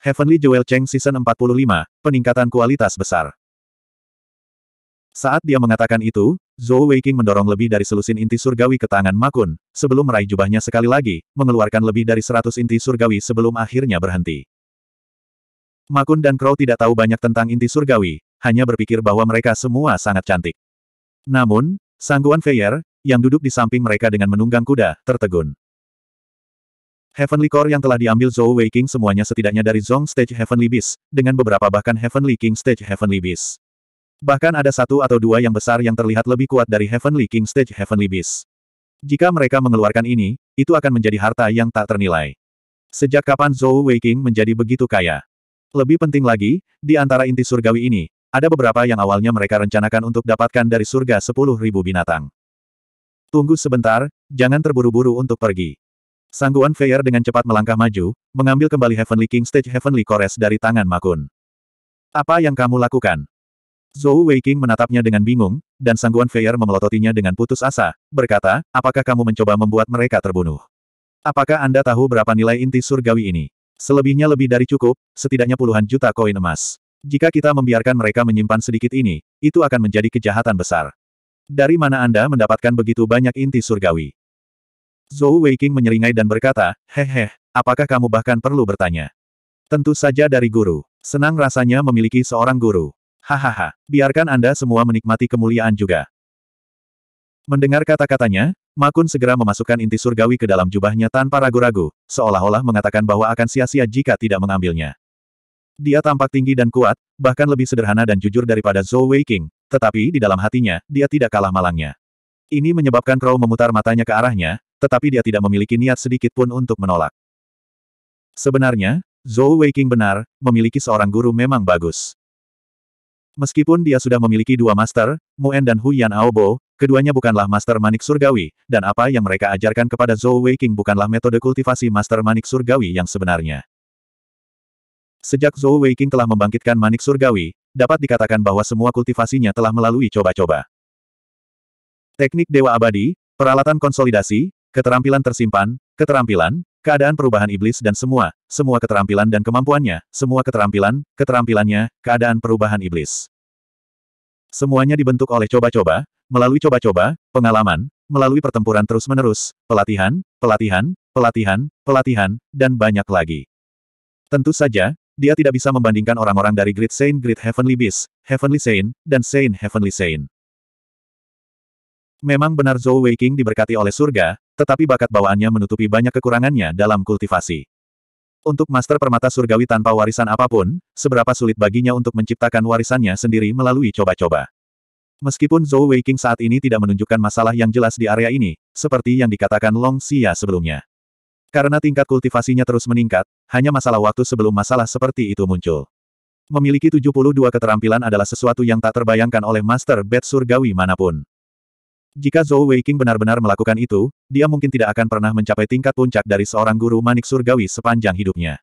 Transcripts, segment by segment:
Heavenly Jewel Cheng Season 45, peningkatan kualitas besar. Saat dia mengatakan itu, Zhou Weiqing mendorong lebih dari selusin inti surgawi ke tangan Makun, sebelum meraih jubahnya sekali lagi, mengeluarkan lebih dari seratus inti surgawi sebelum akhirnya berhenti. Makun dan Crow tidak tahu banyak tentang inti surgawi, hanya berpikir bahwa mereka semua sangat cantik. Namun, Sangguan Feier, yang duduk di samping mereka dengan menunggang kuda, tertegun. Heavenly Core yang telah diambil Zhou Wei King semuanya setidaknya dari Zong Stage Heavenly Beast, dengan beberapa bahkan Heavenly King Stage Heavenly Beast. Bahkan ada satu atau dua yang besar yang terlihat lebih kuat dari Heavenly King Stage Heavenly Beast. Jika mereka mengeluarkan ini, itu akan menjadi harta yang tak ternilai. Sejak kapan Zhou Wei King menjadi begitu kaya? Lebih penting lagi, di antara inti surgawi ini, ada beberapa yang awalnya mereka rencanakan untuk dapatkan dari surga 10.000 binatang. Tunggu sebentar, jangan terburu-buru untuk pergi. Sangguan Feier dengan cepat melangkah maju, mengambil kembali Heavenly King Stage Heavenly Kores dari tangan Makun. Apa yang kamu lakukan? Zhou Weiqing menatapnya dengan bingung, dan Sangguan Feier memelototinya dengan putus asa, berkata, apakah kamu mencoba membuat mereka terbunuh? Apakah Anda tahu berapa nilai inti surgawi ini? Selebihnya lebih dari cukup, setidaknya puluhan juta koin emas. Jika kita membiarkan mereka menyimpan sedikit ini, itu akan menjadi kejahatan besar. Dari mana Anda mendapatkan begitu banyak inti surgawi? Zhou Weiqing menyeringai dan berkata, Hehe, apakah kamu bahkan perlu bertanya? Tentu saja dari guru. Senang rasanya memiliki seorang guru. Hahaha, biarkan Anda semua menikmati kemuliaan juga. Mendengar kata-katanya, Makun segera memasukkan inti surgawi ke dalam jubahnya tanpa ragu-ragu, seolah-olah mengatakan bahwa akan sia-sia jika tidak mengambilnya. Dia tampak tinggi dan kuat, bahkan lebih sederhana dan jujur daripada Zhou Weiqing, tetapi di dalam hatinya, dia tidak kalah malangnya. Ini menyebabkan Crow memutar matanya ke arahnya, tetapi dia tidak memiliki niat sedikit pun untuk menolak. Sebenarnya, Zhou Weiqing benar, memiliki seorang guru memang bagus. Meskipun dia sudah memiliki dua master, Muen dan Huyan Aobo, keduanya bukanlah master manik surgawi, dan apa yang mereka ajarkan kepada Zhou Weiqing bukanlah metode kultivasi master manik surgawi yang sebenarnya. Sejak Zhou Weiqing telah membangkitkan manik surgawi, dapat dikatakan bahwa semua kultivasinya telah melalui coba-coba. Teknik Dewa Abadi, peralatan konsolidasi, keterampilan tersimpan, keterampilan, keadaan perubahan iblis dan semua, semua keterampilan dan kemampuannya, semua keterampilan, keterampilannya, keadaan perubahan iblis. Semuanya dibentuk oleh coba-coba, melalui coba-coba, pengalaman, melalui pertempuran terus-menerus, pelatihan, pelatihan, pelatihan, pelatihan, dan banyak lagi. Tentu saja, dia tidak bisa membandingkan orang-orang dari Great Saint Great Heavenly Beast, Heavenly Saint, dan Saint Heavenly Saint. Memang benar Zhou Weiqing diberkati oleh surga, tetapi bakat bawaannya menutupi banyak kekurangannya dalam kultivasi. Untuk master permata surgawi tanpa warisan apapun, seberapa sulit baginya untuk menciptakan warisannya sendiri melalui coba-coba. Meskipun Zhou Weiqing saat ini tidak menunjukkan masalah yang jelas di area ini, seperti yang dikatakan Long Xia sebelumnya. Karena tingkat kultivasinya terus meningkat, hanya masalah waktu sebelum masalah seperti itu muncul. Memiliki 72 keterampilan adalah sesuatu yang tak terbayangkan oleh Master Bed Surgawi manapun. Jika Zhou Weiqing benar-benar melakukan itu, dia mungkin tidak akan pernah mencapai tingkat puncak dari seorang guru manik surgawi sepanjang hidupnya.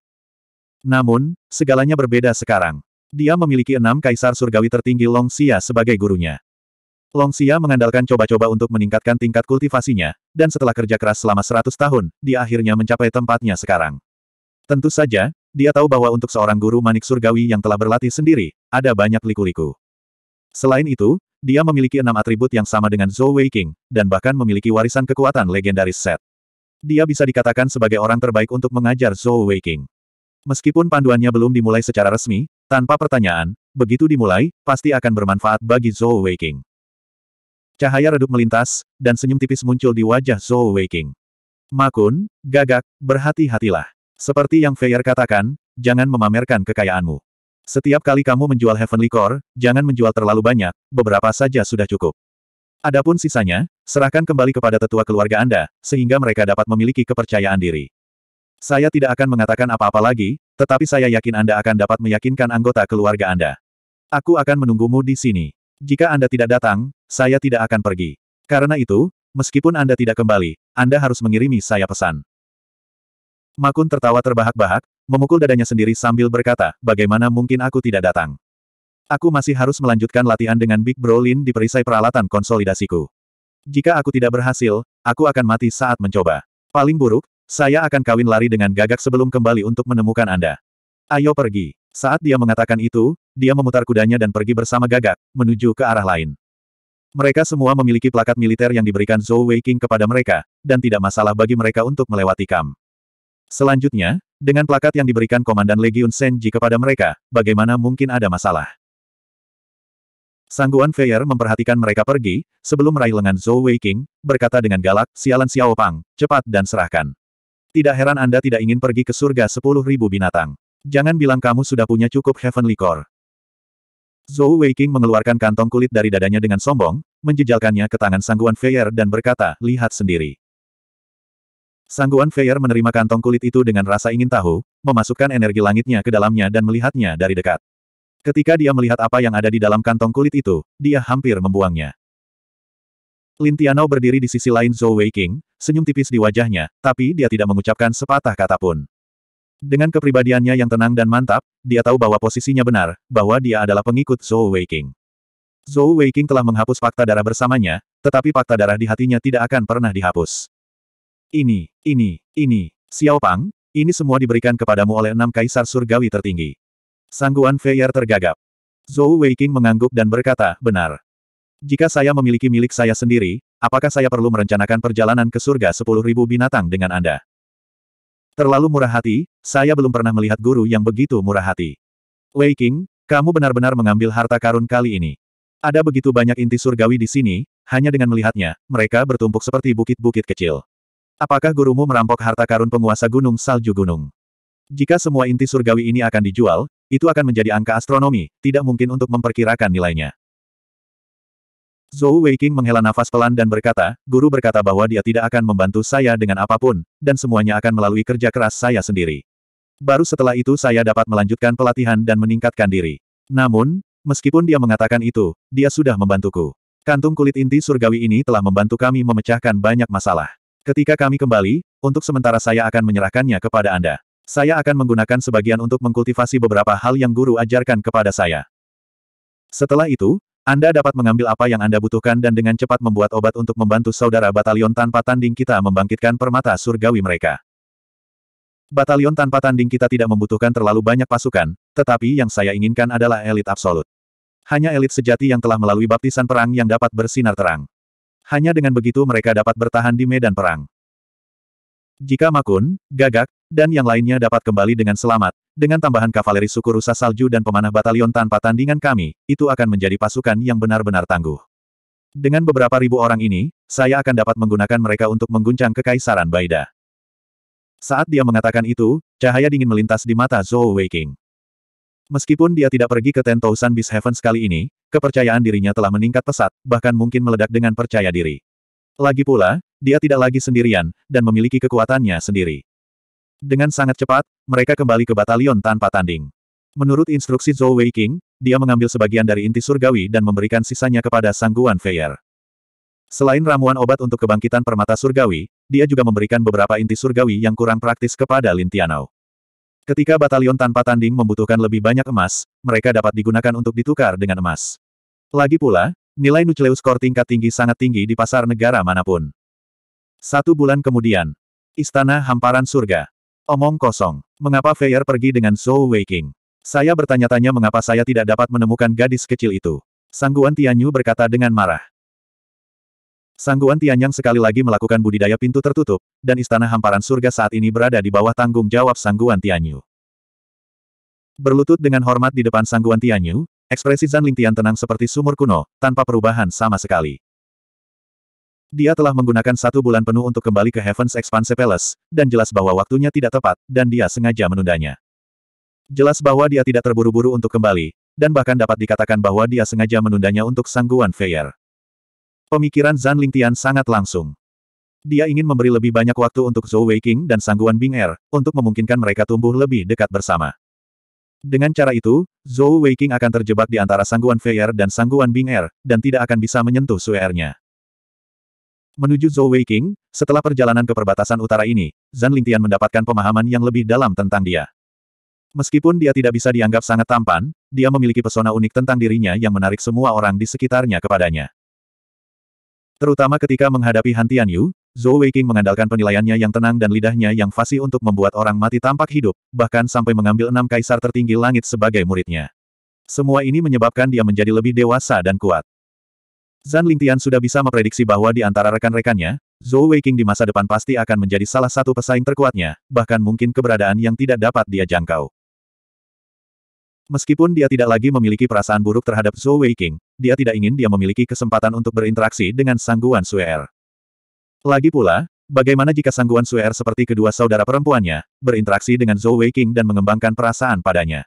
Namun, segalanya berbeda sekarang. Dia memiliki enam kaisar surgawi tertinggi Long Xia sebagai gurunya. Long Xia mengandalkan coba-coba untuk meningkatkan tingkat kultivasinya, dan setelah kerja keras selama seratus tahun, dia akhirnya mencapai tempatnya sekarang. Tentu saja, dia tahu bahwa untuk seorang guru manik surgawi yang telah berlatih sendiri, ada banyak liku-liku. Selain itu, dia memiliki enam atribut yang sama dengan Zhou Wei King, dan bahkan memiliki warisan kekuatan legendaris set. Dia bisa dikatakan sebagai orang terbaik untuk mengajar Zhou Wei King. Meskipun panduannya belum dimulai secara resmi, tanpa pertanyaan, begitu dimulai, pasti akan bermanfaat bagi Zhou Wei King. Cahaya redup melintas, dan senyum tipis muncul di wajah Zhou Wei King. Makun, gagak, berhati-hatilah. Seperti yang Feyer katakan, jangan memamerkan kekayaanmu. Setiap kali kamu menjual Heavenly Core, jangan menjual terlalu banyak, beberapa saja sudah cukup. Adapun sisanya, serahkan kembali kepada tetua keluarga Anda, sehingga mereka dapat memiliki kepercayaan diri. Saya tidak akan mengatakan apa-apa lagi, tetapi saya yakin Anda akan dapat meyakinkan anggota keluarga Anda. Aku akan menunggumu di sini. Jika Anda tidak datang, saya tidak akan pergi. Karena itu, meskipun Anda tidak kembali, Anda harus mengirimi saya pesan. Makun tertawa terbahak-bahak, memukul dadanya sendiri sambil berkata, bagaimana mungkin aku tidak datang? Aku masih harus melanjutkan latihan dengan Big Brolin di perisai peralatan konsolidasiku. Jika aku tidak berhasil, aku akan mati saat mencoba. Paling buruk, saya akan kawin lari dengan gagak sebelum kembali untuk menemukan Anda. Ayo pergi. Saat dia mengatakan itu, dia memutar kudanya dan pergi bersama gagak, menuju ke arah lain. Mereka semua memiliki plakat militer yang diberikan Zhou Weiqing kepada mereka, dan tidak masalah bagi mereka untuk melewati kam. Selanjutnya, dengan plakat yang diberikan Komandan Legiun Senji kepada mereka, bagaimana mungkin ada masalah? Sangguan Feier memperhatikan mereka pergi, sebelum meraih lengan Zhou Weiqing, berkata dengan galak, sialan Xiao Pang, cepat dan serahkan. Tidak heran Anda tidak ingin pergi ke surga sepuluh ribu binatang. Jangan bilang kamu sudah punya cukup Heavenly Core. Zhou Weiqing mengeluarkan kantong kulit dari dadanya dengan sombong, menjejalkannya ke tangan Sangguan Feier dan berkata, lihat sendiri. Sangguan Feier menerima kantong kulit itu dengan rasa ingin tahu, memasukkan energi langitnya ke dalamnya dan melihatnya dari dekat. Ketika dia melihat apa yang ada di dalam kantong kulit itu, dia hampir membuangnya. Lin Lintiano berdiri di sisi lain Zhou Weiqing, senyum tipis di wajahnya, tapi dia tidak mengucapkan sepatah kata pun. Dengan kepribadiannya yang tenang dan mantap, dia tahu bahwa posisinya benar, bahwa dia adalah pengikut Zhou Weiqing. Zhou Weiqing telah menghapus fakta darah bersamanya, tetapi fakta darah di hatinya tidak akan pernah dihapus. Ini, ini, ini, Xiao Pang, ini semua diberikan kepadamu oleh enam kaisar surgawi tertinggi. Sangguan Feier tergagap. Zhou Weiqing mengangguk dan berkata, benar. Jika saya memiliki milik saya sendiri, apakah saya perlu merencanakan perjalanan ke surga sepuluh ribu binatang dengan Anda? Terlalu murah hati, saya belum pernah melihat guru yang begitu murah hati. Wei King, kamu benar-benar mengambil harta karun kali ini. Ada begitu banyak inti surgawi di sini, hanya dengan melihatnya, mereka bertumpuk seperti bukit-bukit kecil. Apakah gurumu merampok harta karun penguasa gunung salju gunung? Jika semua inti surgawi ini akan dijual, itu akan menjadi angka astronomi, tidak mungkin untuk memperkirakan nilainya. Zhou Weiking menghela nafas pelan dan berkata, guru berkata bahwa dia tidak akan membantu saya dengan apapun, dan semuanya akan melalui kerja keras saya sendiri. Baru setelah itu saya dapat melanjutkan pelatihan dan meningkatkan diri. Namun, meskipun dia mengatakan itu, dia sudah membantuku. Kantung kulit inti surgawi ini telah membantu kami memecahkan banyak masalah. Ketika kami kembali, untuk sementara saya akan menyerahkannya kepada Anda. Saya akan menggunakan sebagian untuk mengkultivasi beberapa hal yang guru ajarkan kepada saya. Setelah itu, Anda dapat mengambil apa yang Anda butuhkan dan dengan cepat membuat obat untuk membantu saudara batalion tanpa tanding kita membangkitkan permata surgawi mereka. Batalion tanpa tanding kita tidak membutuhkan terlalu banyak pasukan, tetapi yang saya inginkan adalah elit absolut. Hanya elit sejati yang telah melalui baptisan perang yang dapat bersinar terang hanya dengan begitu mereka dapat bertahan di medan perang. Jika Makun, Gagak, dan yang lainnya dapat kembali dengan selamat, dengan tambahan kavaleri suku rusa salju dan pemanah batalion tanpa tandingan kami, itu akan menjadi pasukan yang benar-benar tangguh. Dengan beberapa ribu orang ini, saya akan dapat menggunakan mereka untuk mengguncang kekaisaran Baida. Saat dia mengatakan itu, cahaya dingin melintas di mata Zhou Weiqing. Meskipun dia tidak pergi ke Ten Thousand Beast Heaven sekali ini, kepercayaan dirinya telah meningkat pesat, bahkan mungkin meledak dengan percaya diri. Lagi pula, dia tidak lagi sendirian, dan memiliki kekuatannya sendiri. Dengan sangat cepat, mereka kembali ke batalion tanpa tanding. Menurut instruksi Zhou Weiqing, dia mengambil sebagian dari inti surgawi dan memberikan sisanya kepada Sangguan Feier. Selain ramuan obat untuk kebangkitan permata surgawi, dia juga memberikan beberapa inti surgawi yang kurang praktis kepada Lintianau. Ketika batalion tanpa tanding membutuhkan lebih banyak emas, mereka dapat digunakan untuk ditukar dengan emas. Lagi pula, nilai Nucleus Core tingkat tinggi sangat tinggi di pasar negara manapun. Satu bulan kemudian, Istana Hamparan Surga. Omong kosong. Mengapa Feyer pergi dengan Zhou Weiking? Saya bertanya-tanya mengapa saya tidak dapat menemukan gadis kecil itu. Sangguan Tianyu berkata dengan marah. Sangguan Tianyang sekali lagi melakukan budidaya pintu tertutup, dan istana hamparan surga saat ini berada di bawah tanggung jawab Sangguan Tianyu. Berlutut dengan hormat di depan Sangguan Tianyu, ekspresi Zan Lingtian tenang seperti sumur kuno, tanpa perubahan sama sekali. Dia telah menggunakan satu bulan penuh untuk kembali ke Heaven's Expanse Palace, dan jelas bahwa waktunya tidak tepat, dan dia sengaja menundanya. Jelas bahwa dia tidak terburu-buru untuk kembali, dan bahkan dapat dikatakan bahwa dia sengaja menundanya untuk Sangguan Feier. Pemikiran Zan Lingtian sangat langsung. Dia ingin memberi lebih banyak waktu untuk Zhou Weiqing dan sangguan Bing Er, untuk memungkinkan mereka tumbuh lebih dekat bersama. Dengan cara itu, Zhou Weiqing akan terjebak di antara sangguan Feier dan sangguan Bing Er, dan tidak akan bisa menyentuh Suer-nya. Menuju Zhou Weiqing, setelah perjalanan ke perbatasan utara ini, Zan Lingtian mendapatkan pemahaman yang lebih dalam tentang dia. Meskipun dia tidak bisa dianggap sangat tampan, dia memiliki pesona unik tentang dirinya yang menarik semua orang di sekitarnya kepadanya. Terutama ketika menghadapi Han Tianyu, Zhou Weiqing mengandalkan penilaiannya yang tenang dan lidahnya yang fasih untuk membuat orang mati tampak hidup, bahkan sampai mengambil enam kaisar tertinggi langit sebagai muridnya. Semua ini menyebabkan dia menjadi lebih dewasa dan kuat. Zan Lingtian sudah bisa memprediksi bahwa di antara rekan-rekannya, Zhou Weiqing di masa depan pasti akan menjadi salah satu pesaing terkuatnya, bahkan mungkin keberadaan yang tidak dapat dia jangkau. Meskipun dia tidak lagi memiliki perasaan buruk terhadap Zhou Weiqing, dia tidak ingin dia memiliki kesempatan untuk berinteraksi dengan Sangguan Suer. Lagi pula, bagaimana jika Sangguan Suer seperti kedua saudara perempuannya, berinteraksi dengan Zhou Weiqing dan mengembangkan perasaan padanya?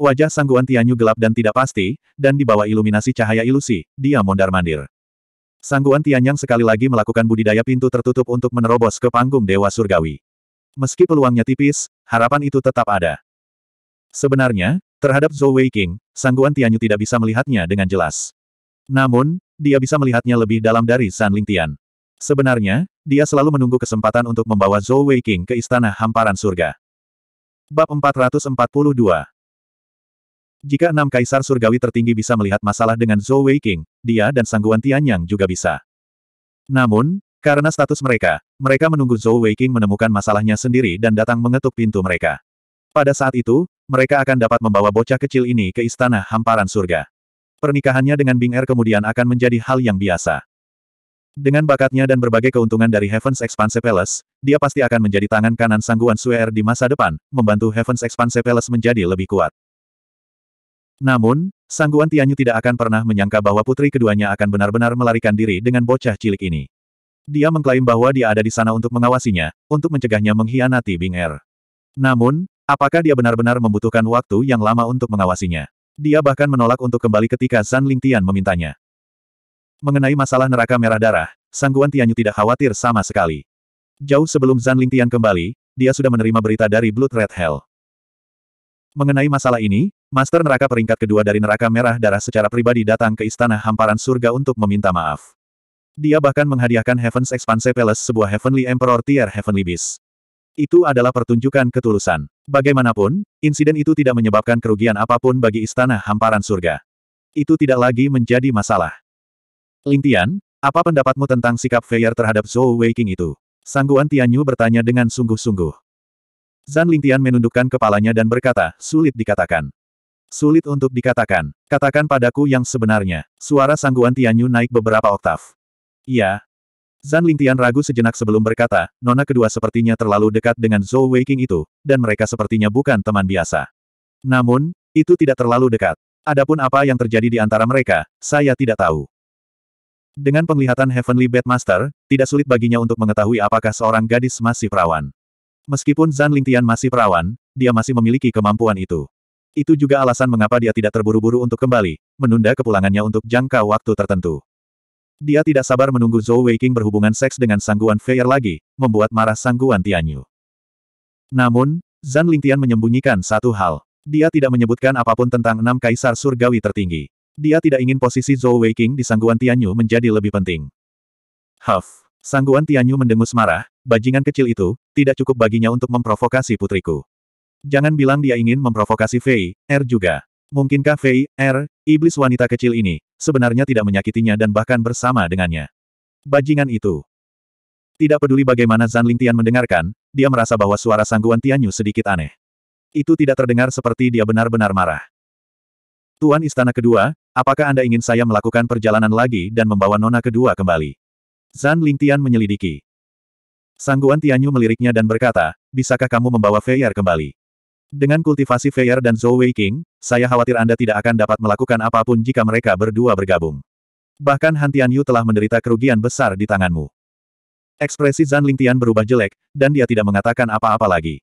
Wajah Sangguan Tianyu gelap dan tidak pasti, dan di bawah iluminasi cahaya ilusi, dia mondar-mandir. Sangguan Tianyang sekali lagi melakukan budidaya pintu tertutup untuk menerobos ke panggung Dewa Surgawi. Meski peluangnya tipis, harapan itu tetap ada. Sebenarnya, terhadap Zhou Weiqing, Sangguan Tianyu tidak bisa melihatnya dengan jelas. Namun, dia bisa melihatnya lebih dalam dari San Lingtian. Sebenarnya, dia selalu menunggu kesempatan untuk membawa Zhou Weiqing ke Istana Hamparan Surga. Bab 442 Jika enam kaisar surgawi tertinggi bisa melihat masalah dengan Zhou Weiqing, dia dan Sangguan Tianyang juga bisa. Namun, karena status mereka, mereka menunggu Zhou Weiqing menemukan masalahnya sendiri dan datang mengetuk pintu mereka. Pada saat itu, mereka akan dapat membawa bocah kecil ini ke istana hamparan surga. Pernikahannya dengan Bing Er kemudian akan menjadi hal yang biasa. Dengan bakatnya dan berbagai keuntungan dari Heaven's Expanse Palace, dia pasti akan menjadi tangan kanan sangguan Suer er di masa depan, membantu Heaven's Expanse Palace menjadi lebih kuat. Namun, sangguan Tianyu tidak akan pernah menyangka bahwa putri keduanya akan benar-benar melarikan diri dengan bocah cilik ini. Dia mengklaim bahwa dia ada di sana untuk mengawasinya, untuk mencegahnya mengkhianati Bing Er. Namun, Apakah dia benar-benar membutuhkan waktu yang lama untuk mengawasinya? Dia bahkan menolak untuk kembali ketika Zan Lingtian memintanya. Mengenai masalah neraka merah darah, Sangguan Tianyu tidak khawatir sama sekali. Jauh sebelum Zan Lingtian kembali, dia sudah menerima berita dari Blood Red Hell. Mengenai masalah ini, Master Neraka peringkat kedua dari Neraka Merah Darah secara pribadi datang ke Istana Hamparan Surga untuk meminta maaf. Dia bahkan menghadiahkan Heaven's Expanse Palace sebuah Heavenly Emperor Tier Heavenly Beast. Itu adalah pertunjukan ketulusan. Bagaimanapun, insiden itu tidak menyebabkan kerugian apapun bagi istana hamparan surga. Itu tidak lagi menjadi masalah. Lintian, apa pendapatmu tentang sikap Feier terhadap Zhou Weiqing itu? Sangguan Tianyu bertanya dengan sungguh-sungguh. Zan Lintian menundukkan kepalanya dan berkata, sulit dikatakan. Sulit untuk dikatakan. Katakan padaku yang sebenarnya. Suara sangguan Tianyu naik beberapa oktav. Iya, Zan Lingtian ragu sejenak sebelum berkata, nona kedua sepertinya terlalu dekat dengan Zhou Weiqing itu, dan mereka sepertinya bukan teman biasa. Namun, itu tidak terlalu dekat. Adapun apa yang terjadi di antara mereka, saya tidak tahu. Dengan penglihatan Heavenly Bedmaster, tidak sulit baginya untuk mengetahui apakah seorang gadis masih perawan. Meskipun Zan Lingtian masih perawan, dia masih memiliki kemampuan itu. Itu juga alasan mengapa dia tidak terburu-buru untuk kembali, menunda kepulangannya untuk jangka waktu tertentu. Dia tidak sabar menunggu Zhou Weiqing berhubungan seks dengan Sangguan Feier lagi, membuat marah Sangguan Tianyu. Namun, Zan Lingtian menyembunyikan satu hal. Dia tidak menyebutkan apapun tentang enam kaisar surgawi tertinggi. Dia tidak ingin posisi Zhou Weiqing di Sangguan Tianyu menjadi lebih penting. Huff. Sangguan Tianyu mendengus marah, bajingan kecil itu, tidak cukup baginya untuk memprovokasi putriku. Jangan bilang dia ingin memprovokasi Fei, Er juga. Mungkinkah V.I.R., er, iblis wanita kecil ini, sebenarnya tidak menyakitinya dan bahkan bersama dengannya? Bajingan itu. Tidak peduli bagaimana Zan Lingtian mendengarkan, dia merasa bahwa suara sangguan Tianyu sedikit aneh. Itu tidak terdengar seperti dia benar-benar marah. Tuan Istana Kedua, apakah Anda ingin saya melakukan perjalanan lagi dan membawa Nona Kedua kembali? Zan Lingtian menyelidiki. Sangguan Tianyu meliriknya dan berkata, bisakah kamu membawa Feier kembali? Dengan kultivasi Feier dan Zhou Wei King, saya khawatir Anda tidak akan dapat melakukan apapun jika mereka berdua bergabung. Bahkan Han Tianyu telah menderita kerugian besar di tanganmu. Ekspresi Zan Lingtian berubah jelek, dan dia tidak mengatakan apa-apa lagi.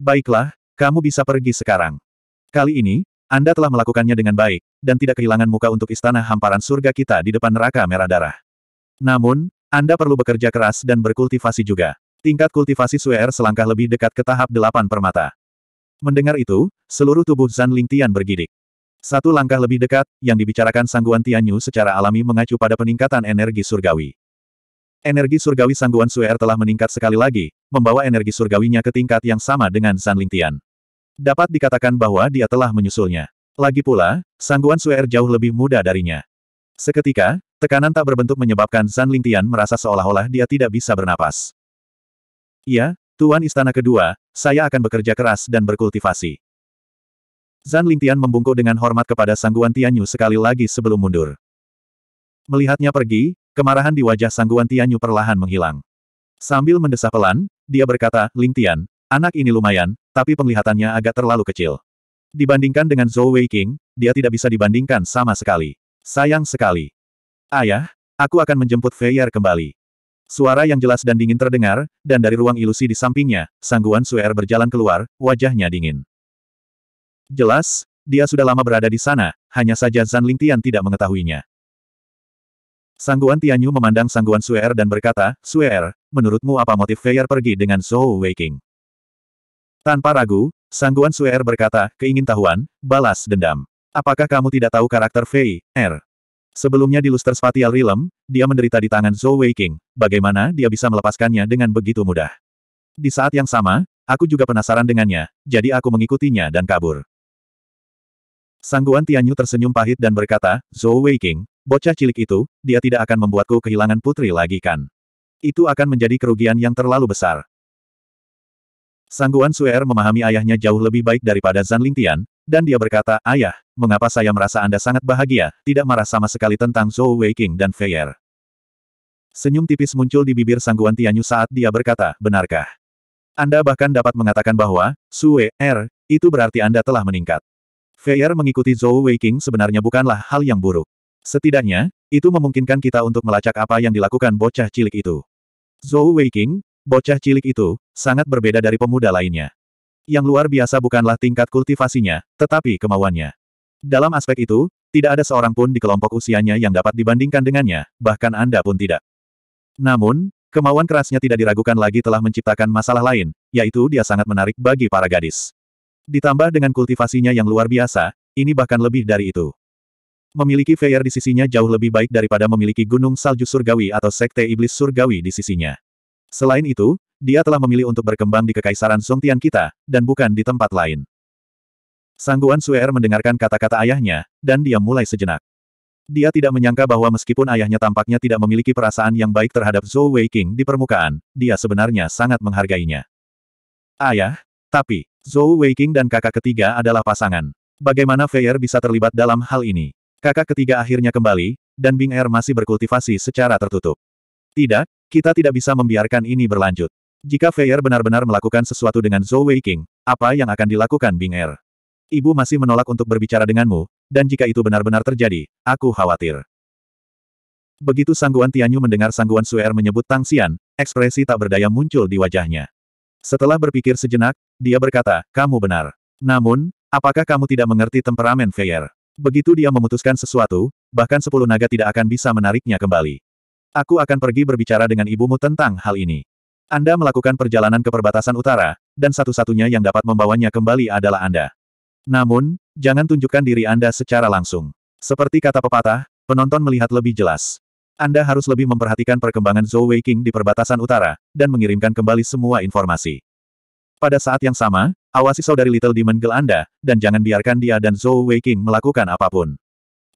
Baiklah, kamu bisa pergi sekarang. Kali ini, Anda telah melakukannya dengan baik, dan tidak kehilangan muka untuk istana hamparan surga kita di depan neraka merah darah. Namun, Anda perlu bekerja keras dan berkultivasi juga. Tingkat kultivasi Suer selangkah lebih dekat ke tahap delapan permata. Mendengar itu, seluruh tubuh Zan Lingtian bergidik. Satu langkah lebih dekat, yang dibicarakan Sangguan Tianyu secara alami mengacu pada peningkatan energi surgawi. Energi surgawi Sangguan Suer telah meningkat sekali lagi, membawa energi surgawinya ke tingkat yang sama dengan Zan Lingtian. Dapat dikatakan bahwa dia telah menyusulnya. Lagi pula, Sangguan Suer jauh lebih muda darinya. Seketika, tekanan tak berbentuk menyebabkan Zan Lingtian merasa seolah-olah dia tidak bisa bernapas. Iya, Tuan Istana Kedua, saya akan bekerja keras dan berkultivasi. Zan Lingtian membungkuk dengan hormat kepada Sangguan Tianyu sekali lagi sebelum mundur. Melihatnya pergi, kemarahan di wajah Sangguan Tianyu perlahan menghilang. Sambil mendesah pelan, dia berkata, Lingtian, anak ini lumayan, tapi penglihatannya agak terlalu kecil. Dibandingkan dengan Zhou Weiqing, dia tidak bisa dibandingkan sama sekali. Sayang sekali. Ayah, aku akan menjemput Feier kembali. Suara yang jelas dan dingin terdengar, dan dari ruang ilusi di sampingnya, Sangguan Suer berjalan keluar, wajahnya dingin. Jelas, dia sudah lama berada di sana, hanya saja Zan Lingtian tidak mengetahuinya. Sangguan Tianyu memandang Sangguan Suer dan berkata, Suer, menurutmu apa motif Feier pergi dengan Zhou Weiking? Tanpa ragu, Sangguan Suer berkata, keingintahuan, balas dendam. Apakah kamu tidak tahu karakter Fei, R? Er? Sebelumnya di Luster Spatial Realm, dia menderita di tangan Zhou Weiqing. Bagaimana dia bisa melepaskannya dengan begitu mudah? Di saat yang sama, aku juga penasaran dengannya, jadi aku mengikutinya dan kabur. Sangguan Tianyu tersenyum pahit dan berkata, Zhou Weiqing, bocah cilik itu, dia tidak akan membuatku kehilangan putri lagi kan? Itu akan menjadi kerugian yang terlalu besar. Sangguan Suer memahami ayahnya jauh lebih baik daripada Zan Lingtian, dan dia berkata, Ayah, mengapa saya merasa Anda sangat bahagia, tidak marah sama sekali tentang Zhou Weiqing dan Feier. Senyum tipis muncul di bibir sangguan Tianyu saat dia berkata, benarkah? Anda bahkan dapat mengatakan bahwa, Sue, Er, itu berarti Anda telah meningkat. Feier mengikuti Zhou Weiqing sebenarnya bukanlah hal yang buruk. Setidaknya, itu memungkinkan kita untuk melacak apa yang dilakukan bocah cilik itu. Zhou Weiqing, bocah cilik itu, sangat berbeda dari pemuda lainnya. Yang luar biasa bukanlah tingkat kultivasinya, tetapi kemauannya. Dalam aspek itu, tidak ada seorang pun di kelompok usianya yang dapat dibandingkan dengannya, bahkan Anda pun tidak. Namun, kemauan kerasnya tidak diragukan lagi telah menciptakan masalah lain, yaitu dia sangat menarik bagi para gadis. Ditambah dengan kultivasinya yang luar biasa, ini bahkan lebih dari itu. Memiliki Feyer di sisinya jauh lebih baik daripada memiliki Gunung Salju Surgawi atau Sekte Iblis Surgawi di sisinya. Selain itu, dia telah memilih untuk berkembang di Kekaisaran Songtian kita, dan bukan di tempat lain. Sangguan Suer mendengarkan kata-kata ayahnya, dan dia mulai sejenak. Dia tidak menyangka bahwa meskipun ayahnya tampaknya tidak memiliki perasaan yang baik terhadap Zhou Weiqing di permukaan, dia sebenarnya sangat menghargainya. Ayah? Tapi, Zhou Weiqing dan kakak ketiga adalah pasangan. Bagaimana Feier bisa terlibat dalam hal ini? Kakak ketiga akhirnya kembali, dan Bing Er masih berkultivasi secara tertutup. Tidak, kita tidak bisa membiarkan ini berlanjut. Jika Feier benar-benar melakukan sesuatu dengan Zhou Weiqing, apa yang akan dilakukan Bing Er? Ibu masih menolak untuk berbicara denganmu, dan jika itu benar-benar terjadi, aku khawatir. Begitu Sangguan Tianyu mendengar Sangguan Suer menyebut Tang Xian, ekspresi tak berdaya muncul di wajahnya. Setelah berpikir sejenak, dia berkata, kamu benar. Namun, apakah kamu tidak mengerti temperamen Feier? Begitu dia memutuskan sesuatu, bahkan sepuluh naga tidak akan bisa menariknya kembali. Aku akan pergi berbicara dengan ibumu tentang hal ini. Anda melakukan perjalanan ke perbatasan utara, dan satu-satunya yang dapat membawanya kembali adalah Anda. Namun, jangan tunjukkan diri Anda secara langsung. Seperti kata pepatah, penonton melihat lebih jelas. Anda harus lebih memperhatikan perkembangan Zhou Weiqing di perbatasan utara, dan mengirimkan kembali semua informasi. Pada saat yang sama, awasi saudari Little Demon Girl Anda, dan jangan biarkan dia dan Zhou Weiqing melakukan apapun.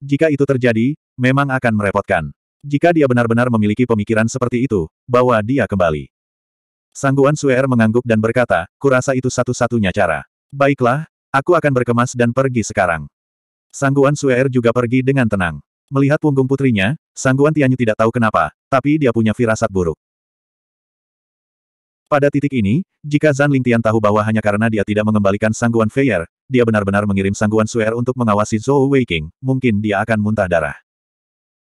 Jika itu terjadi, memang akan merepotkan. Jika dia benar-benar memiliki pemikiran seperti itu, bawa dia kembali. Sangguan Suer er mengangguk dan berkata, kurasa itu satu-satunya cara. Baiklah, Aku akan berkemas dan pergi sekarang. Sangguan Suer juga pergi dengan tenang. Melihat punggung putrinya, Sangguan Tianyu tidak tahu kenapa, tapi dia punya firasat buruk. Pada titik ini, jika Zan Lingtian tahu bahwa hanya karena dia tidak mengembalikan Sangguan Feier, dia benar-benar mengirim Sangguan Suer untuk mengawasi Zhou Weiking, mungkin dia akan muntah darah.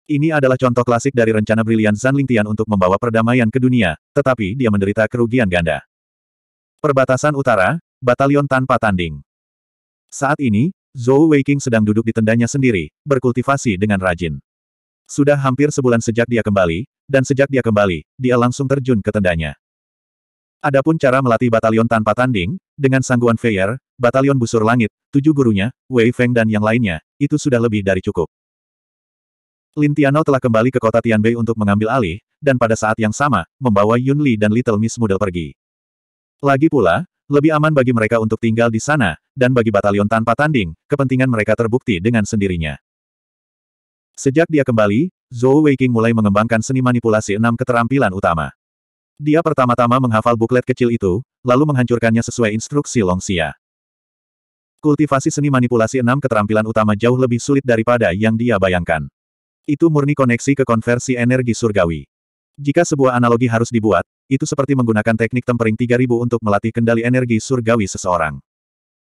Ini adalah contoh klasik dari rencana brilian Zan Lingtian untuk membawa perdamaian ke dunia, tetapi dia menderita kerugian ganda. Perbatasan Utara, Batalion Tanpa Tanding saat ini, Zhou Weiqing sedang duduk di tendanya sendiri, berkultivasi dengan rajin. Sudah hampir sebulan sejak dia kembali, dan sejak dia kembali, dia langsung terjun ke tendanya. Adapun cara melatih batalion tanpa tanding, dengan sangguan Feier, batalion busur langit, tujuh gurunya, Wei Feng dan yang lainnya, itu sudah lebih dari cukup. Lin Lintiano telah kembali ke kota Tianbei untuk mengambil alih, dan pada saat yang sama, membawa Yun Li dan Little Miss Moodle pergi. Lagi pula, lebih aman bagi mereka untuk tinggal di sana, dan bagi batalion tanpa tanding, kepentingan mereka terbukti dengan sendirinya. Sejak dia kembali, Zhou Weiqing mulai mengembangkan seni manipulasi enam keterampilan utama. Dia pertama-tama menghafal buklet kecil itu, lalu menghancurkannya sesuai instruksi Long Xia. Kultivasi seni manipulasi enam keterampilan utama jauh lebih sulit daripada yang dia bayangkan. Itu murni koneksi ke konversi energi surgawi. Jika sebuah analogi harus dibuat, itu seperti menggunakan teknik tempering 3000 untuk melatih kendali energi surgawi seseorang.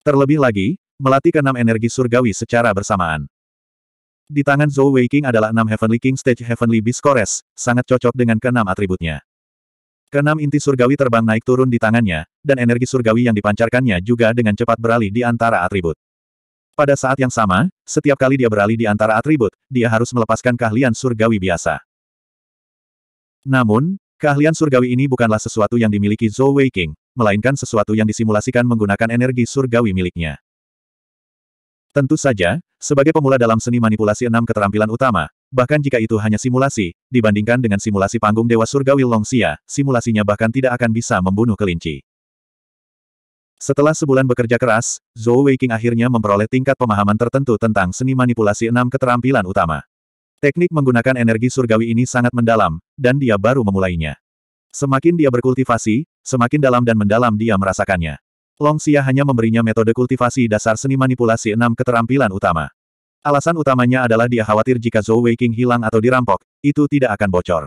Terlebih lagi, melatih keenam energi surgawi secara bersamaan. Di tangan Zhou Wei King adalah enam Heavenly King Stage Heavenly Beast Biscores, sangat cocok dengan keenam atributnya. Keenam inti surgawi terbang naik turun di tangannya, dan energi surgawi yang dipancarkannya juga dengan cepat beralih di antara atribut. Pada saat yang sama, setiap kali dia beralih di antara atribut, dia harus melepaskan keahlian surgawi biasa. Namun, Keahlian surgawi ini bukanlah sesuatu yang dimiliki Zhou Weiqing, melainkan sesuatu yang disimulasikan menggunakan energi surgawi miliknya. Tentu saja, sebagai pemula dalam seni manipulasi enam keterampilan utama, bahkan jika itu hanya simulasi, dibandingkan dengan simulasi panggung Dewa Surgawi Longxia, simulasinya bahkan tidak akan bisa membunuh kelinci. Setelah sebulan bekerja keras, Zhou Weiqing akhirnya memperoleh tingkat pemahaman tertentu tentang seni manipulasi enam keterampilan utama. Teknik menggunakan energi surgawi ini sangat mendalam, dan dia baru memulainya. Semakin dia berkultivasi, semakin dalam dan mendalam dia merasakannya. Long Xia hanya memberinya metode kultivasi dasar seni manipulasi enam keterampilan utama. Alasan utamanya adalah dia khawatir jika Zhou Weiqing hilang atau dirampok, itu tidak akan bocor.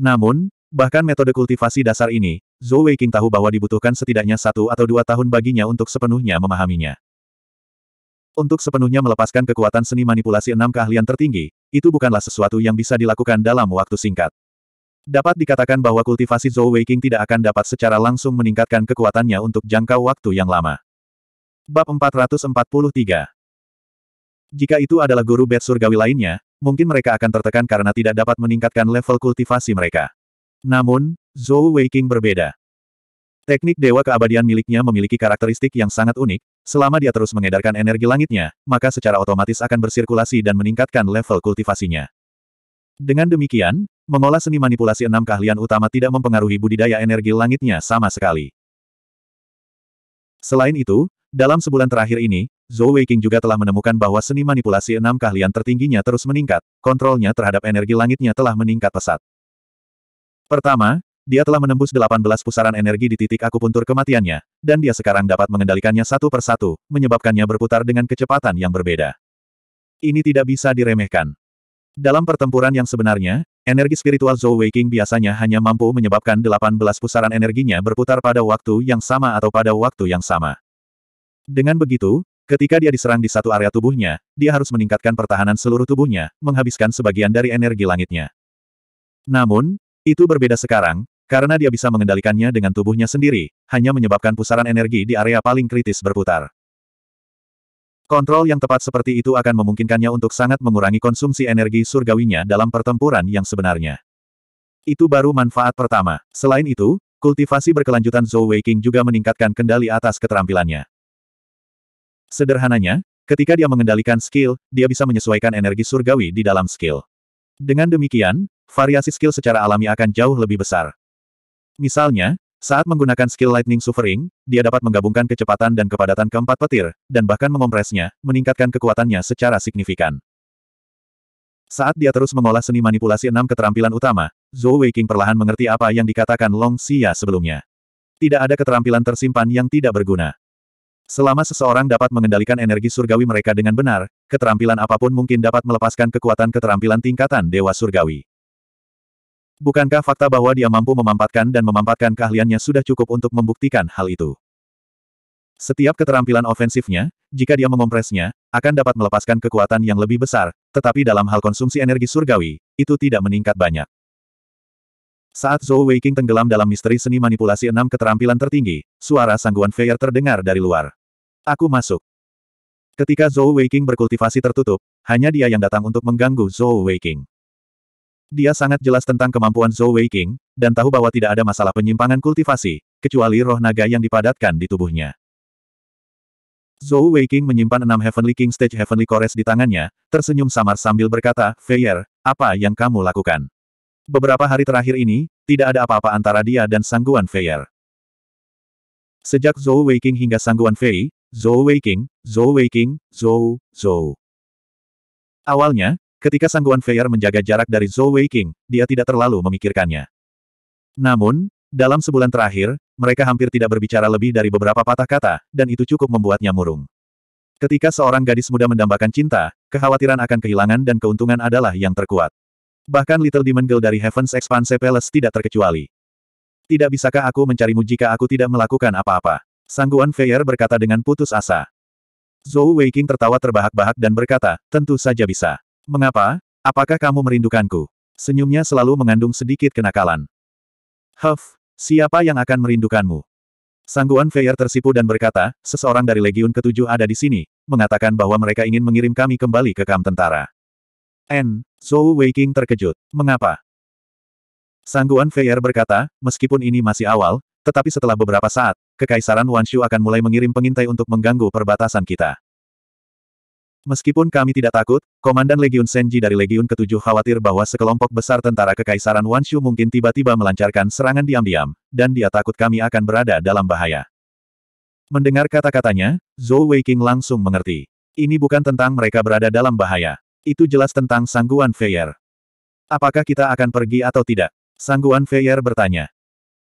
Namun, bahkan metode kultivasi dasar ini, Zhou Weiqing tahu bahwa dibutuhkan setidaknya satu atau dua tahun baginya untuk sepenuhnya memahaminya. Untuk sepenuhnya melepaskan kekuatan seni manipulasi enam keahlian tertinggi, itu bukanlah sesuatu yang bisa dilakukan dalam waktu singkat. Dapat dikatakan bahwa kultivasi Zhou Weiqing tidak akan dapat secara langsung meningkatkan kekuatannya untuk jangka waktu yang lama. Bab 443 Jika itu adalah guru bed surgawi lainnya, mungkin mereka akan tertekan karena tidak dapat meningkatkan level kultivasi mereka. Namun, Zhou Weiqing berbeda. Teknik Dewa Keabadian miliknya memiliki karakteristik yang sangat unik, selama dia terus mengedarkan energi langitnya, maka secara otomatis akan bersirkulasi dan meningkatkan level kultivasinya. Dengan demikian, mengolah seni manipulasi enam keahlian utama tidak mempengaruhi budidaya energi langitnya sama sekali. Selain itu, dalam sebulan terakhir ini, Zhou Weiqing juga telah menemukan bahwa seni manipulasi enam keahlian tertingginya terus meningkat, kontrolnya terhadap energi langitnya telah meningkat pesat. Pertama, dia telah menembus 18 pusaran energi di titik akupuntur kematiannya, dan dia sekarang dapat mengendalikannya satu persatu, menyebabkannya berputar dengan kecepatan yang berbeda. Ini tidak bisa diremehkan. Dalam pertempuran yang sebenarnya, energi spiritual Zhou Weiqing biasanya hanya mampu menyebabkan 18 pusaran energinya berputar pada waktu yang sama atau pada waktu yang sama. Dengan begitu, ketika dia diserang di satu area tubuhnya, dia harus meningkatkan pertahanan seluruh tubuhnya, menghabiskan sebagian dari energi langitnya. Namun, itu berbeda sekarang, karena dia bisa mengendalikannya dengan tubuhnya sendiri, hanya menyebabkan pusaran energi di area paling kritis berputar. Kontrol yang tepat seperti itu akan memungkinkannya untuk sangat mengurangi konsumsi energi surgawinya dalam pertempuran yang sebenarnya. Itu baru manfaat pertama. Selain itu, kultivasi berkelanjutan Zhou Weiqing juga meningkatkan kendali atas keterampilannya. Sederhananya, ketika dia mengendalikan skill, dia bisa menyesuaikan energi surgawi di dalam skill. Dengan demikian, variasi skill secara alami akan jauh lebih besar. Misalnya, saat menggunakan skill Lightning Suffering, dia dapat menggabungkan kecepatan dan kepadatan keempat petir, dan bahkan mengompresnya, meningkatkan kekuatannya secara signifikan. Saat dia terus mengolah seni manipulasi enam keterampilan utama, Zhou Weiqing perlahan mengerti apa yang dikatakan Long Xia sebelumnya. Tidak ada keterampilan tersimpan yang tidak berguna. Selama seseorang dapat mengendalikan energi surgawi mereka dengan benar, keterampilan apapun mungkin dapat melepaskan kekuatan keterampilan tingkatan Dewa Surgawi. Bukankah fakta bahwa dia mampu memampatkan dan memampatkan keahliannya sudah cukup untuk membuktikan hal itu? Setiap keterampilan ofensifnya, jika dia mengompresnya, akan dapat melepaskan kekuatan yang lebih besar, tetapi dalam hal konsumsi energi surgawi, itu tidak meningkat banyak. Saat Zhou Weiqing tenggelam dalam misteri seni manipulasi enam keterampilan tertinggi, suara sangguan Feier terdengar dari luar. Aku masuk. Ketika Zhou Weiqing berkultivasi tertutup, hanya dia yang datang untuk mengganggu Zhou Weiqing. Dia sangat jelas tentang kemampuan Zhou Wei King, dan tahu bahwa tidak ada masalah penyimpangan kultivasi, kecuali roh naga yang dipadatkan di tubuhnya. Zhou Wei King menyimpan enam Heavenly King Stage Heavenly Kores di tangannya, tersenyum samar sambil berkata, Feier, apa yang kamu lakukan? Beberapa hari terakhir ini, tidak ada apa-apa antara dia dan sangguan Feier. Sejak Zhou Wei King hingga sangguan Fei, Zhou Wei King, Zhou Wei King, Zhou, Zhou. Awalnya, Ketika sangguan Feier menjaga jarak dari Zhou Wei King, dia tidak terlalu memikirkannya. Namun, dalam sebulan terakhir, mereka hampir tidak berbicara lebih dari beberapa patah kata, dan itu cukup membuatnya murung. Ketika seorang gadis muda mendambakan cinta, kekhawatiran akan kehilangan dan keuntungan adalah yang terkuat. Bahkan Little Demon Girl dari Heaven's Expanse Palace tidak terkecuali. Tidak bisakah aku mencarimu jika aku tidak melakukan apa-apa? Sangguan Feier berkata dengan putus asa. Zhou Weiqing tertawa terbahak-bahak dan berkata, tentu saja bisa. Mengapa? Apakah kamu merindukanku? Senyumnya selalu mengandung sedikit kenakalan. Huff, siapa yang akan merindukanmu? Sangguan Feyer tersipu dan berkata, seseorang dari Legiun ketujuh ada di sini, mengatakan bahwa mereka ingin mengirim kami kembali ke kamp tentara. N. Zhou Weiking terkejut. Mengapa? Sangguan Feyer berkata, meskipun ini masih awal, tetapi setelah beberapa saat, Kekaisaran Wanshu akan mulai mengirim pengintai untuk mengganggu perbatasan kita. Meskipun kami tidak takut, Komandan Legiun Senji dari Legiun Ketujuh khawatir bahwa sekelompok besar tentara Kekaisaran Wanshu mungkin tiba-tiba melancarkan serangan diam-diam, dan dia takut kami akan berada dalam bahaya. Mendengar kata-katanya, Zhou Weiqing langsung mengerti. Ini bukan tentang mereka berada dalam bahaya. Itu jelas tentang sangguan Feier. Apakah kita akan pergi atau tidak? Sangguan Feier bertanya.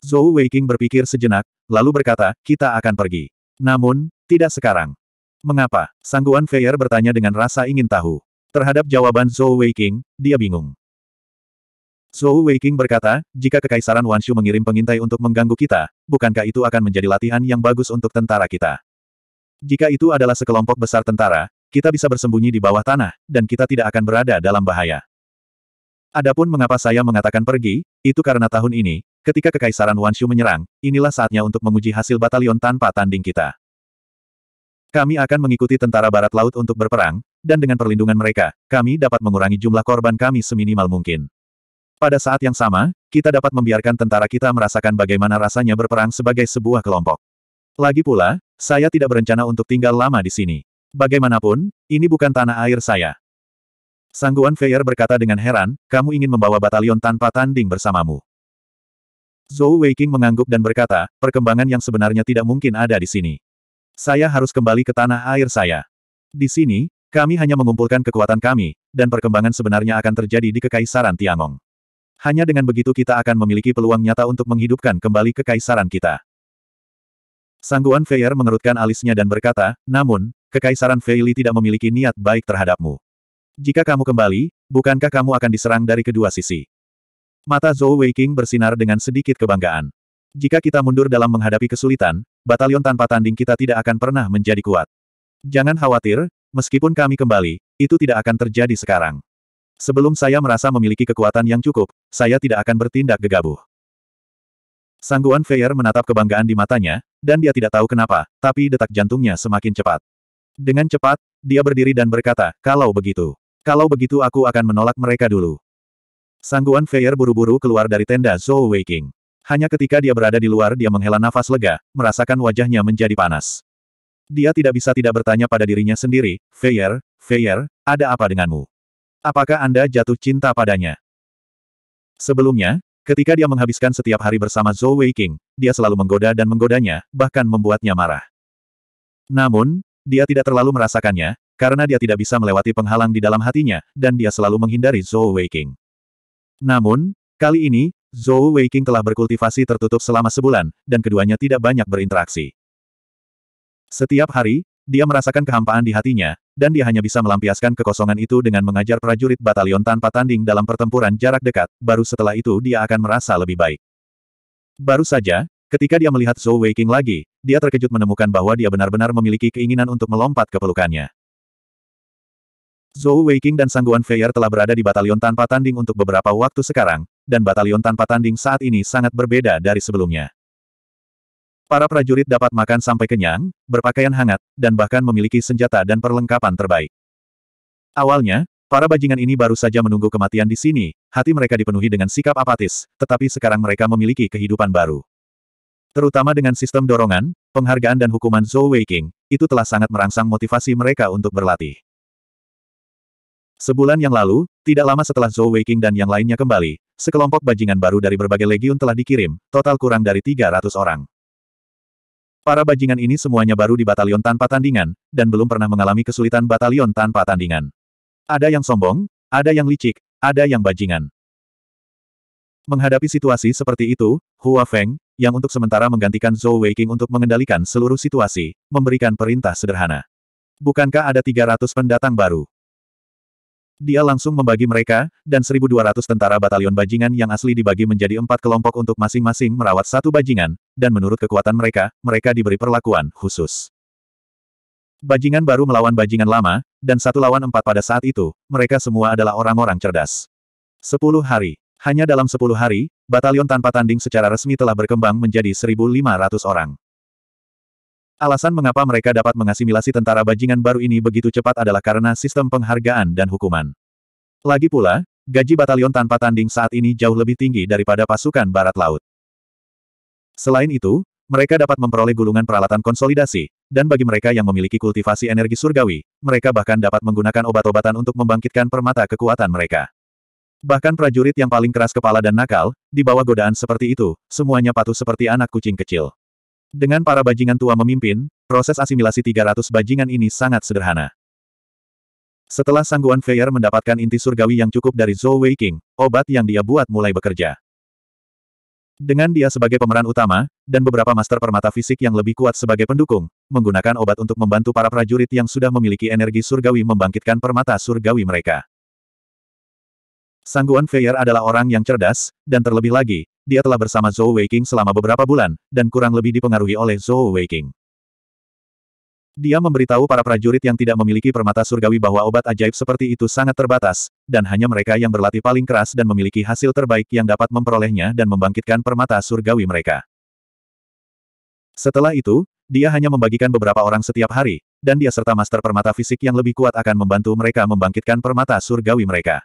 Zhou Weiqing berpikir sejenak, lalu berkata, kita akan pergi. Namun, tidak sekarang. Mengapa? Sangguan Feier bertanya dengan rasa ingin tahu. Terhadap jawaban Zhou Weiking, dia bingung. Zhou Weiking berkata, jika Kekaisaran Wanshu mengirim pengintai untuk mengganggu kita, bukankah itu akan menjadi latihan yang bagus untuk tentara kita? Jika itu adalah sekelompok besar tentara, kita bisa bersembunyi di bawah tanah, dan kita tidak akan berada dalam bahaya. Adapun mengapa saya mengatakan pergi, itu karena tahun ini, ketika Kekaisaran Wanshu menyerang, inilah saatnya untuk menguji hasil batalion tanpa tanding kita. Kami akan mengikuti tentara barat laut untuk berperang, dan dengan perlindungan mereka, kami dapat mengurangi jumlah korban kami seminimal mungkin. Pada saat yang sama, kita dapat membiarkan tentara kita merasakan bagaimana rasanya berperang sebagai sebuah kelompok. Lagi pula, saya tidak berencana untuk tinggal lama di sini. Bagaimanapun, ini bukan tanah air saya. Sangguan Feyer berkata dengan heran, kamu ingin membawa batalion tanpa tanding bersamamu. Zhou Weiqing mengangguk dan berkata, perkembangan yang sebenarnya tidak mungkin ada di sini. Saya harus kembali ke tanah air saya. Di sini, kami hanya mengumpulkan kekuatan kami, dan perkembangan sebenarnya akan terjadi di Kekaisaran Tiangong. Hanya dengan begitu kita akan memiliki peluang nyata untuk menghidupkan kembali kekaisaran kita. Sangguan Feier mengerutkan alisnya dan berkata, namun, Kekaisaran Feili tidak memiliki niat baik terhadapmu. Jika kamu kembali, bukankah kamu akan diserang dari kedua sisi? Mata Zhou Weiking bersinar dengan sedikit kebanggaan. Jika kita mundur dalam menghadapi kesulitan, batalion tanpa tanding kita tidak akan pernah menjadi kuat. Jangan khawatir, meskipun kami kembali, itu tidak akan terjadi sekarang. Sebelum saya merasa memiliki kekuatan yang cukup, saya tidak akan bertindak gegabah. Sangguan Feyer menatap kebanggaan di matanya, dan dia tidak tahu kenapa, tapi detak jantungnya semakin cepat. Dengan cepat, dia berdiri dan berkata, kalau begitu. Kalau begitu aku akan menolak mereka dulu. Sangguan Feyer buru-buru keluar dari tenda Zhou Weiking. Hanya ketika dia berada di luar dia menghela nafas lega, merasakan wajahnya menjadi panas. Dia tidak bisa tidak bertanya pada dirinya sendiri, Feyer, Feyer, ada apa denganmu? Apakah Anda jatuh cinta padanya? Sebelumnya, ketika dia menghabiskan setiap hari bersama Zhou Weiqing, dia selalu menggoda dan menggodanya, bahkan membuatnya marah. Namun, dia tidak terlalu merasakannya, karena dia tidak bisa melewati penghalang di dalam hatinya, dan dia selalu menghindari Zhou Weiqing. Namun, kali ini, Zhou Weiqing telah berkultivasi tertutup selama sebulan, dan keduanya tidak banyak berinteraksi. Setiap hari, dia merasakan kehampaan di hatinya, dan dia hanya bisa melampiaskan kekosongan itu dengan mengajar prajurit batalion tanpa tanding dalam pertempuran jarak dekat, baru setelah itu dia akan merasa lebih baik. Baru saja, ketika dia melihat Zhou Weiqing lagi, dia terkejut menemukan bahwa dia benar-benar memiliki keinginan untuk melompat ke pelukannya. Zhou Weiqing dan Sangguan Feier telah berada di batalion tanpa tanding untuk beberapa waktu sekarang, dan batalion tanpa tanding saat ini sangat berbeda dari sebelumnya. Para prajurit dapat makan sampai kenyang, berpakaian hangat, dan bahkan memiliki senjata dan perlengkapan terbaik. Awalnya, para bajingan ini baru saja menunggu kematian di sini, hati mereka dipenuhi dengan sikap apatis, tetapi sekarang mereka memiliki kehidupan baru. Terutama dengan sistem dorongan, penghargaan dan hukuman Zhou Weiqing, itu telah sangat merangsang motivasi mereka untuk berlatih. Sebulan yang lalu, tidak lama setelah Zhou Weiqing dan yang lainnya kembali, sekelompok bajingan baru dari berbagai legiun telah dikirim, total kurang dari 300 orang. Para bajingan ini semuanya baru di batalion tanpa tandingan, dan belum pernah mengalami kesulitan batalion tanpa tandingan. Ada yang sombong, ada yang licik, ada yang bajingan. Menghadapi situasi seperti itu, Hua Feng, yang untuk sementara menggantikan Zhou Weiqing untuk mengendalikan seluruh situasi, memberikan perintah sederhana. Bukankah ada 300 pendatang baru? Dia langsung membagi mereka, dan 1.200 tentara batalion bajingan yang asli dibagi menjadi empat kelompok untuk masing-masing merawat satu bajingan, dan menurut kekuatan mereka, mereka diberi perlakuan khusus. Bajingan baru melawan bajingan lama, dan satu lawan empat pada saat itu, mereka semua adalah orang-orang cerdas. Sepuluh hari. Hanya dalam sepuluh hari, batalion tanpa tanding secara resmi telah berkembang menjadi 1.500 orang. Alasan mengapa mereka dapat mengasimilasi tentara bajingan baru ini begitu cepat adalah karena sistem penghargaan dan hukuman. Lagi pula, gaji batalion tanpa tanding saat ini jauh lebih tinggi daripada pasukan barat laut. Selain itu, mereka dapat memperoleh gulungan peralatan konsolidasi, dan bagi mereka yang memiliki kultivasi energi surgawi, mereka bahkan dapat menggunakan obat-obatan untuk membangkitkan permata kekuatan mereka. Bahkan prajurit yang paling keras kepala dan nakal, di bawah godaan seperti itu, semuanya patuh seperti anak kucing kecil. Dengan para bajingan tua memimpin, proses asimilasi 300 bajingan ini sangat sederhana. Setelah sangguan Feier mendapatkan inti surgawi yang cukup dari Zhou Wei King, obat yang dia buat mulai bekerja. Dengan dia sebagai pemeran utama, dan beberapa master permata fisik yang lebih kuat sebagai pendukung, menggunakan obat untuk membantu para prajurit yang sudah memiliki energi surgawi membangkitkan permata surgawi mereka. Sangguan Feier adalah orang yang cerdas, dan terlebih lagi, dia telah bersama Zhou Weiqing selama beberapa bulan, dan kurang lebih dipengaruhi oleh Zhou Weiqing. Dia memberitahu para prajurit yang tidak memiliki permata surgawi bahwa obat ajaib seperti itu sangat terbatas, dan hanya mereka yang berlatih paling keras dan memiliki hasil terbaik yang dapat memperolehnya dan membangkitkan permata surgawi mereka. Setelah itu, dia hanya membagikan beberapa orang setiap hari, dan dia serta master permata fisik yang lebih kuat akan membantu mereka membangkitkan permata surgawi mereka.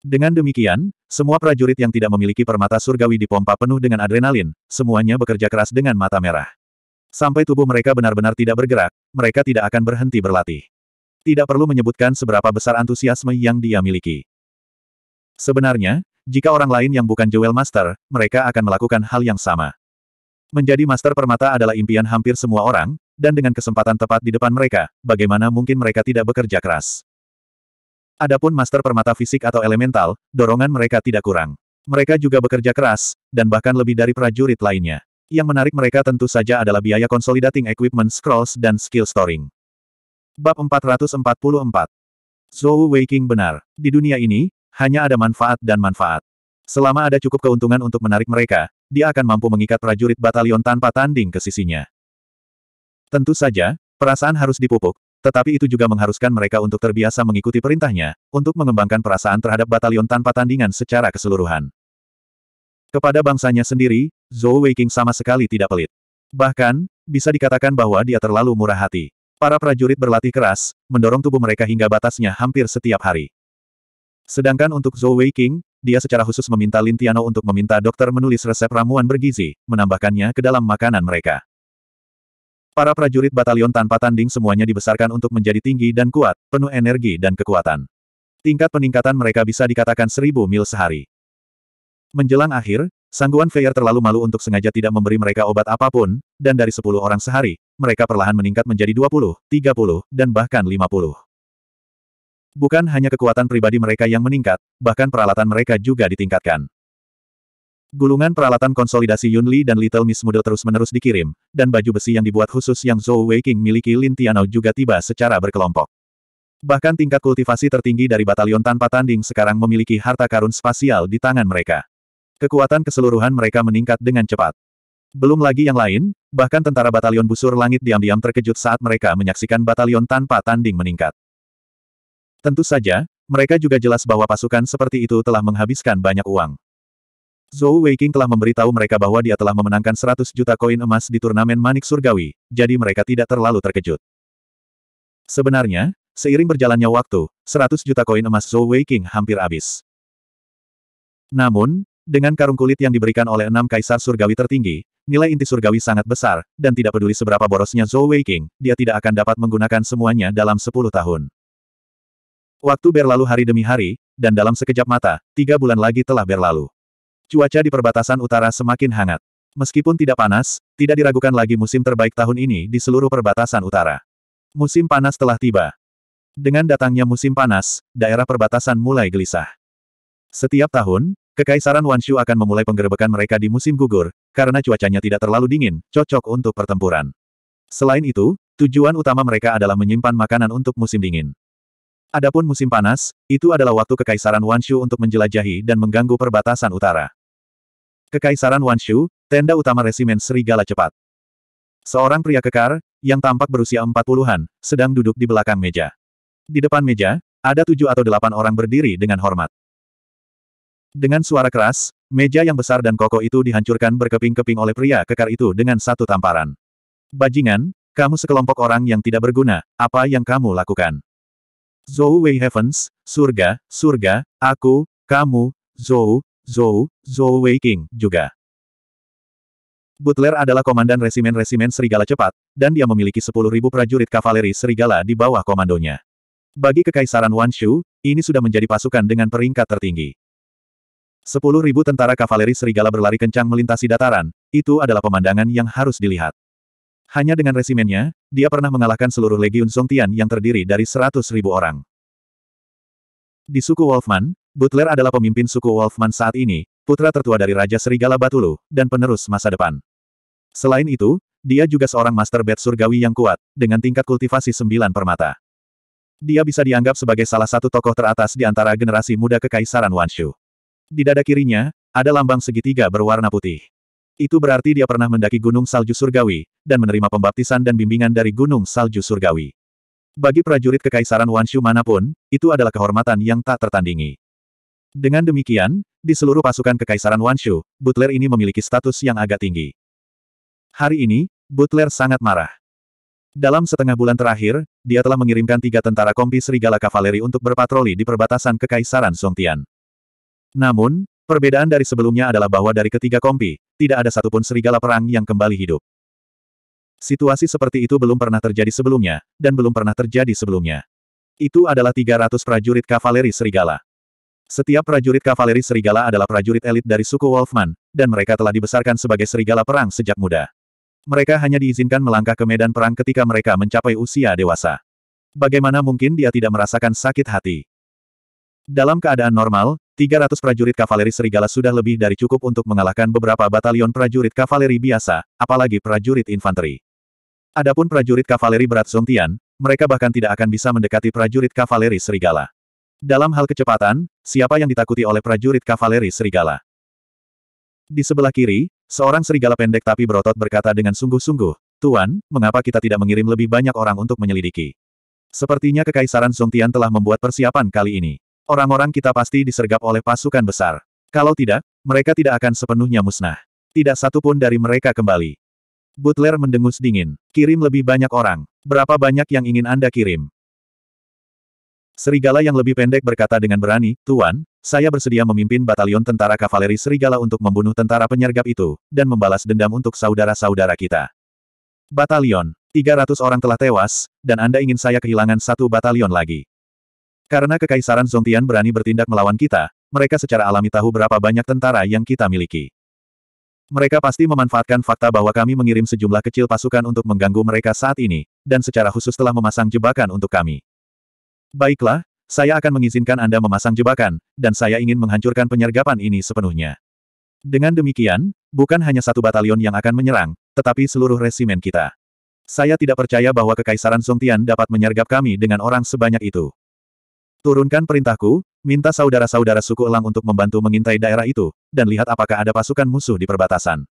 Dengan demikian, semua prajurit yang tidak memiliki permata surgawi dipompa penuh dengan adrenalin, semuanya bekerja keras dengan mata merah. Sampai tubuh mereka benar-benar tidak bergerak, mereka tidak akan berhenti berlatih. Tidak perlu menyebutkan seberapa besar antusiasme yang dia miliki. Sebenarnya, jika orang lain yang bukan Jewel Master, mereka akan melakukan hal yang sama. Menjadi Master Permata adalah impian hampir semua orang, dan dengan kesempatan tepat di depan mereka, bagaimana mungkin mereka tidak bekerja keras. Adapun master permata fisik atau elemental, dorongan mereka tidak kurang. Mereka juga bekerja keras, dan bahkan lebih dari prajurit lainnya. Yang menarik mereka tentu saja adalah biaya consolidating equipment scrolls dan skill storing. Bab 444 Zhou Weiqing benar. Di dunia ini, hanya ada manfaat dan manfaat. Selama ada cukup keuntungan untuk menarik mereka, dia akan mampu mengikat prajurit batalion tanpa tanding ke sisinya. Tentu saja, perasaan harus dipupuk, tetapi itu juga mengharuskan mereka untuk terbiasa mengikuti perintahnya, untuk mengembangkan perasaan terhadap batalion tanpa tandingan secara keseluruhan. Kepada bangsanya sendiri, Zhou Weiqing sama sekali tidak pelit. Bahkan, bisa dikatakan bahwa dia terlalu murah hati. Para prajurit berlatih keras, mendorong tubuh mereka hingga batasnya hampir setiap hari. Sedangkan untuk Zhou Weiqing, dia secara khusus meminta Lin Lintiano untuk meminta dokter menulis resep ramuan bergizi, menambahkannya ke dalam makanan mereka. Para prajurit batalion tanpa tanding semuanya dibesarkan untuk menjadi tinggi dan kuat, penuh energi dan kekuatan. Tingkat peningkatan mereka bisa dikatakan seribu mil sehari. Menjelang akhir, Sangguan Feyer terlalu malu untuk sengaja tidak memberi mereka obat apapun, dan dari sepuluh orang sehari, mereka perlahan meningkat menjadi dua puluh, tiga puluh, dan bahkan lima puluh. Bukan hanya kekuatan pribadi mereka yang meningkat, bahkan peralatan mereka juga ditingkatkan. Gulungan peralatan konsolidasi Yunli dan Little Miss Muda terus-menerus dikirim, dan baju besi yang dibuat khusus yang Zhou Weiqing miliki Lin Tianao juga tiba secara berkelompok. Bahkan tingkat kultivasi tertinggi dari batalion tanpa tanding sekarang memiliki harta karun spasial di tangan mereka. Kekuatan keseluruhan mereka meningkat dengan cepat. Belum lagi yang lain, bahkan tentara batalion busur langit diam-diam terkejut saat mereka menyaksikan batalion tanpa tanding meningkat. Tentu saja, mereka juga jelas bahwa pasukan seperti itu telah menghabiskan banyak uang. Zhou Weiqing telah memberitahu mereka bahwa dia telah memenangkan 100 juta koin emas di turnamen Manik Surgawi, jadi mereka tidak terlalu terkejut. Sebenarnya, seiring berjalannya waktu, 100 juta koin emas Zhou Weiqing hampir habis. Namun, dengan karung kulit yang diberikan oleh enam kaisar surgawi tertinggi, nilai inti surgawi sangat besar, dan tidak peduli seberapa borosnya Zhou Weiqing, dia tidak akan dapat menggunakan semuanya dalam 10 tahun. Waktu berlalu hari demi hari, dan dalam sekejap mata, tiga bulan lagi telah berlalu. Cuaca di perbatasan utara semakin hangat. Meskipun tidak panas, tidak diragukan lagi musim terbaik tahun ini di seluruh perbatasan utara. Musim panas telah tiba. Dengan datangnya musim panas, daerah perbatasan mulai gelisah. Setiap tahun, Kekaisaran Wanshu akan memulai penggerebekan mereka di musim gugur, karena cuacanya tidak terlalu dingin, cocok untuk pertempuran. Selain itu, tujuan utama mereka adalah menyimpan makanan untuk musim dingin. Adapun musim panas, itu adalah waktu Kekaisaran Wanshu untuk menjelajahi dan mengganggu perbatasan utara. Kekaisaran Wanshu, tenda utama resimen Serigala Cepat. Seorang pria kekar, yang tampak berusia empat puluhan sedang duduk di belakang meja. Di depan meja, ada tujuh atau delapan orang berdiri dengan hormat. Dengan suara keras, meja yang besar dan kokoh itu dihancurkan berkeping-keping oleh pria kekar itu dengan satu tamparan. Bajingan, kamu sekelompok orang yang tidak berguna, apa yang kamu lakukan? Zhou Wei Heavens, surga, surga, aku, kamu, Zhou, Zhou, Zhou Weiqing, juga. Butler adalah komandan resimen-resimen serigala cepat, dan dia memiliki 10.000 prajurit kavaleri serigala di bawah komandonya. Bagi Kekaisaran Wanshu, ini sudah menjadi pasukan dengan peringkat tertinggi. 10.000 tentara kavaleri serigala berlari kencang melintasi dataran, itu adalah pemandangan yang harus dilihat. Hanya dengan resimennya, dia pernah mengalahkan seluruh legiun Songtian yang terdiri dari 100.000 orang. Di suku Wolfman, Butler adalah pemimpin suku Wolfman saat ini, putra tertua dari Raja Serigala Batulu, dan penerus masa depan. Selain itu, dia juga seorang master bed surgawi yang kuat, dengan tingkat kultivasi sembilan permata. Dia bisa dianggap sebagai salah satu tokoh teratas di antara generasi muda Kekaisaran Wanshu. Di dada kirinya, ada lambang segitiga berwarna putih. Itu berarti dia pernah mendaki Gunung Salju Surgawi, dan menerima pembaptisan dan bimbingan dari Gunung Salju Surgawi. Bagi prajurit Kekaisaran Wanshu manapun, itu adalah kehormatan yang tak tertandingi. Dengan demikian, di seluruh pasukan Kekaisaran Wanshu, Butler ini memiliki status yang agak tinggi. Hari ini, Butler sangat marah. Dalam setengah bulan terakhir, dia telah mengirimkan tiga tentara kompi serigala kavaleri untuk berpatroli di perbatasan Kekaisaran Songtian. Namun, perbedaan dari sebelumnya adalah bahwa dari ketiga kompi, tidak ada satupun serigala perang yang kembali hidup. Situasi seperti itu belum pernah terjadi sebelumnya, dan belum pernah terjadi sebelumnya. Itu adalah 300 prajurit kavaleri serigala. Setiap prajurit kavaleri serigala adalah prajurit elit dari suku Wolfman, dan mereka telah dibesarkan sebagai serigala perang sejak muda. Mereka hanya diizinkan melangkah ke medan perang ketika mereka mencapai usia dewasa. Bagaimana mungkin dia tidak merasakan sakit hati? Dalam keadaan normal, 300 prajurit kavaleri serigala sudah lebih dari cukup untuk mengalahkan beberapa batalion prajurit kavaleri biasa, apalagi prajurit infanteri. Adapun prajurit kavaleri berat Zongtian, mereka bahkan tidak akan bisa mendekati prajurit kavaleri serigala. Dalam hal kecepatan, siapa yang ditakuti oleh prajurit kavaleri serigala? Di sebelah kiri, seorang serigala pendek tapi berotot berkata dengan sungguh-sungguh, Tuan, mengapa kita tidak mengirim lebih banyak orang untuk menyelidiki? Sepertinya Kekaisaran Songtian telah membuat persiapan kali ini. Orang-orang kita pasti disergap oleh pasukan besar. Kalau tidak, mereka tidak akan sepenuhnya musnah. Tidak satu pun dari mereka kembali. Butler mendengus dingin. Kirim lebih banyak orang. Berapa banyak yang ingin Anda kirim? Serigala yang lebih pendek berkata dengan berani, Tuan, saya bersedia memimpin batalion tentara kavaleri Serigala untuk membunuh tentara penyergap itu, dan membalas dendam untuk saudara-saudara kita. Batalion, 300 orang telah tewas, dan Anda ingin saya kehilangan satu batalion lagi. Karena Kekaisaran Zongtian berani bertindak melawan kita, mereka secara alami tahu berapa banyak tentara yang kita miliki. Mereka pasti memanfaatkan fakta bahwa kami mengirim sejumlah kecil pasukan untuk mengganggu mereka saat ini, dan secara khusus telah memasang jebakan untuk kami. Baiklah, saya akan mengizinkan Anda memasang jebakan, dan saya ingin menghancurkan penyergapan ini sepenuhnya. Dengan demikian, bukan hanya satu batalion yang akan menyerang, tetapi seluruh resimen kita. Saya tidak percaya bahwa Kekaisaran Songtian dapat menyergap kami dengan orang sebanyak itu. Turunkan perintahku, minta saudara-saudara suku Elang untuk membantu mengintai daerah itu, dan lihat apakah ada pasukan musuh di perbatasan.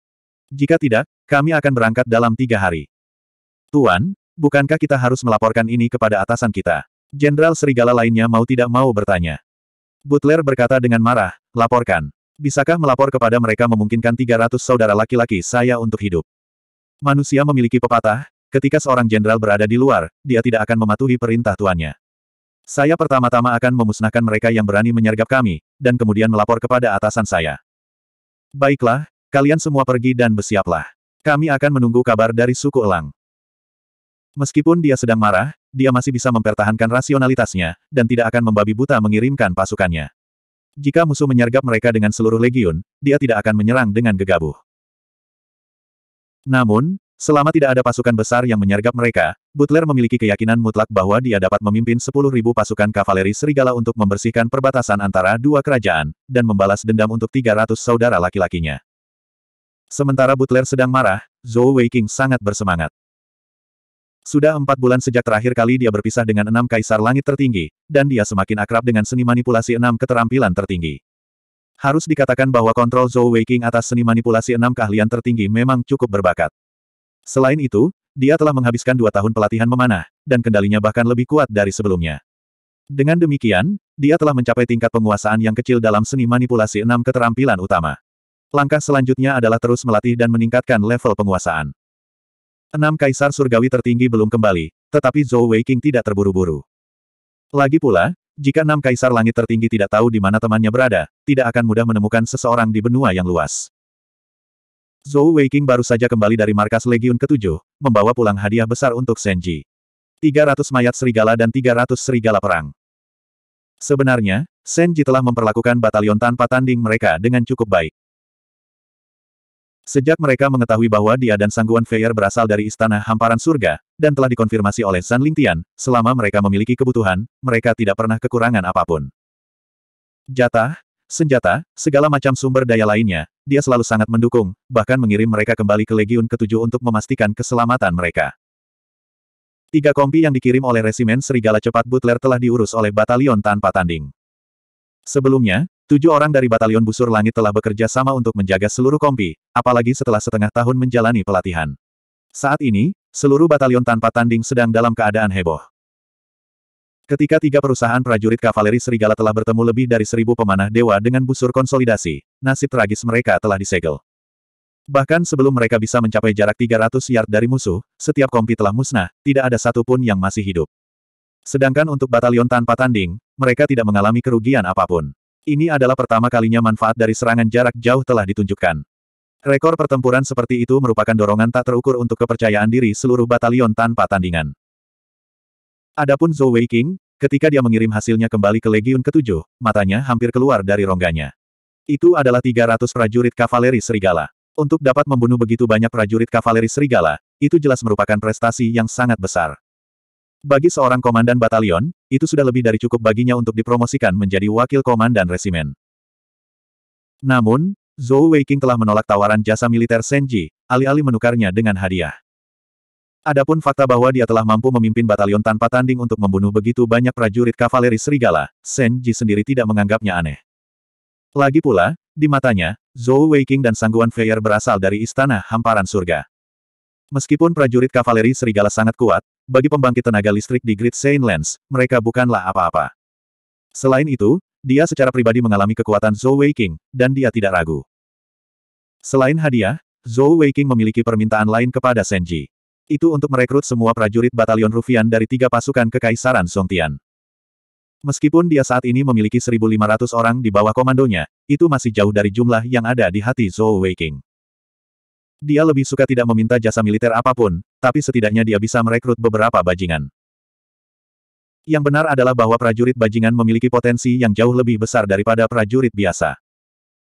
Jika tidak, kami akan berangkat dalam tiga hari. Tuan, bukankah kita harus melaporkan ini kepada atasan kita? Jenderal Serigala lainnya mau tidak mau bertanya. Butler berkata dengan marah, laporkan. Bisakah melapor kepada mereka memungkinkan 300 saudara laki-laki saya untuk hidup? Manusia memiliki pepatah, ketika seorang jenderal berada di luar, dia tidak akan mematuhi perintah tuannya. Saya pertama-tama akan memusnahkan mereka yang berani menyergap kami, dan kemudian melapor kepada atasan saya. Baiklah, kalian semua pergi dan bersiaplah. Kami akan menunggu kabar dari suku Elang. Meskipun dia sedang marah, dia masih bisa mempertahankan rasionalitasnya, dan tidak akan membabi buta mengirimkan pasukannya. Jika musuh menyergap mereka dengan seluruh legiun, dia tidak akan menyerang dengan gegabah. Namun, selama tidak ada pasukan besar yang menyergap mereka, Butler memiliki keyakinan mutlak bahwa dia dapat memimpin 10.000 pasukan kavaleri serigala untuk membersihkan perbatasan antara dua kerajaan, dan membalas dendam untuk 300 saudara laki-lakinya. Sementara Butler sedang marah, Zhou Weiqing sangat bersemangat. Sudah empat bulan sejak terakhir kali dia berpisah dengan enam kaisar langit tertinggi, dan dia semakin akrab dengan seni manipulasi enam keterampilan tertinggi. Harus dikatakan bahwa kontrol Zhou Weiqing atas seni manipulasi enam keahlian tertinggi memang cukup berbakat. Selain itu, dia telah menghabiskan dua tahun pelatihan memanah, dan kendalinya bahkan lebih kuat dari sebelumnya. Dengan demikian, dia telah mencapai tingkat penguasaan yang kecil dalam seni manipulasi enam keterampilan utama. Langkah selanjutnya adalah terus melatih dan meningkatkan level penguasaan. Enam kaisar surgawi tertinggi belum kembali, tetapi Zhou Weiqing tidak terburu-buru. Lagi pula, jika enam kaisar langit tertinggi tidak tahu di mana temannya berada, tidak akan mudah menemukan seseorang di benua yang luas. Zhou Weiqing baru saja kembali dari markas Legiun ke-7, membawa pulang hadiah besar untuk Senji. 300 mayat serigala dan 300 serigala perang. Sebenarnya, Senji telah memperlakukan batalion tanpa tanding mereka dengan cukup baik. Sejak mereka mengetahui bahwa dia dan Sangguan Feier berasal dari Istana Hamparan Surga, dan telah dikonfirmasi oleh San Lingtian, selama mereka memiliki kebutuhan, mereka tidak pernah kekurangan apapun. Jatah, senjata, segala macam sumber daya lainnya, dia selalu sangat mendukung, bahkan mengirim mereka kembali ke Legiun ketujuh untuk memastikan keselamatan mereka. Tiga kompi yang dikirim oleh Resimen Serigala Cepat Butler telah diurus oleh batalion tanpa tanding. Sebelumnya, Tujuh orang dari Batalion Busur Langit telah bekerja sama untuk menjaga seluruh kompi, apalagi setelah setengah tahun menjalani pelatihan. Saat ini, seluruh batalion tanpa tanding sedang dalam keadaan heboh. Ketika tiga perusahaan prajurit kavaleri serigala telah bertemu lebih dari seribu pemanah dewa dengan busur konsolidasi, nasib tragis mereka telah disegel. Bahkan sebelum mereka bisa mencapai jarak 300 yard dari musuh, setiap kompi telah musnah, tidak ada satupun yang masih hidup. Sedangkan untuk batalion tanpa tanding, mereka tidak mengalami kerugian apapun. Ini adalah pertama kalinya manfaat dari serangan jarak jauh telah ditunjukkan. Rekor pertempuran seperti itu merupakan dorongan tak terukur untuk kepercayaan diri seluruh batalion tanpa tandingan. Adapun Zhou Wei King, ketika dia mengirim hasilnya kembali ke Legiun ke-7, matanya hampir keluar dari rongganya. Itu adalah 300 prajurit kavaleri serigala. Untuk dapat membunuh begitu banyak prajurit kavaleri serigala, itu jelas merupakan prestasi yang sangat besar. Bagi seorang komandan batalion, itu sudah lebih dari cukup baginya untuk dipromosikan menjadi wakil komandan resimen. Namun, Zhou Weiqing telah menolak tawaran jasa militer Senji, alih-alih menukarnya dengan hadiah. Adapun fakta bahwa dia telah mampu memimpin batalion tanpa tanding untuk membunuh begitu banyak prajurit kavaleri serigala, Senji sendiri tidak menganggapnya aneh. Lagi pula, di matanya, Zhou Weiqing dan Sangguan Feier berasal dari istana hamparan surga. Meskipun prajurit kavaleri serigala sangat kuat, bagi pembangkit tenaga listrik di Grid Saint Lens, mereka bukanlah apa-apa. Selain itu, dia secara pribadi mengalami kekuatan Zhou Weiqing, dan dia tidak ragu. Selain hadiah, Zhou Weiqing memiliki permintaan lain kepada Senji. Itu untuk merekrut semua prajurit batalion Rufian dari tiga pasukan Kekaisaran Songtian. Meskipun dia saat ini memiliki 1.500 orang di bawah komandonya, itu masih jauh dari jumlah yang ada di hati Zhou Weiqing. Dia lebih suka tidak meminta jasa militer apapun, tapi setidaknya dia bisa merekrut beberapa bajingan. Yang benar adalah bahwa prajurit bajingan memiliki potensi yang jauh lebih besar daripada prajurit biasa.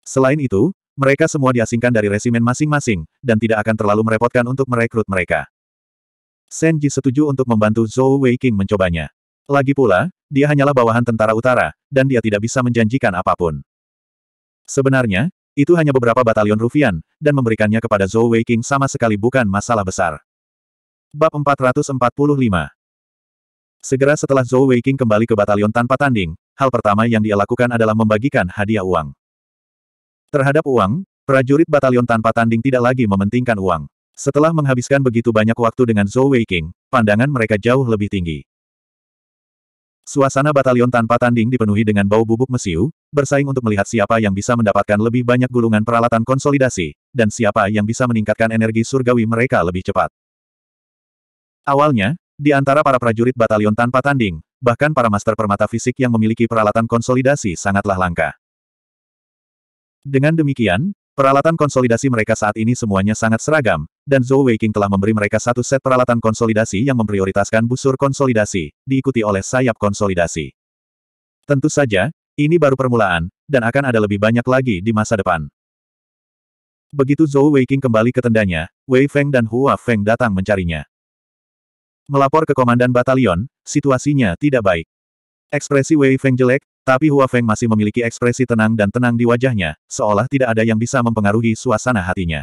Selain itu, mereka semua diasingkan dari resimen masing-masing, dan tidak akan terlalu merepotkan untuk merekrut mereka. Senji setuju untuk membantu Zhou Weiqing mencobanya. Lagi pula, dia hanyalah bawahan tentara utara, dan dia tidak bisa menjanjikan apapun. Sebenarnya, itu hanya beberapa batalion Rufian, dan memberikannya kepada Zhou Weiqing sama sekali bukan masalah besar. Bab 445 Segera setelah Zhou Weiqing kembali ke batalion tanpa tanding, hal pertama yang dia lakukan adalah membagikan hadiah uang. Terhadap uang, prajurit batalion tanpa tanding tidak lagi mementingkan uang. Setelah menghabiskan begitu banyak waktu dengan Zhou Weiqing, pandangan mereka jauh lebih tinggi. Suasana batalion tanpa tanding dipenuhi dengan bau bubuk mesiu, bersaing untuk melihat siapa yang bisa mendapatkan lebih banyak gulungan peralatan konsolidasi, dan siapa yang bisa meningkatkan energi surgawi mereka lebih cepat. Awalnya, di antara para prajurit batalion tanpa tanding, bahkan para master permata fisik yang memiliki peralatan konsolidasi sangatlah langka. Dengan demikian, Peralatan konsolidasi mereka saat ini semuanya sangat seragam, dan Zhou Weiking telah memberi mereka satu set peralatan konsolidasi yang memprioritaskan busur konsolidasi, diikuti oleh sayap konsolidasi. Tentu saja, ini baru permulaan, dan akan ada lebih banyak lagi di masa depan. Begitu Zhou Weiking kembali ke tendanya, Wei Feng dan Hua Feng datang mencarinya. Melapor ke komandan batalion, situasinya tidak baik. Ekspresi Wei Feng jelek, tapi Hua Feng masih memiliki ekspresi tenang dan tenang di wajahnya, seolah tidak ada yang bisa mempengaruhi suasana hatinya.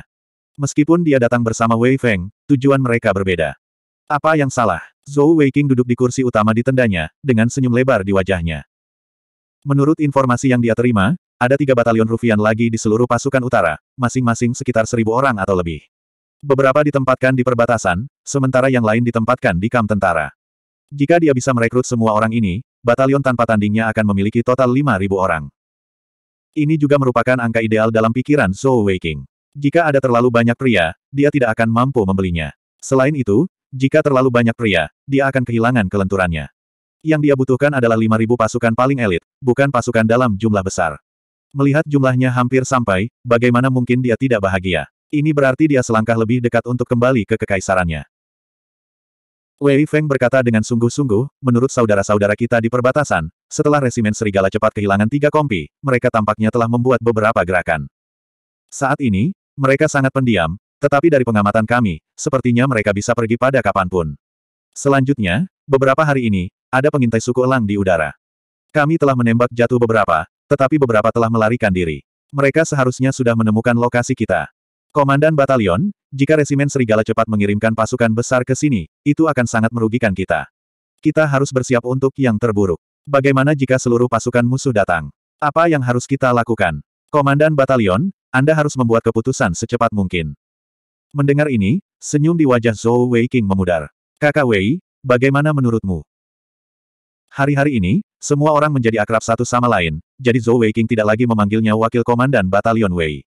Meskipun dia datang bersama Wei Feng, tujuan mereka berbeda. Apa yang salah? Zhou Weiqing duduk di kursi utama di tendanya, dengan senyum lebar di wajahnya. Menurut informasi yang dia terima, ada tiga batalion rufian lagi di seluruh pasukan utara, masing-masing sekitar seribu orang atau lebih. Beberapa ditempatkan di perbatasan, sementara yang lain ditempatkan di kamp tentara. Jika dia bisa merekrut semua orang ini, batalion tanpa tandingnya akan memiliki total 5.000 orang. Ini juga merupakan angka ideal dalam pikiran Zhou Weiqing. Jika ada terlalu banyak pria, dia tidak akan mampu membelinya. Selain itu, jika terlalu banyak pria, dia akan kehilangan kelenturannya. Yang dia butuhkan adalah 5.000 pasukan paling elit, bukan pasukan dalam jumlah besar. Melihat jumlahnya hampir sampai, bagaimana mungkin dia tidak bahagia? Ini berarti dia selangkah lebih dekat untuk kembali ke kekaisarannya. Wei Feng berkata dengan sungguh-sungguh, menurut saudara-saudara kita di perbatasan, setelah resimen serigala cepat kehilangan tiga kompi, mereka tampaknya telah membuat beberapa gerakan. Saat ini, mereka sangat pendiam, tetapi dari pengamatan kami, sepertinya mereka bisa pergi pada kapanpun. Selanjutnya, beberapa hari ini, ada pengintai suku elang di udara. Kami telah menembak jatuh beberapa, tetapi beberapa telah melarikan diri. Mereka seharusnya sudah menemukan lokasi kita. Komandan batalion, jika resimen serigala cepat mengirimkan pasukan besar ke sini, itu akan sangat merugikan kita. Kita harus bersiap untuk yang terburuk. Bagaimana jika seluruh pasukan musuh datang? Apa yang harus kita lakukan? Komandan batalion, Anda harus membuat keputusan secepat mungkin. Mendengar ini, senyum di wajah Zhou Wei King memudar. Kakak Wei, bagaimana menurutmu? Hari-hari ini, semua orang menjadi akrab satu sama lain, jadi Zhou Wei King tidak lagi memanggilnya wakil komandan batalion Wei.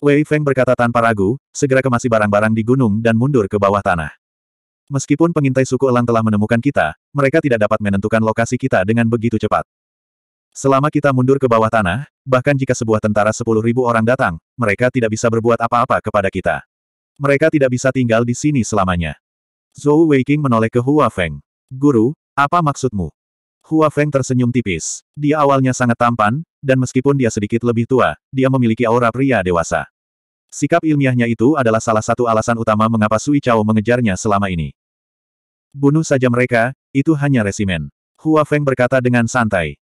Wei Feng berkata tanpa ragu, segera kemasi barang-barang di gunung dan mundur ke bawah tanah. Meskipun pengintai suku Elang telah menemukan kita, mereka tidak dapat menentukan lokasi kita dengan begitu cepat. Selama kita mundur ke bawah tanah, bahkan jika sebuah tentara sepuluh ribu orang datang, mereka tidak bisa berbuat apa-apa kepada kita. Mereka tidak bisa tinggal di sini selamanya. Zhou Weiqing menoleh ke Hua Feng. Guru, apa maksudmu? Hua Feng tersenyum tipis. Dia awalnya sangat tampan, dan meskipun dia sedikit lebih tua, dia memiliki aura pria dewasa. Sikap ilmiahnya itu adalah salah satu alasan utama mengapa Sui Chao mengejarnya selama ini. Bunuh saja mereka, itu hanya resimen. Hua Feng berkata dengan santai.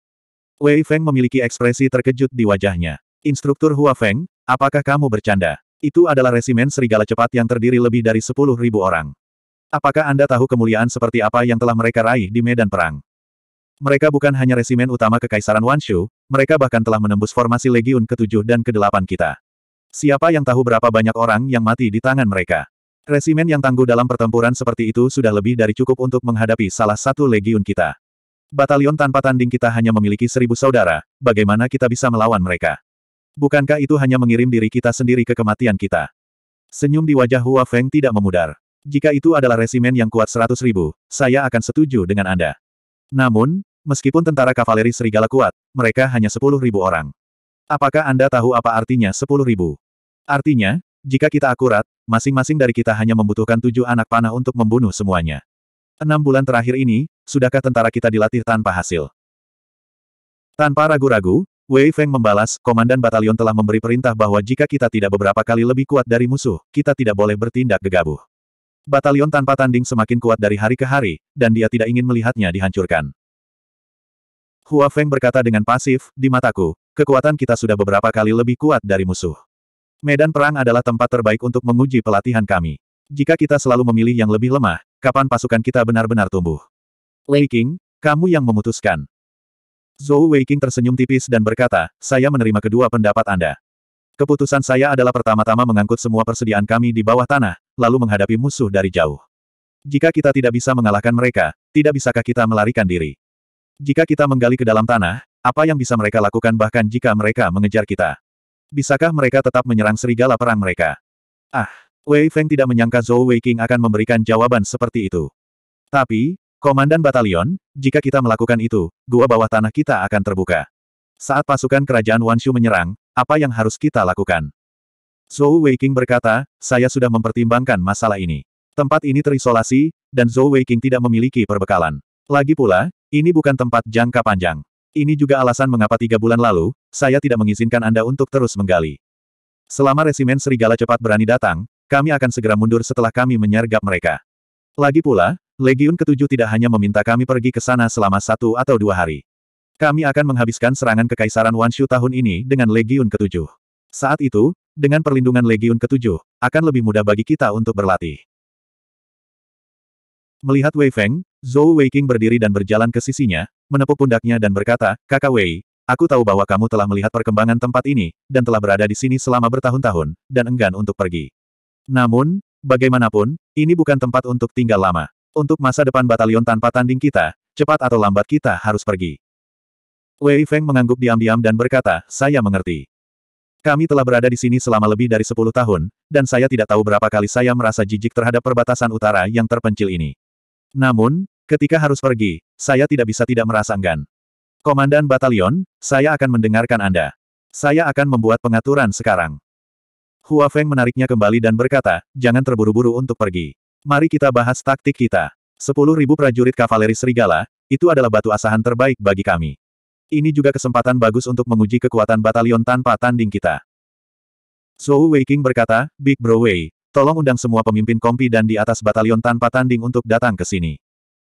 Wei Feng memiliki ekspresi terkejut di wajahnya. Instruktur Hua Feng, apakah kamu bercanda? Itu adalah resimen serigala cepat yang terdiri lebih dari 10.000 orang. Apakah Anda tahu kemuliaan seperti apa yang telah mereka raih di medan perang? Mereka bukan hanya resimen utama Kekaisaran Wanshu, mereka bahkan telah menembus formasi Legiun ke-7 dan ke-8 kita. Siapa yang tahu berapa banyak orang yang mati di tangan mereka? Resimen yang tangguh dalam pertempuran seperti itu sudah lebih dari cukup untuk menghadapi salah satu Legiun kita. Batalion tanpa tanding kita hanya memiliki seribu saudara, bagaimana kita bisa melawan mereka? Bukankah itu hanya mengirim diri kita sendiri ke kematian kita? Senyum di wajah Hua Feng tidak memudar. Jika itu adalah resimen yang kuat seratus ribu, saya akan setuju dengan Anda. Namun, Meskipun tentara kavaleri serigala kuat, mereka hanya sepuluh ribu orang. Apakah Anda tahu apa artinya sepuluh ribu? Artinya, jika kita akurat, masing-masing dari kita hanya membutuhkan tujuh anak panah untuk membunuh semuanya. Enam bulan terakhir ini, sudahkah tentara kita dilatih tanpa hasil? Tanpa ragu-ragu, Wei Feng membalas, Komandan Batalion telah memberi perintah bahwa jika kita tidak beberapa kali lebih kuat dari musuh, kita tidak boleh bertindak gegabah. Batalion tanpa tanding semakin kuat dari hari ke hari, dan dia tidak ingin melihatnya dihancurkan. Hua Feng berkata dengan pasif, di mataku, kekuatan kita sudah beberapa kali lebih kuat dari musuh. Medan perang adalah tempat terbaik untuk menguji pelatihan kami. Jika kita selalu memilih yang lebih lemah, kapan pasukan kita benar-benar tumbuh? Lei King, kamu yang memutuskan. Zhou King tersenyum tipis dan berkata, saya menerima kedua pendapat Anda. Keputusan saya adalah pertama-tama mengangkut semua persediaan kami di bawah tanah, lalu menghadapi musuh dari jauh. Jika kita tidak bisa mengalahkan mereka, tidak bisakah kita melarikan diri? Jika kita menggali ke dalam tanah, apa yang bisa mereka lakukan bahkan jika mereka mengejar kita? Bisakah mereka tetap menyerang serigala perang mereka? Ah, Wei Feng tidak menyangka Zhou Wei King akan memberikan jawaban seperti itu. Tapi, Komandan Batalion, jika kita melakukan itu, gua bawah tanah kita akan terbuka. Saat pasukan kerajaan Wanshu menyerang, apa yang harus kita lakukan? Zhou Wei King berkata, saya sudah mempertimbangkan masalah ini. Tempat ini terisolasi, dan Zhou Wei King tidak memiliki perbekalan. Lagi pula, ini bukan tempat jangka panjang. Ini juga alasan mengapa tiga bulan lalu, saya tidak mengizinkan Anda untuk terus menggali. Selama resimen serigala cepat berani datang, kami akan segera mundur setelah kami menyergap mereka. Lagi pula, Legiun ketujuh tidak hanya meminta kami pergi ke sana selama satu atau dua hari. Kami akan menghabiskan serangan kekaisaran Wanshu tahun ini dengan Legiun ketujuh. Saat itu, dengan perlindungan Legiun ketujuh, akan lebih mudah bagi kita untuk berlatih. Melihat Wei Feng, Zhou Weiqing berdiri dan berjalan ke sisinya, menepuk pundaknya dan berkata, Kakak Wei, aku tahu bahwa kamu telah melihat perkembangan tempat ini, dan telah berada di sini selama bertahun-tahun, dan enggan untuk pergi. Namun, bagaimanapun, ini bukan tempat untuk tinggal lama. Untuk masa depan batalion tanpa tanding kita, cepat atau lambat kita harus pergi. Wei Feng mengangguk diam-diam dan berkata, saya mengerti. Kami telah berada di sini selama lebih dari 10 tahun, dan saya tidak tahu berapa kali saya merasa jijik terhadap perbatasan utara yang terpencil ini. Namun, ketika harus pergi, saya tidak bisa tidak merasa enggan. Komandan Batalion, saya akan mendengarkan Anda. Saya akan membuat pengaturan sekarang. Hua Feng menariknya kembali dan berkata, jangan terburu-buru untuk pergi. Mari kita bahas taktik kita. Sepuluh ribu prajurit kavaleri serigala, itu adalah batu asahan terbaik bagi kami. Ini juga kesempatan bagus untuk menguji kekuatan batalion tanpa tanding kita. Zhou Weiking berkata, Big Bro Wei, Tolong undang semua pemimpin kompi dan di atas batalion tanpa tanding untuk datang ke sini.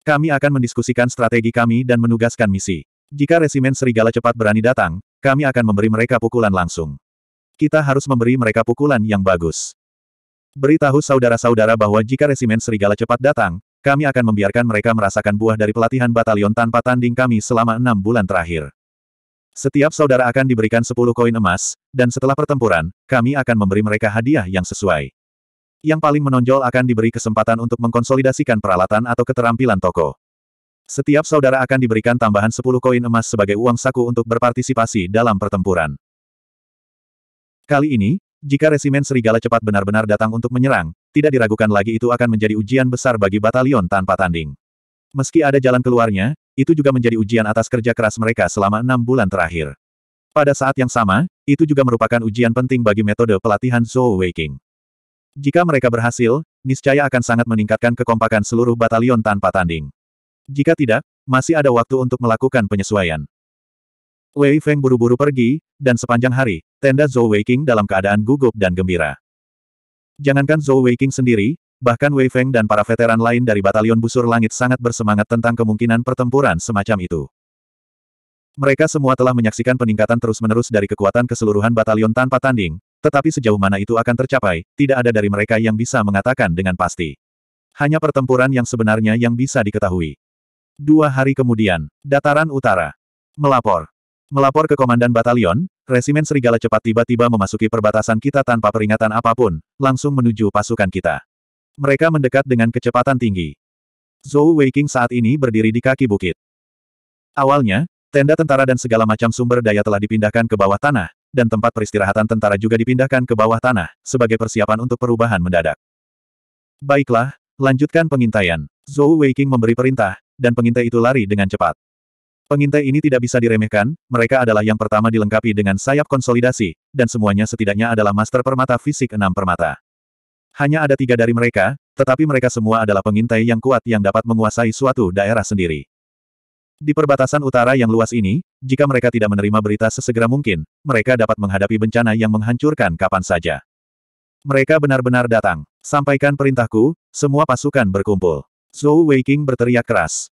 Kami akan mendiskusikan strategi kami dan menugaskan misi. Jika resimen serigala cepat berani datang, kami akan memberi mereka pukulan langsung. Kita harus memberi mereka pukulan yang bagus. Beritahu saudara-saudara bahwa jika resimen serigala cepat datang, kami akan membiarkan mereka merasakan buah dari pelatihan batalion tanpa tanding kami selama enam bulan terakhir. Setiap saudara akan diberikan sepuluh koin emas, dan setelah pertempuran, kami akan memberi mereka hadiah yang sesuai yang paling menonjol akan diberi kesempatan untuk mengkonsolidasikan peralatan atau keterampilan toko. Setiap saudara akan diberikan tambahan 10 koin emas sebagai uang saku untuk berpartisipasi dalam pertempuran. Kali ini, jika resimen serigala cepat benar-benar datang untuk menyerang, tidak diragukan lagi itu akan menjadi ujian besar bagi batalion tanpa tanding. Meski ada jalan keluarnya, itu juga menjadi ujian atas kerja keras mereka selama enam bulan terakhir. Pada saat yang sama, itu juga merupakan ujian penting bagi metode pelatihan Zhou Waking. Jika mereka berhasil, niscaya akan sangat meningkatkan kekompakan seluruh batalion tanpa tanding. Jika tidak, masih ada waktu untuk melakukan penyesuaian. Wei Feng buru-buru pergi, dan sepanjang hari, tenda Zhou Weiqing dalam keadaan gugup dan gembira. Jangankan Zhou Weiqing sendiri, bahkan Wei Feng dan para veteran lain dari batalion busur langit sangat bersemangat tentang kemungkinan pertempuran semacam itu. Mereka semua telah menyaksikan peningkatan terus-menerus dari kekuatan keseluruhan batalion tanpa tanding, tetapi sejauh mana itu akan tercapai, tidak ada dari mereka yang bisa mengatakan dengan pasti. Hanya pertempuran yang sebenarnya yang bisa diketahui. Dua hari kemudian, dataran utara. Melapor. Melapor ke Komandan Batalion, Resimen Serigala cepat tiba-tiba memasuki perbatasan kita tanpa peringatan apapun, langsung menuju pasukan kita. Mereka mendekat dengan kecepatan tinggi. Zhou Weiking saat ini berdiri di kaki bukit. Awalnya, tenda tentara dan segala macam sumber daya telah dipindahkan ke bawah tanah, dan tempat peristirahatan tentara juga dipindahkan ke bawah tanah, sebagai persiapan untuk perubahan mendadak. Baiklah, lanjutkan pengintaian. Zhou Weiqing memberi perintah, dan pengintai itu lari dengan cepat. Pengintai ini tidak bisa diremehkan, mereka adalah yang pertama dilengkapi dengan sayap konsolidasi, dan semuanya setidaknya adalah master permata fisik enam permata. Hanya ada tiga dari mereka, tetapi mereka semua adalah pengintai yang kuat yang dapat menguasai suatu daerah sendiri. Di perbatasan utara yang luas ini, jika mereka tidak menerima berita sesegera mungkin, mereka dapat menghadapi bencana yang menghancurkan kapan saja. Mereka benar-benar datang. Sampaikan perintahku, semua pasukan berkumpul. Zhou Weiqing berteriak keras.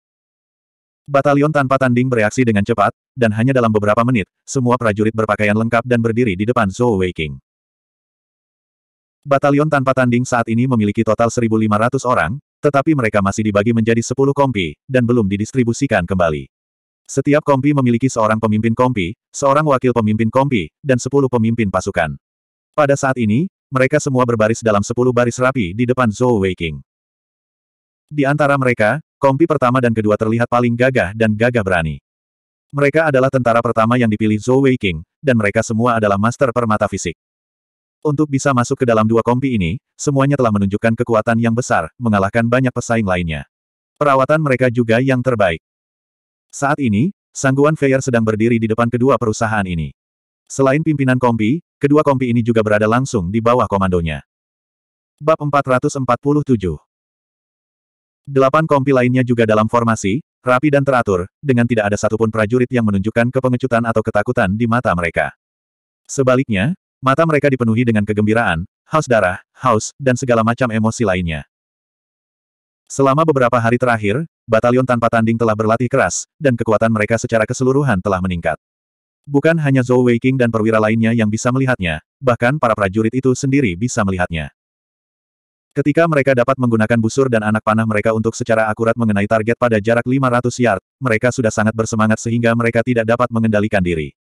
Batalion tanpa tanding bereaksi dengan cepat, dan hanya dalam beberapa menit, semua prajurit berpakaian lengkap dan berdiri di depan Zhou Weiqing. Batalion tanpa tanding saat ini memiliki total 1.500 orang, tetapi mereka masih dibagi menjadi 10 kompi, dan belum didistribusikan kembali. Setiap kompi memiliki seorang pemimpin kompi, seorang wakil pemimpin kompi, dan sepuluh pemimpin pasukan. Pada saat ini, mereka semua berbaris dalam sepuluh baris rapi di depan Zhou Weiqing. Di antara mereka, kompi pertama dan kedua terlihat paling gagah dan gagah berani. Mereka adalah tentara pertama yang dipilih Zhou Weiqing, dan mereka semua adalah master permata fisik. Untuk bisa masuk ke dalam dua kompi ini, semuanya telah menunjukkan kekuatan yang besar, mengalahkan banyak pesaing lainnya. Perawatan mereka juga yang terbaik. Saat ini, Sangguan Feyer sedang berdiri di depan kedua perusahaan ini. Selain pimpinan kompi, kedua kompi ini juga berada langsung di bawah komandonya. Bab 447 Delapan kompi lainnya juga dalam formasi, rapi dan teratur, dengan tidak ada satupun prajurit yang menunjukkan kepengecutan atau ketakutan di mata mereka. Sebaliknya, mata mereka dipenuhi dengan kegembiraan, haus darah, haus, dan segala macam emosi lainnya. Selama beberapa hari terakhir, batalion tanpa tanding telah berlatih keras, dan kekuatan mereka secara keseluruhan telah meningkat. Bukan hanya Zhou Weiqing dan perwira lainnya yang bisa melihatnya, bahkan para prajurit itu sendiri bisa melihatnya. Ketika mereka dapat menggunakan busur dan anak panah mereka untuk secara akurat mengenai target pada jarak 500 yard, mereka sudah sangat bersemangat sehingga mereka tidak dapat mengendalikan diri.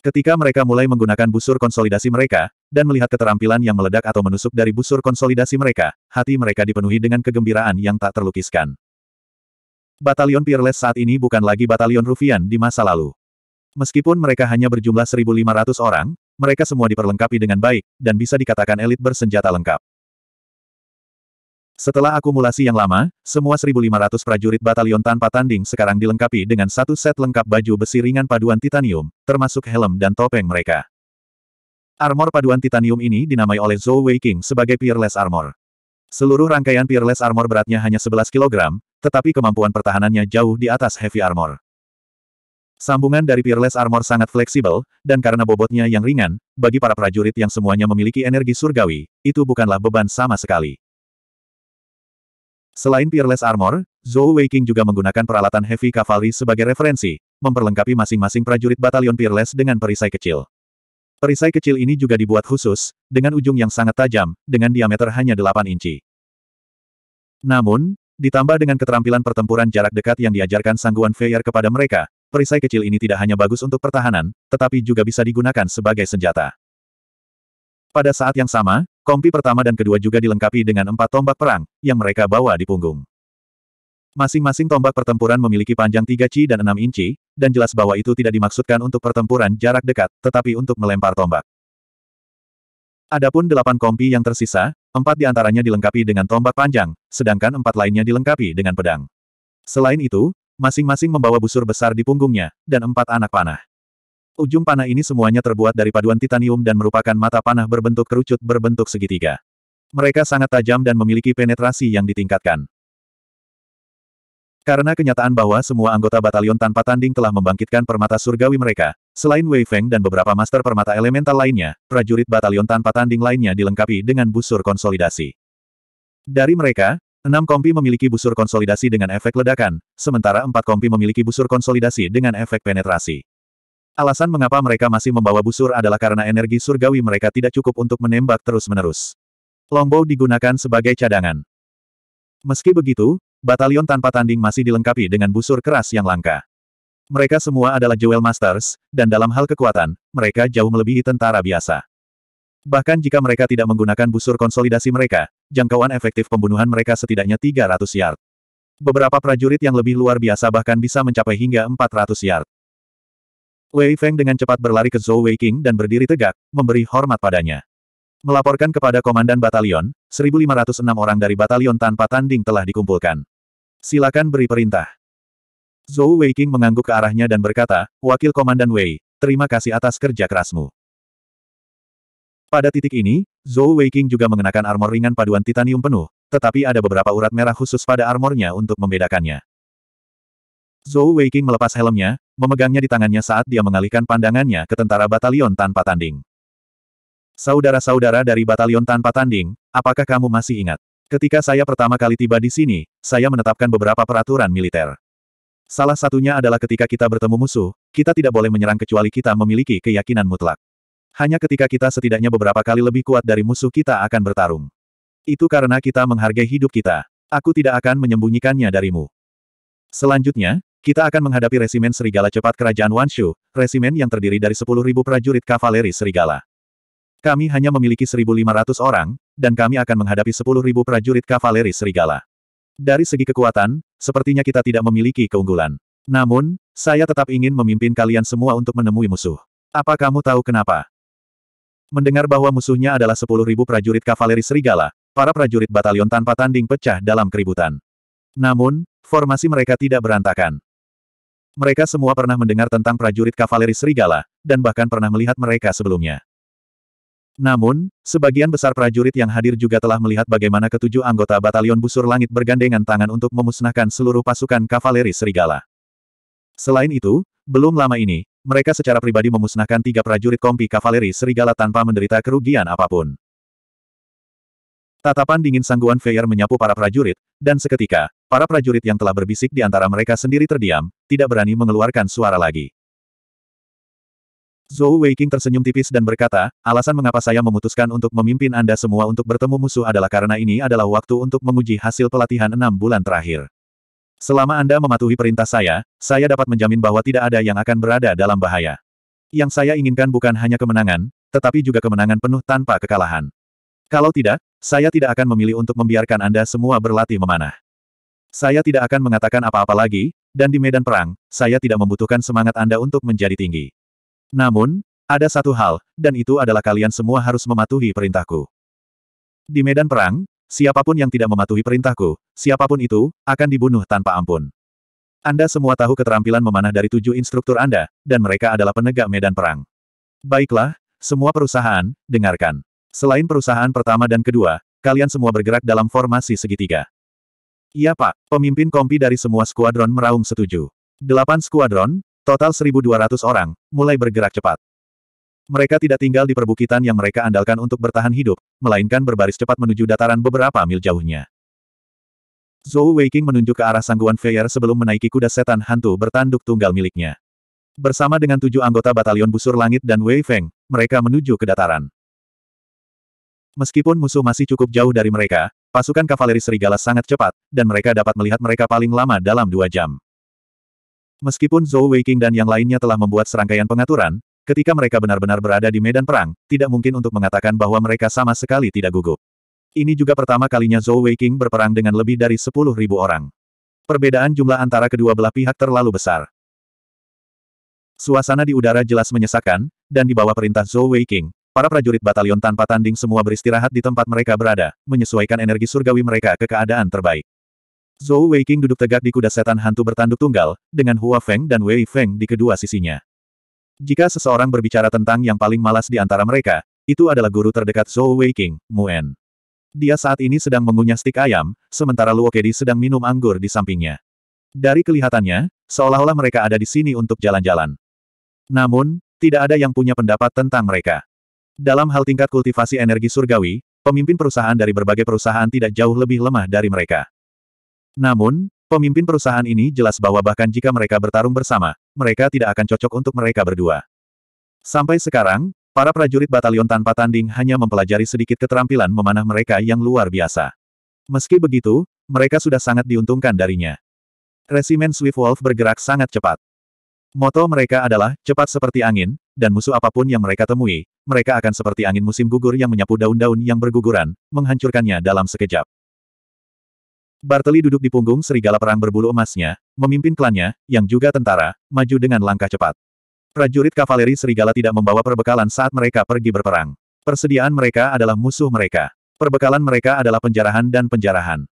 Ketika mereka mulai menggunakan busur konsolidasi mereka, dan melihat keterampilan yang meledak atau menusuk dari busur konsolidasi mereka, hati mereka dipenuhi dengan kegembiraan yang tak terlukiskan. Batalion Peerless saat ini bukan lagi batalion Rufian di masa lalu. Meskipun mereka hanya berjumlah 1.500 orang, mereka semua diperlengkapi dengan baik, dan bisa dikatakan elit bersenjata lengkap. Setelah akumulasi yang lama, semua 1.500 prajurit batalion tanpa tanding sekarang dilengkapi dengan satu set lengkap baju besi ringan paduan titanium, termasuk helm dan topeng mereka. Armor paduan titanium ini dinamai oleh Zhou Wei King sebagai Peerless Armor. Seluruh rangkaian Peerless Armor beratnya hanya 11 kg, tetapi kemampuan pertahanannya jauh di atas Heavy Armor. Sambungan dari Peerless Armor sangat fleksibel, dan karena bobotnya yang ringan, bagi para prajurit yang semuanya memiliki energi surgawi, itu bukanlah beban sama sekali. Selain Peerless Armor, Zhou King juga menggunakan peralatan Heavy Cavalry sebagai referensi, memperlengkapi masing-masing prajurit batalion Peerless dengan perisai kecil. Perisai kecil ini juga dibuat khusus, dengan ujung yang sangat tajam, dengan diameter hanya 8 inci. Namun, ditambah dengan keterampilan pertempuran jarak dekat yang diajarkan Sangguan Feyer kepada mereka, perisai kecil ini tidak hanya bagus untuk pertahanan, tetapi juga bisa digunakan sebagai senjata. Pada saat yang sama, kompi pertama dan kedua juga dilengkapi dengan empat tombak perang, yang mereka bawa di punggung. Masing-masing tombak pertempuran memiliki panjang 3 ci dan 6 inci, dan jelas bahwa itu tidak dimaksudkan untuk pertempuran jarak dekat, tetapi untuk melempar tombak. Adapun delapan kompi yang tersisa, empat diantaranya dilengkapi dengan tombak panjang, sedangkan empat lainnya dilengkapi dengan pedang. Selain itu, masing-masing membawa busur besar di punggungnya, dan empat anak panah. Ujung panah ini semuanya terbuat dari paduan titanium dan merupakan mata panah berbentuk kerucut berbentuk segitiga. Mereka sangat tajam dan memiliki penetrasi yang ditingkatkan. Karena kenyataan bahwa semua anggota batalion tanpa tanding telah membangkitkan permata surgawi mereka, selain Wei Feng dan beberapa master permata elemental lainnya, prajurit batalion tanpa tanding lainnya dilengkapi dengan busur konsolidasi. Dari mereka, enam kompi memiliki busur konsolidasi dengan efek ledakan, sementara empat kompi memiliki busur konsolidasi dengan efek penetrasi. Alasan mengapa mereka masih membawa busur adalah karena energi surgawi mereka tidak cukup untuk menembak terus-menerus. Longbow digunakan sebagai cadangan. Meski begitu, batalion tanpa tanding masih dilengkapi dengan busur keras yang langka. Mereka semua adalah Jewel Masters, dan dalam hal kekuatan, mereka jauh melebihi tentara biasa. Bahkan jika mereka tidak menggunakan busur konsolidasi mereka, jangkauan efektif pembunuhan mereka setidaknya 300 yard. Beberapa prajurit yang lebih luar biasa bahkan bisa mencapai hingga 400 yard. Wei Feng dengan cepat berlari ke Zhou Wei King dan berdiri tegak, memberi hormat padanya. Melaporkan kepada komandan batalion, 1506 orang dari batalion tanpa tanding telah dikumpulkan. Silakan beri perintah. Zhou Weiqing mengangguk ke arahnya dan berkata, Wakil Komandan Wei, terima kasih atas kerja kerasmu. Pada titik ini, Zhou Weiqing juga mengenakan armor ringan paduan titanium penuh, tetapi ada beberapa urat merah khusus pada armornya untuk membedakannya. Zhou Weiqing melepas helmnya, memegangnya di tangannya saat dia mengalihkan pandangannya ke tentara batalion tanpa tanding. Saudara-saudara dari batalion tanpa tanding, apakah kamu masih ingat? Ketika saya pertama kali tiba di sini, saya menetapkan beberapa peraturan militer. Salah satunya adalah ketika kita bertemu musuh, kita tidak boleh menyerang kecuali kita memiliki keyakinan mutlak. Hanya ketika kita setidaknya beberapa kali lebih kuat dari musuh kita akan bertarung. Itu karena kita menghargai hidup kita. Aku tidak akan menyembunyikannya darimu. Selanjutnya, kita akan menghadapi resimen serigala cepat kerajaan Wanshu, resimen yang terdiri dari 10.000 prajurit kavaleri serigala. Kami hanya memiliki 1.500 orang, dan kami akan menghadapi sepuluh ribu prajurit kavaleri serigala. Dari segi kekuatan, sepertinya kita tidak memiliki keunggulan. Namun, saya tetap ingin memimpin kalian semua untuk menemui musuh. Apa kamu tahu kenapa? Mendengar bahwa musuhnya adalah sepuluh ribu prajurit kavaleri serigala, para prajurit batalion tanpa tanding pecah dalam keributan. Namun, formasi mereka tidak berantakan. Mereka semua pernah mendengar tentang prajurit kavaleri serigala, dan bahkan pernah melihat mereka sebelumnya. Namun, sebagian besar prajurit yang hadir juga telah melihat bagaimana ketujuh anggota batalion busur langit bergandengan tangan untuk memusnahkan seluruh pasukan kavaleri serigala. Selain itu, belum lama ini, mereka secara pribadi memusnahkan tiga prajurit kompi kavaleri serigala tanpa menderita kerugian apapun. Tatapan dingin sangguan Feyer menyapu para prajurit, dan seketika, para prajurit yang telah berbisik di antara mereka sendiri terdiam, tidak berani mengeluarkan suara lagi. Zhou Weiqing tersenyum tipis dan berkata, alasan mengapa saya memutuskan untuk memimpin Anda semua untuk bertemu musuh adalah karena ini adalah waktu untuk menguji hasil pelatihan enam bulan terakhir. Selama Anda mematuhi perintah saya, saya dapat menjamin bahwa tidak ada yang akan berada dalam bahaya. Yang saya inginkan bukan hanya kemenangan, tetapi juga kemenangan penuh tanpa kekalahan. Kalau tidak, saya tidak akan memilih untuk membiarkan Anda semua berlatih memanah. Saya tidak akan mengatakan apa-apa lagi, dan di medan perang, saya tidak membutuhkan semangat Anda untuk menjadi tinggi. Namun, ada satu hal, dan itu adalah kalian semua harus mematuhi perintahku. Di medan perang, siapapun yang tidak mematuhi perintahku, siapapun itu, akan dibunuh tanpa ampun. Anda semua tahu keterampilan memanah dari tujuh instruktur Anda, dan mereka adalah penegak medan perang. Baiklah, semua perusahaan, dengarkan. Selain perusahaan pertama dan kedua, kalian semua bergerak dalam formasi segitiga. Iya pak, pemimpin kompi dari semua skuadron meraung setuju. Delapan skuadron, Total 1.200 orang, mulai bergerak cepat. Mereka tidak tinggal di perbukitan yang mereka andalkan untuk bertahan hidup, melainkan berbaris cepat menuju dataran beberapa mil jauhnya. Zhou Weiqing menunjuk ke arah sangguan Feier sebelum menaiki kuda setan hantu bertanduk tunggal miliknya. Bersama dengan tujuh anggota batalion busur langit dan Wei Feng, mereka menuju ke dataran. Meskipun musuh masih cukup jauh dari mereka, pasukan kavaleri serigala sangat cepat, dan mereka dapat melihat mereka paling lama dalam dua jam. Meskipun Zhou Weiqing dan yang lainnya telah membuat serangkaian pengaturan, ketika mereka benar-benar berada di medan perang, tidak mungkin untuk mengatakan bahwa mereka sama sekali tidak gugup. Ini juga pertama kalinya Zhou Weiqing berperang dengan lebih dari 10.000 orang. Perbedaan jumlah antara kedua belah pihak terlalu besar. Suasana di udara jelas menyesakan, dan di bawah perintah Zhou Weiqing, para prajurit batalion tanpa tanding semua beristirahat di tempat mereka berada, menyesuaikan energi surgawi mereka ke keadaan terbaik. Zhou Weiqing duduk tegak di kuda setan hantu bertanduk tunggal, dengan Hua Feng dan Wei Feng di kedua sisinya. Jika seseorang berbicara tentang yang paling malas di antara mereka, itu adalah guru terdekat Zhou Weiqing, Muen. Dia saat ini sedang mengunyah stik ayam, sementara Luo Kedi sedang minum anggur di sampingnya. Dari kelihatannya, seolah-olah mereka ada di sini untuk jalan-jalan. Namun, tidak ada yang punya pendapat tentang mereka. Dalam hal tingkat kultivasi energi surgawi, pemimpin perusahaan dari berbagai perusahaan tidak jauh lebih lemah dari mereka. Namun, pemimpin perusahaan ini jelas bahwa bahkan jika mereka bertarung bersama, mereka tidak akan cocok untuk mereka berdua. Sampai sekarang, para prajurit batalion tanpa tanding hanya mempelajari sedikit keterampilan memanah mereka yang luar biasa. Meski begitu, mereka sudah sangat diuntungkan darinya. Resimen Swift Wolf bergerak sangat cepat. Moto mereka adalah, cepat seperti angin, dan musuh apapun yang mereka temui, mereka akan seperti angin musim gugur yang menyapu daun-daun yang berguguran, menghancurkannya dalam sekejap. Barteli duduk di punggung serigala perang berbulu emasnya, memimpin klannya, yang juga tentara, maju dengan langkah cepat. Prajurit kavaleri serigala tidak membawa perbekalan saat mereka pergi berperang. Persediaan mereka adalah musuh mereka. Perbekalan mereka adalah penjarahan dan penjarahan.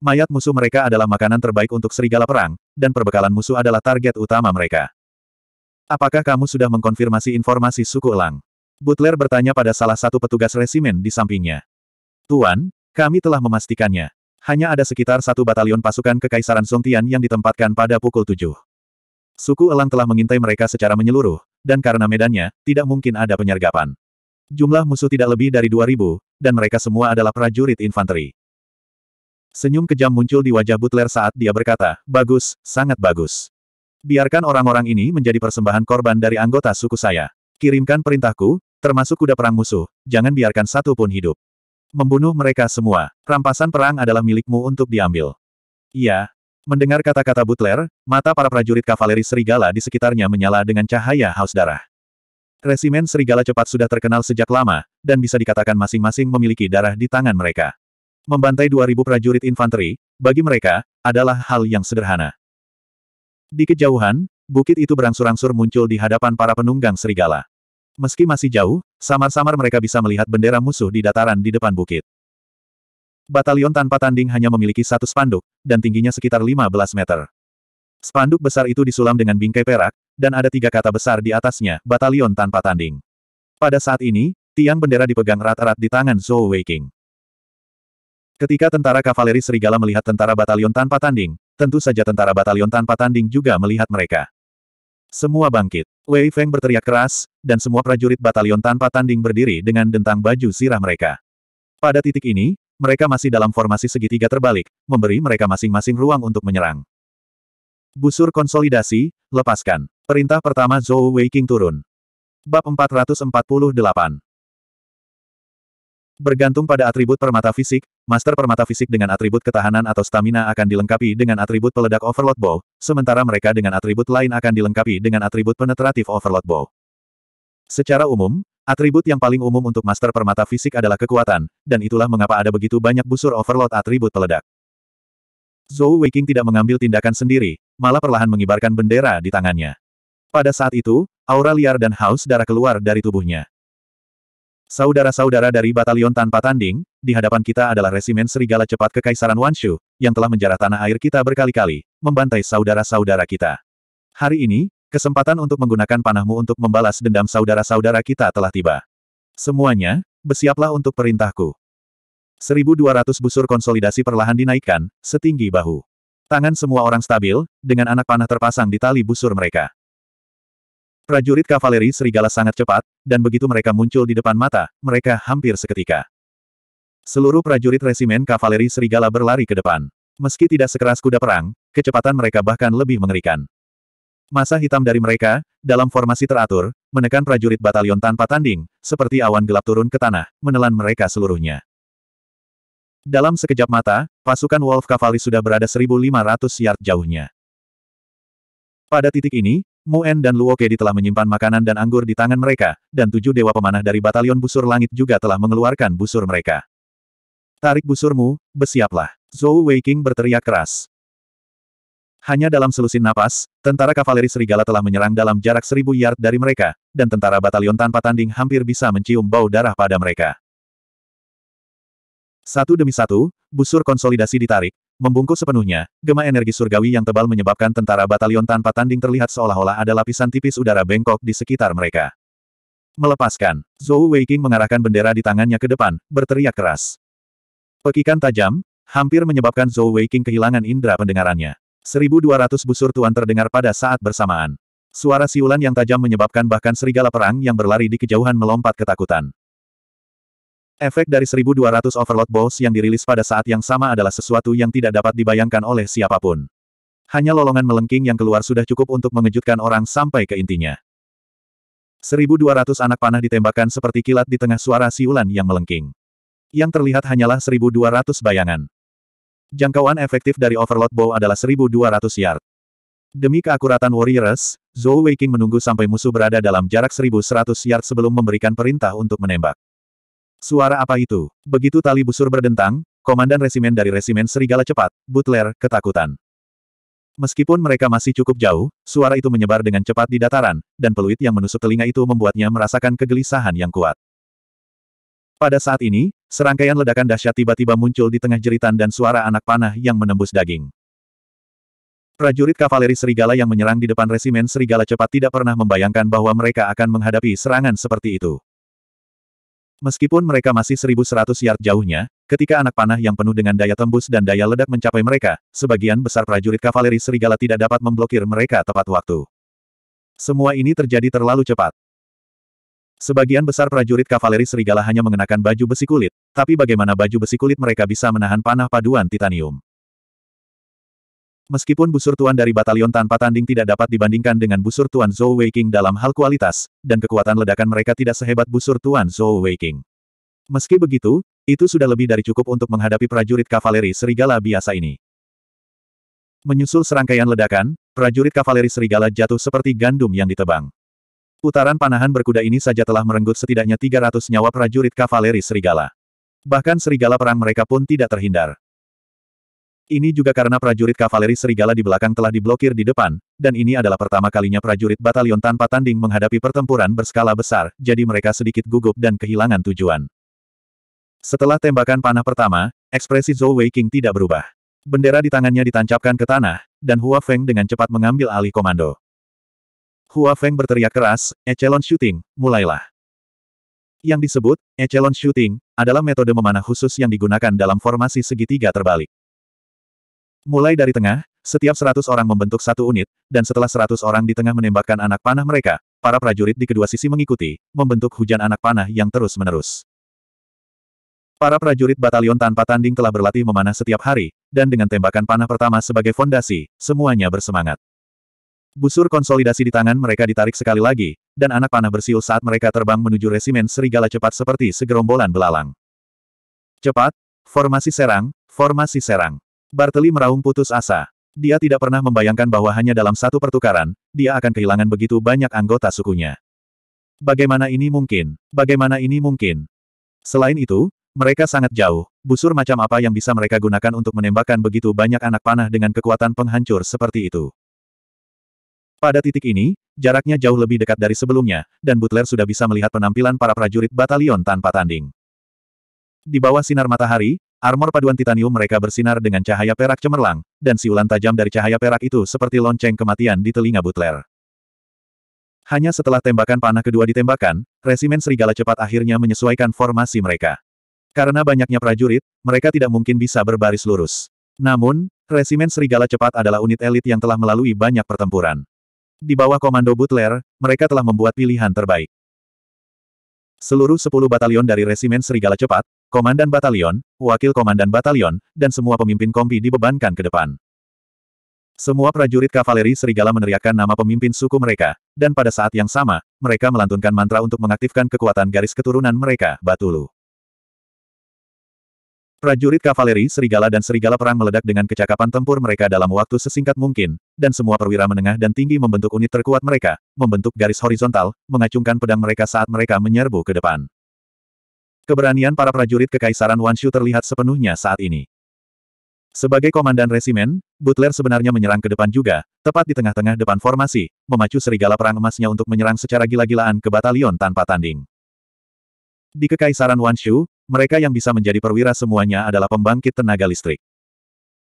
Mayat musuh mereka adalah makanan terbaik untuk serigala perang, dan perbekalan musuh adalah target utama mereka. Apakah kamu sudah mengkonfirmasi informasi suku Elang? Butler bertanya pada salah satu petugas resimen di sampingnya. Tuan, kami telah memastikannya. Hanya ada sekitar satu batalion pasukan Kekaisaran Songtian yang ditempatkan pada pukul tujuh. Suku Elang telah mengintai mereka secara menyeluruh, dan karena medannya, tidak mungkin ada penyergapan. Jumlah musuh tidak lebih dari dua ribu, dan mereka semua adalah prajurit infanteri. Senyum kejam muncul di wajah Butler saat dia berkata, Bagus, sangat bagus. Biarkan orang-orang ini menjadi persembahan korban dari anggota suku saya. Kirimkan perintahku, termasuk kuda perang musuh, jangan biarkan satu pun hidup. Membunuh mereka semua. Rampasan perang adalah milikmu untuk diambil. Iya. Mendengar kata-kata Butler, mata para prajurit kavaleri serigala di sekitarnya menyala dengan cahaya haus darah. Resimen serigala cepat sudah terkenal sejak lama, dan bisa dikatakan masing-masing memiliki darah di tangan mereka. Membantai 2.000 prajurit infanteri, bagi mereka, adalah hal yang sederhana. Di kejauhan, bukit itu berangsur-angsur muncul di hadapan para penunggang serigala. Meski masih jauh, samar-samar mereka bisa melihat bendera musuh di dataran di depan bukit. Batalion tanpa tanding hanya memiliki satu spanduk, dan tingginya sekitar 15 meter. Spanduk besar itu disulam dengan bingkai perak, dan ada tiga kata besar di atasnya, batalion tanpa tanding. Pada saat ini, tiang bendera dipegang erat-erat di tangan Zhou Weiking. Ketika tentara kavaleri serigala melihat tentara batalion tanpa tanding, tentu saja tentara batalion tanpa tanding juga melihat mereka. Semua bangkit. Wei Feng berteriak keras, dan semua prajurit batalion tanpa tanding berdiri dengan dentang baju sirah mereka. Pada titik ini, mereka masih dalam formasi segitiga terbalik, memberi mereka masing-masing ruang untuk menyerang. Busur konsolidasi, lepaskan. Perintah pertama Zhou Wei King turun. Bab 448 Bergantung pada atribut permata fisik, master permata fisik dengan atribut ketahanan atau stamina akan dilengkapi dengan atribut peledak overload bow, sementara mereka dengan atribut lain akan dilengkapi dengan atribut penetratif overload bow. Secara umum, atribut yang paling umum untuk master permata fisik adalah kekuatan, dan itulah mengapa ada begitu banyak busur overload atribut peledak. Zhou Weiqing tidak mengambil tindakan sendiri, malah perlahan mengibarkan bendera di tangannya. Pada saat itu, aura liar dan haus darah keluar dari tubuhnya. Saudara-saudara dari Batalion Tanpa Tanding, di hadapan kita adalah resimen serigala cepat Kekaisaran Wanshu, yang telah menjarah tanah air kita berkali-kali, membantai saudara-saudara kita. Hari ini, kesempatan untuk menggunakan panahmu untuk membalas dendam saudara-saudara kita telah tiba. Semuanya, bersiaplah untuk perintahku. 1200 busur konsolidasi perlahan dinaikkan, setinggi bahu. Tangan semua orang stabil, dengan anak panah terpasang di tali busur mereka. Prajurit kavaleri serigala sangat cepat, dan begitu mereka muncul di depan mata, mereka hampir seketika. Seluruh prajurit resimen kavaleri serigala berlari ke depan. Meski tidak sekeras kuda perang, kecepatan mereka bahkan lebih mengerikan. Masa hitam dari mereka, dalam formasi teratur, menekan prajurit batalion tanpa tanding, seperti awan gelap turun ke tanah, menelan mereka seluruhnya. Dalam sekejap mata, pasukan Wolf Cavalry sudah berada 1.500 yard jauhnya. Pada titik ini, Mu En dan Luo Kedi telah menyimpan makanan dan anggur di tangan mereka, dan tujuh dewa pemanah dari batalion busur langit juga telah mengeluarkan busur mereka. Tarik busurmu, bersiaplah. Zhou Weiqing berteriak keras. Hanya dalam selusin napas, tentara kavaleri serigala telah menyerang dalam jarak seribu yard dari mereka, dan tentara batalion tanpa tanding hampir bisa mencium bau darah pada mereka. Satu demi satu, busur konsolidasi ditarik, membungkuk sepenuhnya, gema energi surgawi yang tebal menyebabkan tentara batalion tanpa tanding terlihat seolah-olah ada lapisan tipis udara bengkok di sekitar mereka. Melepaskan, Zhou Weiqing mengarahkan bendera di tangannya ke depan, berteriak keras. Pekikan tajam, hampir menyebabkan Zhou Weiqing kehilangan indera pendengarannya. 1200 busur tuan terdengar pada saat bersamaan. Suara siulan yang tajam menyebabkan bahkan serigala perang yang berlari di kejauhan melompat ketakutan. Efek dari 1200 Overload Boss yang dirilis pada saat yang sama adalah sesuatu yang tidak dapat dibayangkan oleh siapapun. Hanya lolongan melengking yang keluar sudah cukup untuk mengejutkan orang sampai ke intinya. 1200 anak panah ditembakkan seperti kilat di tengah suara siulan yang melengking. Yang terlihat hanyalah 1200 bayangan. Jangkauan efektif dari Overload Bow adalah 1200 yard. Demi keakuratan Warriors, Zhou Weiking menunggu sampai musuh berada dalam jarak 1100 yard sebelum memberikan perintah untuk menembak. Suara apa itu? Begitu tali busur berdentang, komandan resimen dari resimen serigala cepat, Butler, ketakutan. Meskipun mereka masih cukup jauh, suara itu menyebar dengan cepat di dataran, dan peluit yang menusuk telinga itu membuatnya merasakan kegelisahan yang kuat. Pada saat ini, serangkaian ledakan dahsyat tiba-tiba muncul di tengah jeritan dan suara anak panah yang menembus daging. Prajurit kavaleri serigala yang menyerang di depan resimen serigala cepat tidak pernah membayangkan bahwa mereka akan menghadapi serangan seperti itu. Meskipun mereka masih 1100 yard jauhnya, ketika anak panah yang penuh dengan daya tembus dan daya ledak mencapai mereka, sebagian besar prajurit kavaleri serigala tidak dapat memblokir mereka tepat waktu. Semua ini terjadi terlalu cepat. Sebagian besar prajurit kavaleri serigala hanya mengenakan baju besi kulit, tapi bagaimana baju besi kulit mereka bisa menahan panah paduan titanium? Meskipun busur tuan dari batalion tanpa tanding tidak dapat dibandingkan dengan busur tuan Zhou Weiqing dalam hal kualitas, dan kekuatan ledakan mereka tidak sehebat busur tuan Zhou Weiqing. Meski begitu, itu sudah lebih dari cukup untuk menghadapi prajurit kavaleri serigala biasa ini. Menyusul serangkaian ledakan, prajurit kavaleri serigala jatuh seperti gandum yang ditebang. Putaran panahan berkuda ini saja telah merenggut setidaknya 300 nyawa prajurit kavaleri serigala. Bahkan serigala perang mereka pun tidak terhindar. Ini juga karena prajurit kavaleri serigala di belakang telah diblokir di depan, dan ini adalah pertama kalinya prajurit batalion tanpa tanding menghadapi pertempuran berskala besar, jadi mereka sedikit gugup dan kehilangan tujuan. Setelah tembakan panah pertama, ekspresi Zhou Weiqing tidak berubah. Bendera di tangannya ditancapkan ke tanah, dan Hua Feng dengan cepat mengambil alih komando. Hua Feng berteriak keras, Echelon Shooting, mulailah. Yang disebut, Echelon Shooting, adalah metode memanah khusus yang digunakan dalam formasi segitiga terbalik. Mulai dari tengah, setiap seratus orang membentuk satu unit, dan setelah seratus orang di tengah menembakkan anak panah mereka, para prajurit di kedua sisi mengikuti, membentuk hujan anak panah yang terus-menerus. Para prajurit batalion tanpa tanding telah berlatih memanah setiap hari, dan dengan tembakan panah pertama sebagai fondasi, semuanya bersemangat. Busur konsolidasi di tangan mereka ditarik sekali lagi, dan anak panah bersiul saat mereka terbang menuju resimen serigala cepat seperti segerombolan belalang. Cepat, formasi serang, formasi serang. Barteli meraung putus asa. Dia tidak pernah membayangkan bahwa hanya dalam satu pertukaran, dia akan kehilangan begitu banyak anggota sukunya. Bagaimana ini mungkin? Bagaimana ini mungkin? Selain itu, mereka sangat jauh. Busur macam apa yang bisa mereka gunakan untuk menembakkan begitu banyak anak panah dengan kekuatan penghancur seperti itu? Pada titik ini, jaraknya jauh lebih dekat dari sebelumnya, dan Butler sudah bisa melihat penampilan para prajurit batalion tanpa tanding. Di bawah sinar matahari, Armor paduan titanium mereka bersinar dengan cahaya perak cemerlang, dan siulan tajam dari cahaya perak itu seperti lonceng kematian di telinga Butler. Hanya setelah tembakan panah kedua ditembakkan, resimen serigala cepat akhirnya menyesuaikan formasi mereka. Karena banyaknya prajurit, mereka tidak mungkin bisa berbaris lurus. Namun, resimen serigala cepat adalah unit elit yang telah melalui banyak pertempuran. Di bawah komando Butler, mereka telah membuat pilihan terbaik. Seluruh 10 batalion dari resimen serigala cepat, Komandan batalion, wakil komandan batalion, dan semua pemimpin kompi dibebankan ke depan. Semua prajurit kavaleri serigala meneriakkan nama pemimpin suku mereka, dan pada saat yang sama, mereka melantunkan mantra untuk mengaktifkan kekuatan garis keturunan mereka, Batulu. Prajurit kavaleri serigala dan serigala perang meledak dengan kecakapan tempur mereka dalam waktu sesingkat mungkin, dan semua perwira menengah dan tinggi membentuk unit terkuat mereka, membentuk garis horizontal, mengacungkan pedang mereka saat mereka menyerbu ke depan. Keberanian para prajurit Kekaisaran Wanshu terlihat sepenuhnya saat ini. Sebagai komandan resimen, Butler sebenarnya menyerang ke depan juga, tepat di tengah-tengah depan formasi, memacu serigala perang emasnya untuk menyerang secara gila-gilaan ke batalion tanpa tanding. Di Kekaisaran Wanshu, mereka yang bisa menjadi perwira semuanya adalah pembangkit tenaga listrik.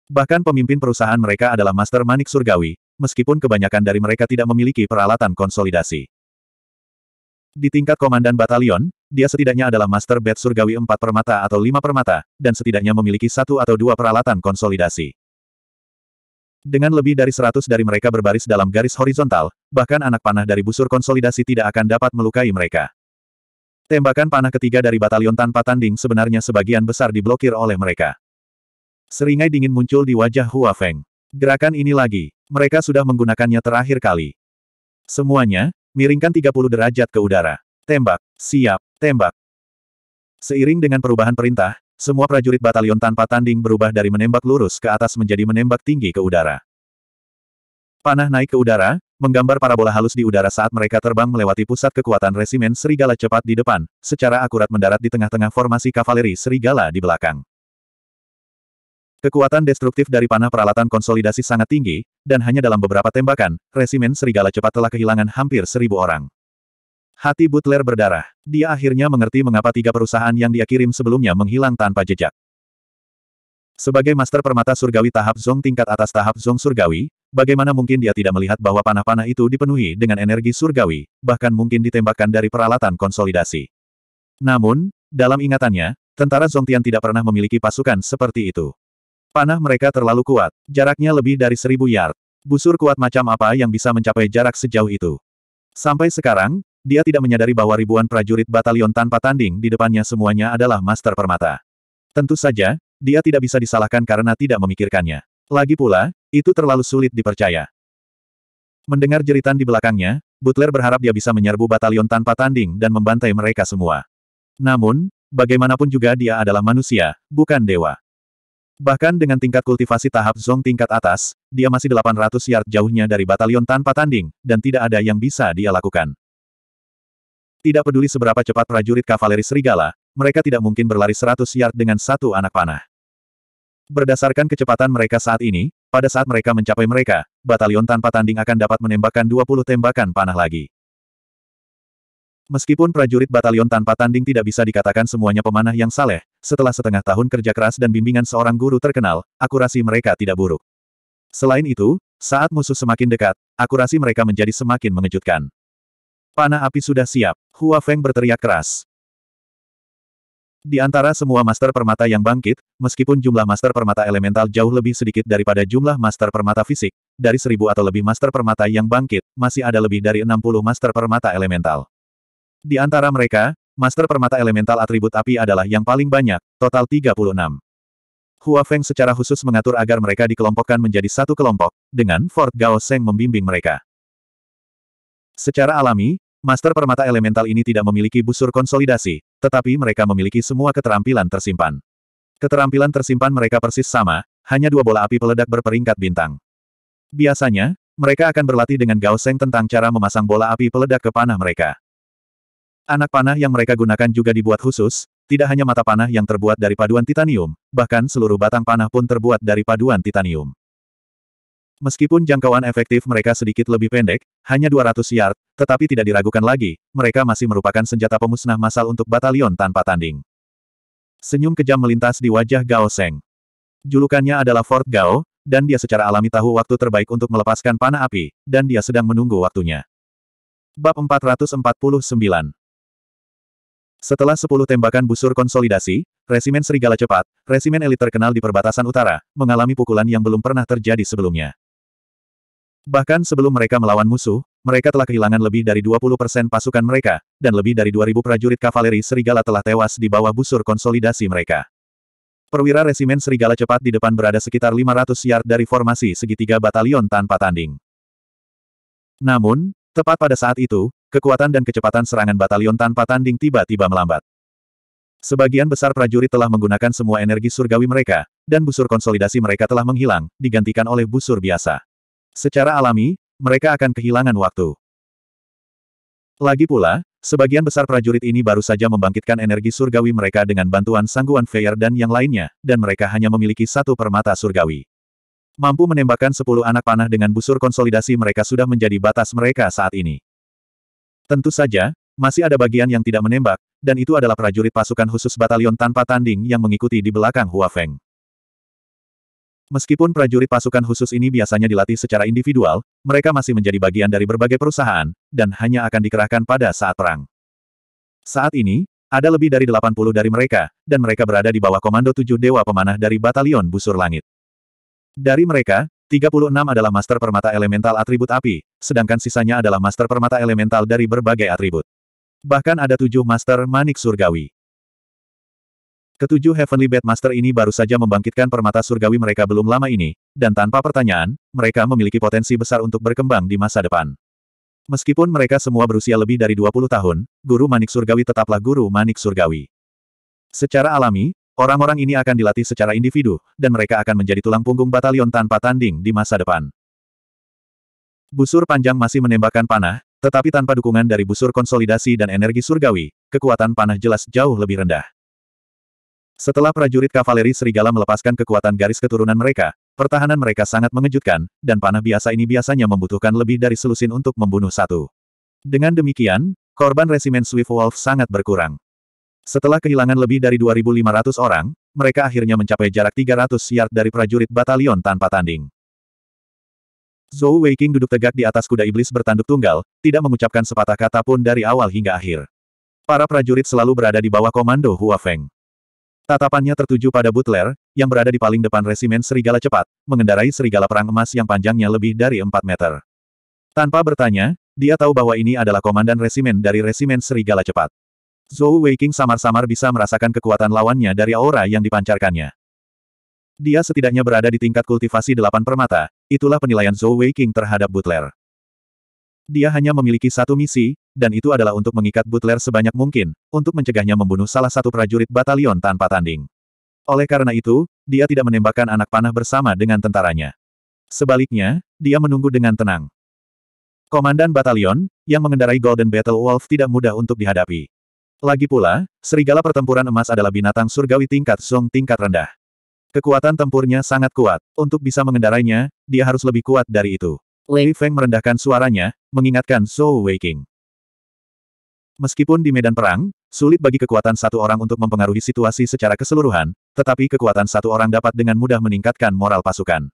Bahkan pemimpin perusahaan mereka adalah Master Manik Surgawi, meskipun kebanyakan dari mereka tidak memiliki peralatan konsolidasi. Di tingkat komandan batalion, dia setidaknya adalah master bed surgawi empat permata atau lima permata, dan setidaknya memiliki satu atau dua peralatan konsolidasi. Dengan lebih dari seratus dari mereka berbaris dalam garis horizontal, bahkan anak panah dari busur konsolidasi tidak akan dapat melukai mereka. Tembakan panah ketiga dari batalion tanpa tanding sebenarnya sebagian besar diblokir oleh mereka. Seringai dingin muncul di wajah Hua Feng. Gerakan ini lagi, mereka sudah menggunakannya terakhir kali. Semuanya, Miringkan 30 derajat ke udara. Tembak. Siap. Tembak. Seiring dengan perubahan perintah, semua prajurit batalion tanpa tanding berubah dari menembak lurus ke atas menjadi menembak tinggi ke udara. Panah naik ke udara, menggambar parabola halus di udara saat mereka terbang melewati pusat kekuatan resimen serigala cepat di depan, secara akurat mendarat di tengah-tengah formasi kavaleri serigala di belakang. Kekuatan destruktif dari panah peralatan konsolidasi sangat tinggi, dan hanya dalam beberapa tembakan, resimen serigala cepat telah kehilangan hampir seribu orang. Hati Butler berdarah. Dia akhirnya mengerti mengapa tiga perusahaan yang dia kirim sebelumnya menghilang tanpa jejak. Sebagai Master Permata Surgawi tahap Zong tingkat atas tahap Zong Surgawi, bagaimana mungkin dia tidak melihat bahwa panah-panah itu dipenuhi dengan energi surgawi, bahkan mungkin ditembakkan dari peralatan konsolidasi. Namun, dalam ingatannya, tentara Zongtian tidak pernah memiliki pasukan seperti itu. Panah mereka terlalu kuat, jaraknya lebih dari seribu yard. Busur kuat macam apa yang bisa mencapai jarak sejauh itu? Sampai sekarang, dia tidak menyadari bahwa ribuan prajurit batalion tanpa tanding di depannya semuanya adalah master permata. Tentu saja, dia tidak bisa disalahkan karena tidak memikirkannya. Lagi pula, itu terlalu sulit dipercaya. Mendengar jeritan di belakangnya, Butler berharap dia bisa menyerbu batalion tanpa tanding dan membantai mereka semua. Namun, bagaimanapun juga dia adalah manusia, bukan dewa. Bahkan dengan tingkat kultivasi tahap zong tingkat atas, dia masih 800 yard jauhnya dari batalion tanpa tanding, dan tidak ada yang bisa dia lakukan. Tidak peduli seberapa cepat prajurit kavaleri serigala, mereka tidak mungkin berlari 100 yard dengan satu anak panah. Berdasarkan kecepatan mereka saat ini, pada saat mereka mencapai mereka, batalion tanpa tanding akan dapat menembakkan 20 tembakan panah lagi. Meskipun prajurit batalion tanpa tanding tidak bisa dikatakan semuanya pemanah yang saleh, setelah setengah tahun kerja keras dan bimbingan seorang guru terkenal, akurasi mereka tidak buruk. Selain itu, saat musuh semakin dekat, akurasi mereka menjadi semakin mengejutkan. Panah api sudah siap, Hua Feng berteriak keras. Di antara semua master permata yang bangkit, meskipun jumlah master permata elemental jauh lebih sedikit daripada jumlah master permata fisik, dari seribu atau lebih master permata yang bangkit, masih ada lebih dari enam puluh master permata elemental. Di antara mereka, Master Permata Elemental Atribut Api adalah yang paling banyak, total 36. Hua Feng secara khusus mengatur agar mereka dikelompokkan menjadi satu kelompok, dengan Fort Gao Seng membimbing mereka. Secara alami, Master Permata Elemental ini tidak memiliki busur konsolidasi, tetapi mereka memiliki semua keterampilan tersimpan. Keterampilan tersimpan mereka persis sama, hanya dua bola api peledak berperingkat bintang. Biasanya, mereka akan berlatih dengan Gao Seng tentang cara memasang bola api peledak ke panah mereka. Anak panah yang mereka gunakan juga dibuat khusus, tidak hanya mata panah yang terbuat dari paduan titanium, bahkan seluruh batang panah pun terbuat dari paduan titanium. Meskipun jangkauan efektif mereka sedikit lebih pendek, hanya 200 yard, tetapi tidak diragukan lagi, mereka masih merupakan senjata pemusnah massal untuk batalion tanpa tanding. Senyum kejam melintas di wajah Gao Seng. Julukannya adalah Fort Gao, dan dia secara alami tahu waktu terbaik untuk melepaskan panah api, dan dia sedang menunggu waktunya. Bab 449 setelah 10 tembakan busur konsolidasi, resimen serigala cepat, resimen elit terkenal di perbatasan utara, mengalami pukulan yang belum pernah terjadi sebelumnya. Bahkan sebelum mereka melawan musuh, mereka telah kehilangan lebih dari 20% pasukan mereka, dan lebih dari 2.000 prajurit kavaleri serigala telah tewas di bawah busur konsolidasi mereka. Perwira resimen serigala cepat di depan berada sekitar 500 yard dari formasi segitiga batalion tanpa tanding. Namun, Tepat pada saat itu, kekuatan dan kecepatan serangan batalion tanpa tanding tiba-tiba melambat. Sebagian besar prajurit telah menggunakan semua energi surgawi mereka, dan busur konsolidasi mereka telah menghilang, digantikan oleh busur biasa. Secara alami, mereka akan kehilangan waktu. Lagi pula, sebagian besar prajurit ini baru saja membangkitkan energi surgawi mereka dengan bantuan sangguan Feyer dan yang lainnya, dan mereka hanya memiliki satu permata surgawi. Mampu menembakkan sepuluh anak panah dengan busur konsolidasi mereka sudah menjadi batas mereka saat ini. Tentu saja, masih ada bagian yang tidak menembak, dan itu adalah prajurit pasukan khusus batalion tanpa tanding yang mengikuti di belakang Hua Feng. Meskipun prajurit pasukan khusus ini biasanya dilatih secara individual, mereka masih menjadi bagian dari berbagai perusahaan, dan hanya akan dikerahkan pada saat perang. Saat ini, ada lebih dari 80 dari mereka, dan mereka berada di bawah komando tujuh dewa pemanah dari batalion busur langit. Dari mereka, 36 adalah master permata elemental atribut api, sedangkan sisanya adalah master permata elemental dari berbagai atribut. Bahkan ada tujuh master manik surgawi. Ketujuh Heavenly Bed Master ini baru saja membangkitkan permata surgawi mereka belum lama ini, dan tanpa pertanyaan, mereka memiliki potensi besar untuk berkembang di masa depan. Meskipun mereka semua berusia lebih dari 20 tahun, Guru Manik Surgawi tetaplah Guru Manik Surgawi. Secara alami, Orang-orang ini akan dilatih secara individu, dan mereka akan menjadi tulang punggung batalion tanpa tanding di masa depan. Busur panjang masih menembakkan panah, tetapi tanpa dukungan dari busur konsolidasi dan energi surgawi, kekuatan panah jelas jauh lebih rendah. Setelah prajurit kavaleri serigala melepaskan kekuatan garis keturunan mereka, pertahanan mereka sangat mengejutkan, dan panah biasa ini biasanya membutuhkan lebih dari selusin untuk membunuh satu. Dengan demikian, korban resimen Swift Wolf sangat berkurang. Setelah kehilangan lebih dari 2.500 orang, mereka akhirnya mencapai jarak 300 yard dari prajurit batalion tanpa tanding. Zhou Weiqing duduk tegak di atas kuda iblis bertanduk tunggal, tidak mengucapkan sepatah kata pun dari awal hingga akhir. Para prajurit selalu berada di bawah komando Hua Feng. Tatapannya tertuju pada Butler, yang berada di paling depan resimen serigala cepat, mengendarai serigala perang emas yang panjangnya lebih dari 4 meter. Tanpa bertanya, dia tahu bahwa ini adalah komandan resimen dari resimen serigala cepat. Zhou Weiqing samar-samar bisa merasakan kekuatan lawannya dari aura yang dipancarkannya. Dia setidaknya berada di tingkat kultivasi delapan permata, itulah penilaian Zhou Weiqing terhadap Butler. Dia hanya memiliki satu misi, dan itu adalah untuk mengikat Butler sebanyak mungkin, untuk mencegahnya membunuh salah satu prajurit batalion tanpa tanding. Oleh karena itu, dia tidak menembakkan anak panah bersama dengan tentaranya. Sebaliknya, dia menunggu dengan tenang. Komandan batalion, yang mengendarai Golden Battle Wolf tidak mudah untuk dihadapi. Lagi pula, serigala pertempuran emas adalah binatang surgawi tingkat Song tingkat rendah. Kekuatan tempurnya sangat kuat. Untuk bisa mengendarainya, dia harus lebih kuat dari itu. Lei Feng merendahkan suaranya, mengingatkan Zhou Weiqing. Meskipun di medan perang, sulit bagi kekuatan satu orang untuk mempengaruhi situasi secara keseluruhan, tetapi kekuatan satu orang dapat dengan mudah meningkatkan moral pasukan.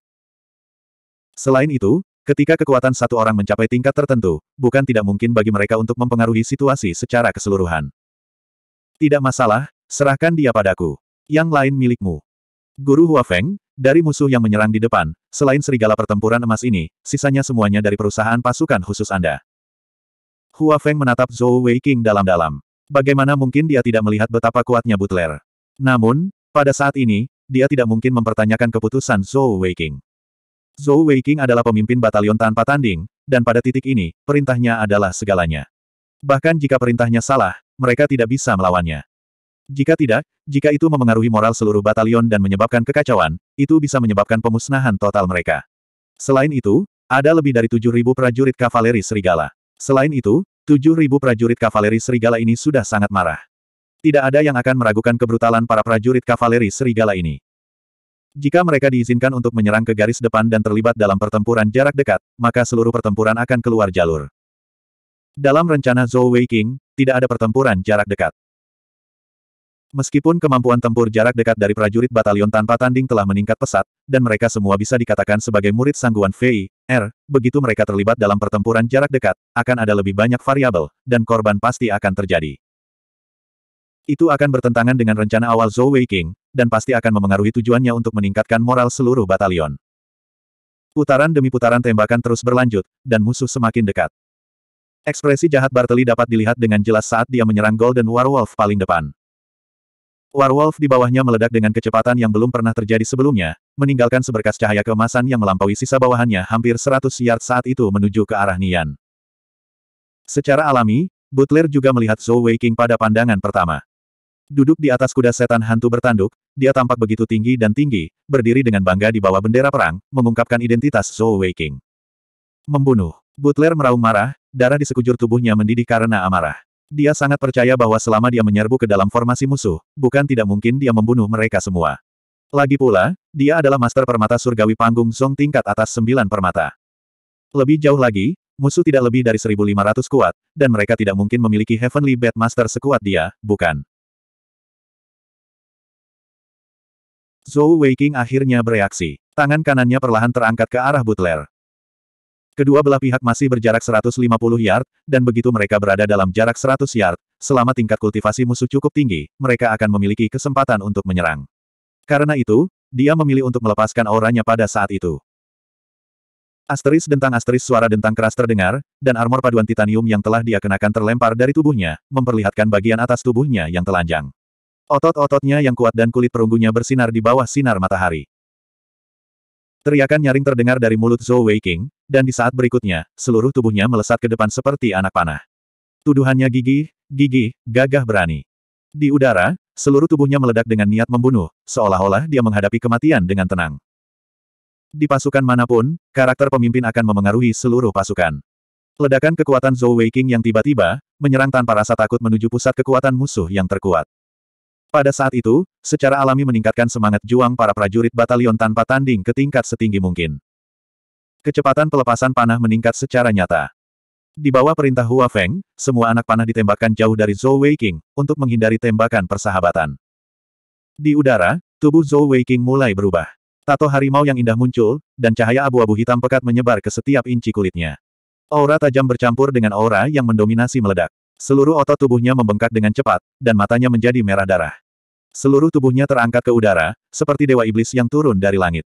Selain itu, Ketika kekuatan satu orang mencapai tingkat tertentu, bukan tidak mungkin bagi mereka untuk mempengaruhi situasi secara keseluruhan. Tidak masalah, serahkan dia padaku. Yang lain milikmu. Guru Hua Feng, dari musuh yang menyerang di depan, selain serigala pertempuran emas ini, sisanya semuanya dari perusahaan pasukan khusus Anda. Hua Feng menatap Zhou Weiqing dalam-dalam. Bagaimana mungkin dia tidak melihat betapa kuatnya Butler? Namun, pada saat ini, dia tidak mungkin mempertanyakan keputusan Zhou Weiqing. Zhou Weiqing adalah pemimpin batalion tanpa tanding, dan pada titik ini, perintahnya adalah segalanya. Bahkan jika perintahnya salah, mereka tidak bisa melawannya. Jika tidak, jika itu memengaruhi moral seluruh batalion dan menyebabkan kekacauan, itu bisa menyebabkan pemusnahan total mereka. Selain itu, ada lebih dari 7.000 prajurit kavaleri serigala. Selain itu, 7.000 prajurit kavaleri serigala ini sudah sangat marah. Tidak ada yang akan meragukan kebrutalan para prajurit kavaleri serigala ini. Jika mereka diizinkan untuk menyerang ke garis depan dan terlibat dalam pertempuran jarak dekat, maka seluruh pertempuran akan keluar jalur. Dalam rencana Zhou Weiqing, tidak ada pertempuran jarak dekat. Meskipun kemampuan tempur jarak dekat dari prajurit batalion tanpa tanding telah meningkat pesat, dan mereka semua bisa dikatakan sebagai murid sangguan Fei, R, er, begitu mereka terlibat dalam pertempuran jarak dekat, akan ada lebih banyak variabel, dan korban pasti akan terjadi. Itu akan bertentangan dengan rencana awal Zhou Weiqing, dan pasti akan memengaruhi tujuannya untuk meningkatkan moral seluruh batalion. Putaran demi putaran tembakan terus berlanjut, dan musuh semakin dekat. Ekspresi jahat Bartley dapat dilihat dengan jelas saat dia menyerang Golden Warwolf paling depan. Warwolf di bawahnya meledak dengan kecepatan yang belum pernah terjadi sebelumnya, meninggalkan seberkas cahaya kemasan yang melampaui sisa bawahannya hampir 100 yard saat itu menuju ke arah Nian. Secara alami, Butler juga melihat Zhou Weiqing pada pandangan pertama. Duduk di atas kuda setan hantu bertanduk, dia tampak begitu tinggi dan tinggi, berdiri dengan bangga di bawah bendera perang, mengungkapkan identitas Zhou Weiqing. Membunuh. Butler meraung marah, Darah di sekujur tubuhnya mendidih karena amarah. Dia sangat percaya bahwa selama dia menyerbu ke dalam formasi musuh, bukan tidak mungkin dia membunuh mereka semua. Lagi pula, dia adalah master permata surgawi panggung Song tingkat atas Sembilan permata. Lebih jauh lagi, musuh tidak lebih dari 1500 kuat, dan mereka tidak mungkin memiliki Heavenly Bad Master sekuat dia, bukan? Zhou Weiking akhirnya bereaksi. Tangan kanannya perlahan terangkat ke arah Butler. Kedua belah pihak masih berjarak 150 yard, dan begitu mereka berada dalam jarak 100 yard, selama tingkat kultivasi musuh cukup tinggi, mereka akan memiliki kesempatan untuk menyerang. Karena itu, dia memilih untuk melepaskan auranya pada saat itu. Asteris dentang asteris suara dentang keras terdengar, dan armor paduan titanium yang telah dia kenakan terlempar dari tubuhnya, memperlihatkan bagian atas tubuhnya yang telanjang. Otot-ototnya yang kuat dan kulit perunggunya bersinar di bawah sinar matahari. Teriakan nyaring terdengar dari mulut Zhou Weiqing, dan di saat berikutnya, seluruh tubuhnya melesat ke depan seperti anak panah. Tuduhannya gigi, gigi, gagah berani. Di udara, seluruh tubuhnya meledak dengan niat membunuh, seolah-olah dia menghadapi kematian dengan tenang. Di pasukan manapun, karakter pemimpin akan memengaruhi seluruh pasukan. Ledakan kekuatan Zhou Wei King yang tiba-tiba, menyerang tanpa rasa takut menuju pusat kekuatan musuh yang terkuat. Pada saat itu, secara alami meningkatkan semangat juang para prajurit batalion tanpa tanding ke tingkat setinggi mungkin. Kecepatan pelepasan panah meningkat secara nyata. Di bawah perintah Hua Feng, semua anak panah ditembakkan jauh dari Zhou Weiqing, untuk menghindari tembakan persahabatan. Di udara, tubuh Zhou Weiqing mulai berubah. Tato harimau yang indah muncul, dan cahaya abu-abu hitam pekat menyebar ke setiap inci kulitnya. Aura tajam bercampur dengan aura yang mendominasi meledak. Seluruh otot tubuhnya membengkak dengan cepat, dan matanya menjadi merah darah. Seluruh tubuhnya terangkat ke udara, seperti dewa iblis yang turun dari langit.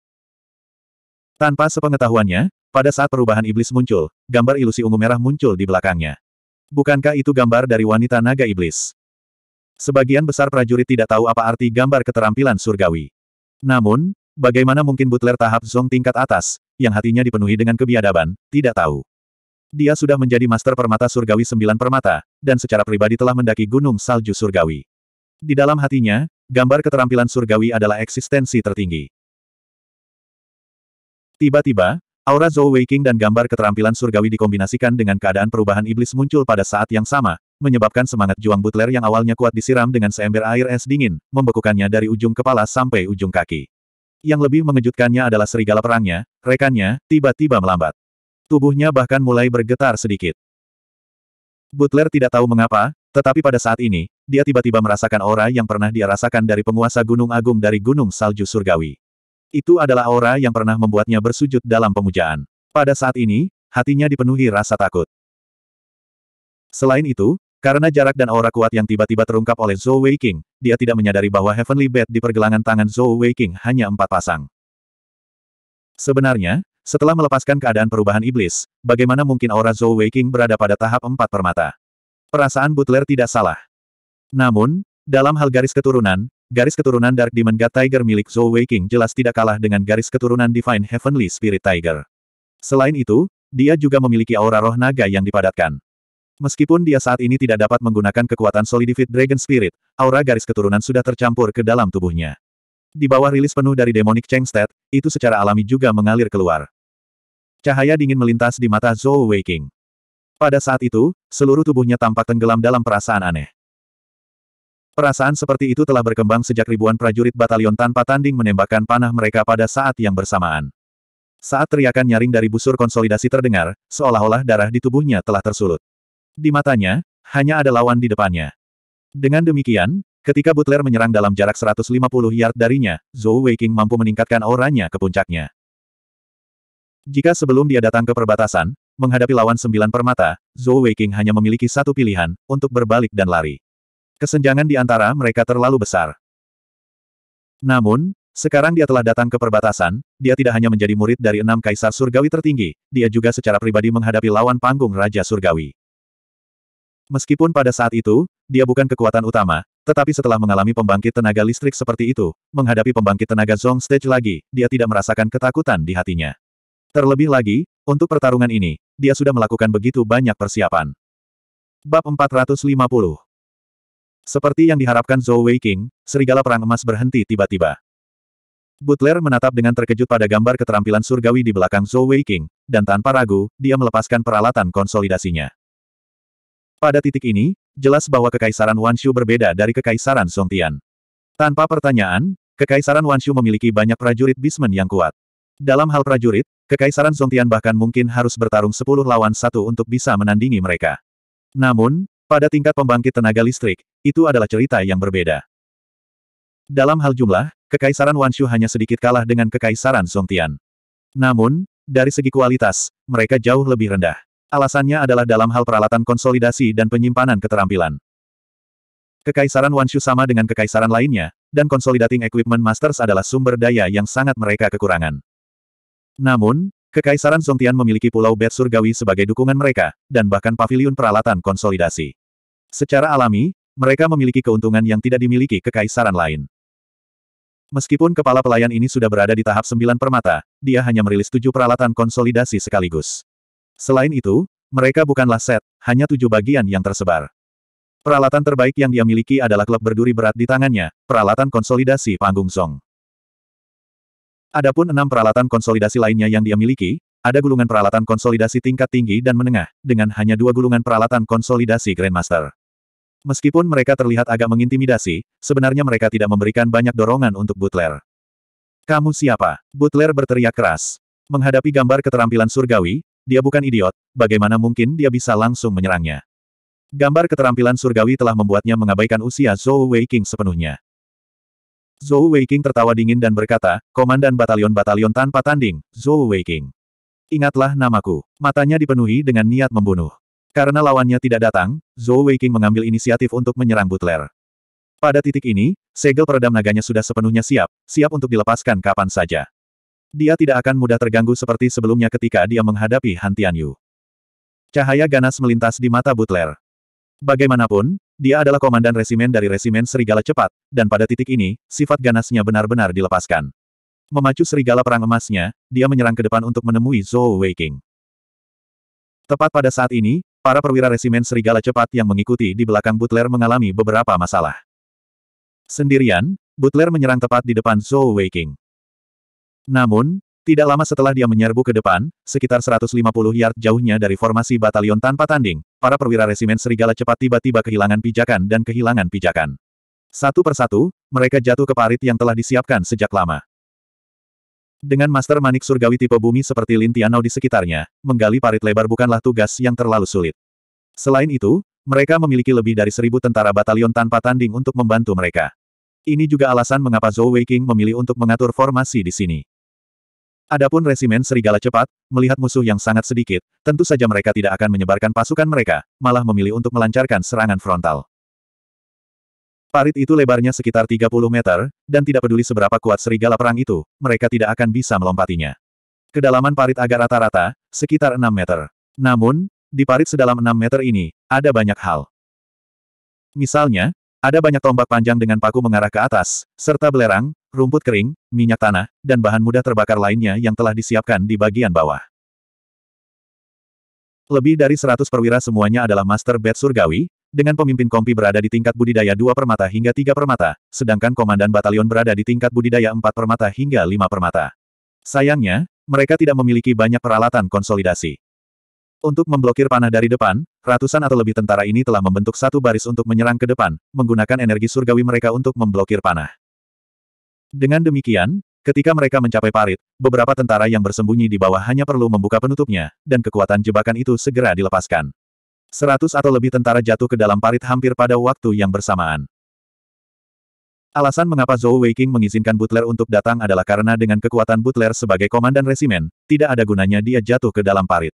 Tanpa sepengetahuannya, pada saat perubahan iblis muncul, gambar ilusi ungu merah muncul di belakangnya. Bukankah itu gambar dari wanita naga iblis? Sebagian besar prajurit tidak tahu apa arti gambar keterampilan surgawi. Namun, bagaimana mungkin butler tahap zong tingkat atas, yang hatinya dipenuhi dengan kebiadaban, tidak tahu. Dia sudah menjadi master permata surgawi sembilan permata, dan secara pribadi telah mendaki gunung salju surgawi. Di dalam hatinya, gambar keterampilan surgawi adalah eksistensi tertinggi. Tiba-tiba, aura Zhou Weiking dan gambar keterampilan surgawi dikombinasikan dengan keadaan perubahan iblis muncul pada saat yang sama, menyebabkan semangat Juang Butler yang awalnya kuat disiram dengan seember air es dingin, membekukannya dari ujung kepala sampai ujung kaki. Yang lebih mengejutkannya adalah serigala perangnya, rekannya, tiba-tiba melambat. Tubuhnya bahkan mulai bergetar sedikit. Butler tidak tahu mengapa, tetapi pada saat ini, dia tiba-tiba merasakan aura yang pernah dia rasakan dari penguasa Gunung Agung dari Gunung Salju Surgawi. Itu adalah aura yang pernah membuatnya bersujud dalam pemujaan. Pada saat ini, hatinya dipenuhi rasa takut. Selain itu, karena jarak dan aura kuat yang tiba-tiba terungkap oleh Zhou Weiqing, dia tidak menyadari bahwa Heavenly Bed di pergelangan tangan Zhou Weiqing hanya empat pasang. Sebenarnya, setelah melepaskan keadaan perubahan iblis, bagaimana mungkin aura Zhou Weiqing berada pada tahap empat permata? Perasaan Butler tidak salah. Namun, dalam hal garis keturunan, Garis keturunan Dark Demon God Tiger milik Zhou Weiqing jelas tidak kalah dengan garis keturunan Divine Heavenly Spirit Tiger. Selain itu, dia juga memiliki aura roh naga yang dipadatkan. Meskipun dia saat ini tidak dapat menggunakan kekuatan Solidified Dragon Spirit, aura garis keturunan sudah tercampur ke dalam tubuhnya. Di bawah rilis penuh dari Demonic Chengstead, itu secara alami juga mengalir keluar. Cahaya dingin melintas di mata Zhou Weiqing. Pada saat itu, seluruh tubuhnya tampak tenggelam dalam perasaan aneh. Perasaan seperti itu telah berkembang sejak ribuan prajurit batalion tanpa tanding menembakkan panah mereka pada saat yang bersamaan. Saat teriakan nyaring dari busur konsolidasi terdengar, seolah-olah darah di tubuhnya telah tersulut. Di matanya, hanya ada lawan di depannya. Dengan demikian, ketika Butler menyerang dalam jarak 150 yard darinya, Zhou Weiking mampu meningkatkan auranya ke puncaknya. Jika sebelum dia datang ke perbatasan, menghadapi lawan sembilan permata, Zhou Weiking hanya memiliki satu pilihan, untuk berbalik dan lari. Kesenjangan di antara mereka terlalu besar. Namun, sekarang dia telah datang ke perbatasan, dia tidak hanya menjadi murid dari enam kaisar surgawi tertinggi, dia juga secara pribadi menghadapi lawan panggung Raja Surgawi. Meskipun pada saat itu, dia bukan kekuatan utama, tetapi setelah mengalami pembangkit tenaga listrik seperti itu, menghadapi pembangkit tenaga Zong Stage lagi, dia tidak merasakan ketakutan di hatinya. Terlebih lagi, untuk pertarungan ini, dia sudah melakukan begitu banyak persiapan. Bab 450 seperti yang diharapkan Zhou Wei King, serigala perang emas berhenti tiba-tiba. Butler menatap dengan terkejut pada gambar keterampilan surgawi di belakang Zhou Wei King, dan tanpa ragu, dia melepaskan peralatan konsolidasinya. Pada titik ini, jelas bahwa Kekaisaran Wanshu berbeda dari Kekaisaran Songtian. Tanpa pertanyaan, Kekaisaran Wanshu memiliki banyak prajurit bismen yang kuat. Dalam hal prajurit, Kekaisaran Songtian bahkan mungkin harus bertarung sepuluh lawan satu untuk bisa menandingi mereka. Namun, pada tingkat pembangkit tenaga listrik, itu adalah cerita yang berbeda. Dalam hal jumlah, Kekaisaran Wanshu hanya sedikit kalah dengan Kekaisaran Songtian. Namun, dari segi kualitas, mereka jauh lebih rendah. Alasannya adalah dalam hal peralatan konsolidasi dan penyimpanan keterampilan. Kekaisaran Wanshu sama dengan kekaisaran lainnya, dan Consolidating Equipment Masters adalah sumber daya yang sangat mereka kekurangan. Namun, Kekaisaran Songtian memiliki Pulau Bet Surgawi sebagai dukungan mereka, dan bahkan paviliun peralatan konsolidasi. Secara alami, mereka memiliki keuntungan yang tidak dimiliki kekaisaran lain. Meskipun kepala pelayan ini sudah berada di tahap sembilan permata, dia hanya merilis tujuh peralatan konsolidasi sekaligus. Selain itu, mereka bukanlah set, hanya tujuh bagian yang tersebar. Peralatan terbaik yang dia miliki adalah klub berduri berat di tangannya, peralatan konsolidasi panggung Song. Adapun enam peralatan konsolidasi lainnya yang dia miliki, ada gulungan peralatan konsolidasi tingkat tinggi dan menengah, dengan hanya dua gulungan peralatan konsolidasi Grandmaster. Meskipun mereka terlihat agak mengintimidasi, sebenarnya mereka tidak memberikan banyak dorongan untuk Butler. Kamu siapa? Butler berteriak keras. Menghadapi gambar keterampilan surgawi, dia bukan idiot, bagaimana mungkin dia bisa langsung menyerangnya. Gambar keterampilan surgawi telah membuatnya mengabaikan usia Zhou Weiqing sepenuhnya. Zhou Weiqing tertawa dingin dan berkata, Komandan Batalion-Batalion tanpa tanding, Zhou Weiqing. Ingatlah namaku. Matanya dipenuhi dengan niat membunuh. Karena lawannya tidak datang, Zhou Weiqing mengambil inisiatif untuk menyerang Butler. Pada titik ini, segel peredam naganya sudah sepenuhnya siap, siap untuk dilepaskan kapan saja. Dia tidak akan mudah terganggu seperti sebelumnya ketika dia menghadapi Han Tianyu. Cahaya ganas melintas di mata Butler. Bagaimanapun, dia adalah komandan resimen dari resimen Serigala Cepat, dan pada titik ini, sifat ganasnya benar-benar dilepaskan. Memacu Serigala Perang Emasnya, dia menyerang ke depan untuk menemui Zhou Weiqing. Tepat pada saat ini, Para perwira resimen serigala cepat yang mengikuti di belakang Butler mengalami beberapa masalah. Sendirian, Butler menyerang tepat di depan Zhou Weiqing. Namun, tidak lama setelah dia menyerbu ke depan, sekitar 150 yard jauhnya dari formasi batalion tanpa tanding, para perwira resimen serigala cepat tiba-tiba kehilangan pijakan dan kehilangan pijakan. Satu persatu, mereka jatuh ke parit yang telah disiapkan sejak lama. Dengan master manik surgawi tipe bumi seperti Tianao di sekitarnya, menggali parit lebar bukanlah tugas yang terlalu sulit. Selain itu, mereka memiliki lebih dari seribu tentara batalion tanpa tanding untuk membantu mereka. Ini juga alasan mengapa Zhou Weiqing memilih untuk mengatur formasi di sini. Adapun resimen serigala cepat, melihat musuh yang sangat sedikit, tentu saja mereka tidak akan menyebarkan pasukan mereka, malah memilih untuk melancarkan serangan frontal. Parit itu lebarnya sekitar 30 meter, dan tidak peduli seberapa kuat serigala perang itu, mereka tidak akan bisa melompatinya. Kedalaman parit agak rata-rata, sekitar 6 meter. Namun, di parit sedalam 6 meter ini, ada banyak hal. Misalnya, ada banyak tombak panjang dengan paku mengarah ke atas, serta belerang, rumput kering, minyak tanah, dan bahan mudah terbakar lainnya yang telah disiapkan di bagian bawah. Lebih dari 100 perwira semuanya adalah master bed surgawi, dengan pemimpin kompi berada di tingkat budidaya 2 permata hingga 3 permata, sedangkan komandan batalion berada di tingkat budidaya 4 permata hingga 5 permata. Sayangnya, mereka tidak memiliki banyak peralatan konsolidasi. Untuk memblokir panah dari depan, ratusan atau lebih tentara ini telah membentuk satu baris untuk menyerang ke depan, menggunakan energi surgawi mereka untuk memblokir panah. Dengan demikian, ketika mereka mencapai parit, beberapa tentara yang bersembunyi di bawah hanya perlu membuka penutupnya, dan kekuatan jebakan itu segera dilepaskan. Seratus atau lebih tentara jatuh ke dalam parit hampir pada waktu yang bersamaan. Alasan mengapa Zhou Weiqing mengizinkan Butler untuk datang adalah karena dengan kekuatan Butler sebagai komandan resimen, tidak ada gunanya dia jatuh ke dalam parit.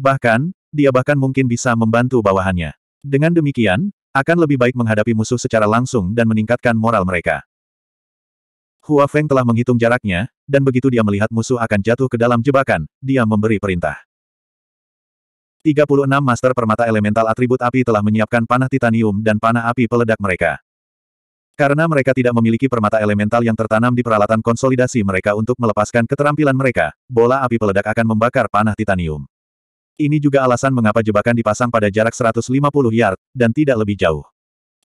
Bahkan, dia bahkan mungkin bisa membantu bawahannya. Dengan demikian, akan lebih baik menghadapi musuh secara langsung dan meningkatkan moral mereka. Hua Feng telah menghitung jaraknya, dan begitu dia melihat musuh akan jatuh ke dalam jebakan, dia memberi perintah. 36 Master Permata Elemental Atribut Api telah menyiapkan panah titanium dan panah api peledak mereka. Karena mereka tidak memiliki permata elemental yang tertanam di peralatan konsolidasi mereka untuk melepaskan keterampilan mereka, bola api peledak akan membakar panah titanium. Ini juga alasan mengapa jebakan dipasang pada jarak 150 yard, dan tidak lebih jauh.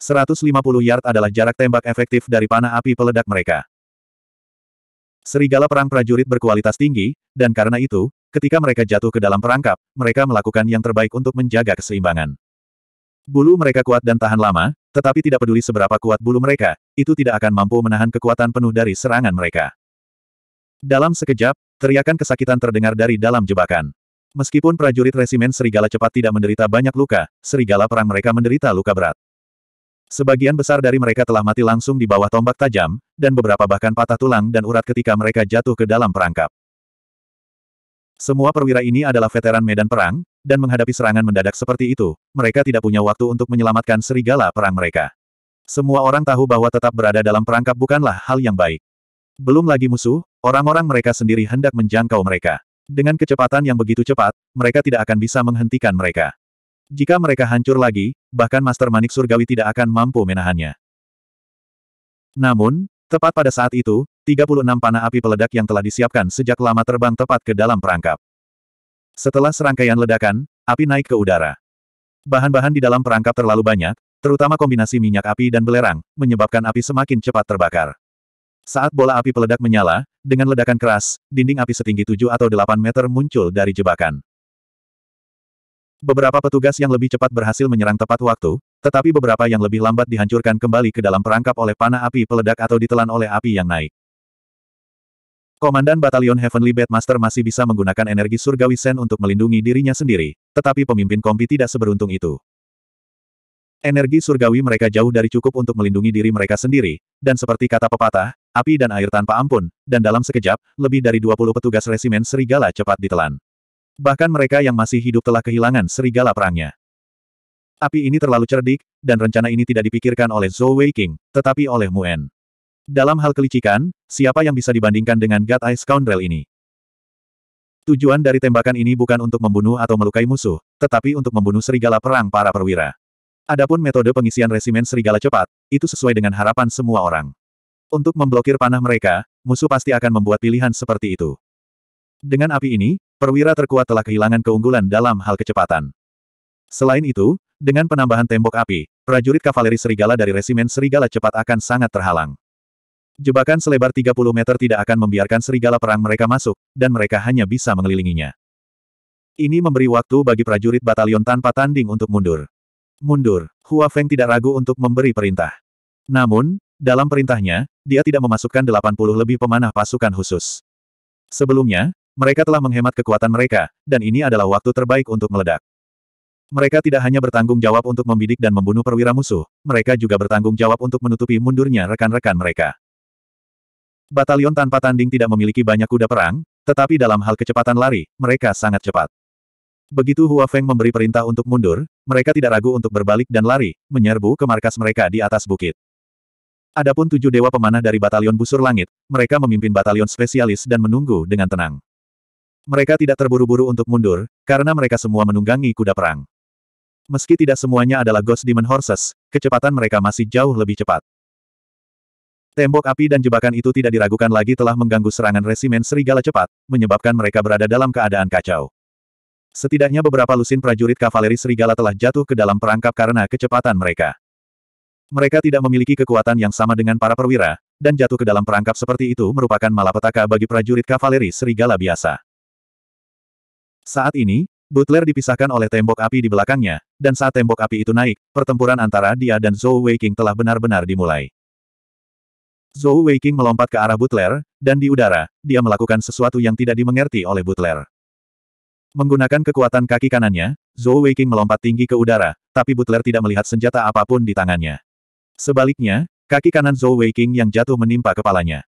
150 yard adalah jarak tembak efektif dari panah api peledak mereka. Serigala perang prajurit berkualitas tinggi, dan karena itu, Ketika mereka jatuh ke dalam perangkap, mereka melakukan yang terbaik untuk menjaga keseimbangan. Bulu mereka kuat dan tahan lama, tetapi tidak peduli seberapa kuat bulu mereka, itu tidak akan mampu menahan kekuatan penuh dari serangan mereka. Dalam sekejap, teriakan kesakitan terdengar dari dalam jebakan. Meskipun prajurit resimen serigala cepat tidak menderita banyak luka, serigala perang mereka menderita luka berat. Sebagian besar dari mereka telah mati langsung di bawah tombak tajam, dan beberapa bahkan patah tulang dan urat ketika mereka jatuh ke dalam perangkap. Semua perwira ini adalah veteran medan perang, dan menghadapi serangan mendadak seperti itu, mereka tidak punya waktu untuk menyelamatkan serigala perang mereka. Semua orang tahu bahwa tetap berada dalam perangkap bukanlah hal yang baik. Belum lagi musuh, orang-orang mereka sendiri hendak menjangkau mereka. Dengan kecepatan yang begitu cepat, mereka tidak akan bisa menghentikan mereka. Jika mereka hancur lagi, bahkan Master Manik Surgawi tidak akan mampu menahannya. Namun, tepat pada saat itu, 36 panah api peledak yang telah disiapkan sejak lama terbang tepat ke dalam perangkap. Setelah serangkaian ledakan, api naik ke udara. Bahan-bahan di dalam perangkap terlalu banyak, terutama kombinasi minyak api dan belerang, menyebabkan api semakin cepat terbakar. Saat bola api peledak menyala, dengan ledakan keras, dinding api setinggi 7 atau 8 meter muncul dari jebakan. Beberapa petugas yang lebih cepat berhasil menyerang tepat waktu, tetapi beberapa yang lebih lambat dihancurkan kembali ke dalam perangkap oleh panah api peledak atau ditelan oleh api yang naik. Komandan Batalion Heavenly Batmaster masih bisa menggunakan energi surgawi Sen untuk melindungi dirinya sendiri, tetapi pemimpin kompi tidak seberuntung itu. Energi surgawi mereka jauh dari cukup untuk melindungi diri mereka sendiri, dan seperti kata pepatah, api dan air tanpa ampun, dan dalam sekejap, lebih dari 20 petugas resimen serigala cepat ditelan. Bahkan mereka yang masih hidup telah kehilangan serigala perangnya. Api ini terlalu cerdik, dan rencana ini tidak dipikirkan oleh Zhou Weiqing, tetapi oleh Muen. Dalam hal kelicikan, siapa yang bisa dibandingkan dengan God Eye Scoundrel ini? Tujuan dari tembakan ini bukan untuk membunuh atau melukai musuh, tetapi untuk membunuh serigala perang para perwira. Adapun metode pengisian resimen serigala cepat, itu sesuai dengan harapan semua orang. Untuk memblokir panah mereka, musuh pasti akan membuat pilihan seperti itu. Dengan api ini, perwira terkuat telah kehilangan keunggulan dalam hal kecepatan. Selain itu, dengan penambahan tembok api, prajurit kavaleri serigala dari resimen serigala cepat akan sangat terhalang. Jebakan selebar 30 meter tidak akan membiarkan serigala perang mereka masuk, dan mereka hanya bisa mengelilinginya. Ini memberi waktu bagi prajurit batalion tanpa tanding untuk mundur. Mundur, Hua Feng tidak ragu untuk memberi perintah. Namun, dalam perintahnya, dia tidak memasukkan 80 lebih pemanah pasukan khusus. Sebelumnya, mereka telah menghemat kekuatan mereka, dan ini adalah waktu terbaik untuk meledak. Mereka tidak hanya bertanggung jawab untuk membidik dan membunuh perwira musuh, mereka juga bertanggung jawab untuk menutupi mundurnya rekan-rekan mereka. Batalion tanpa tanding tidak memiliki banyak kuda perang, tetapi dalam hal kecepatan lari, mereka sangat cepat. Begitu Hua Feng memberi perintah untuk mundur, mereka tidak ragu untuk berbalik dan lari, menyerbu ke markas mereka di atas bukit. Adapun tujuh dewa pemanah dari batalion busur langit, mereka memimpin batalion spesialis dan menunggu dengan tenang. Mereka tidak terburu-buru untuk mundur, karena mereka semua menunggangi kuda perang. Meski tidak semuanya adalah Ghost Demon Horses, kecepatan mereka masih jauh lebih cepat. Tembok api dan jebakan itu tidak diragukan lagi telah mengganggu serangan resimen serigala cepat, menyebabkan mereka berada dalam keadaan kacau. Setidaknya beberapa lusin prajurit kavaleri serigala telah jatuh ke dalam perangkap karena kecepatan mereka. Mereka tidak memiliki kekuatan yang sama dengan para perwira, dan jatuh ke dalam perangkap seperti itu merupakan malapetaka bagi prajurit kavaleri serigala biasa. Saat ini, Butler dipisahkan oleh tembok api di belakangnya, dan saat tembok api itu naik, pertempuran antara dia dan Zhou Weiking telah benar-benar dimulai. Zhou Weiqing melompat ke arah Butler, dan di udara, dia melakukan sesuatu yang tidak dimengerti oleh Butler. Menggunakan kekuatan kaki kanannya, Zhou Weiqing melompat tinggi ke udara, tapi Butler tidak melihat senjata apapun di tangannya. Sebaliknya, kaki kanan Zhou Weiqing yang jatuh menimpa kepalanya.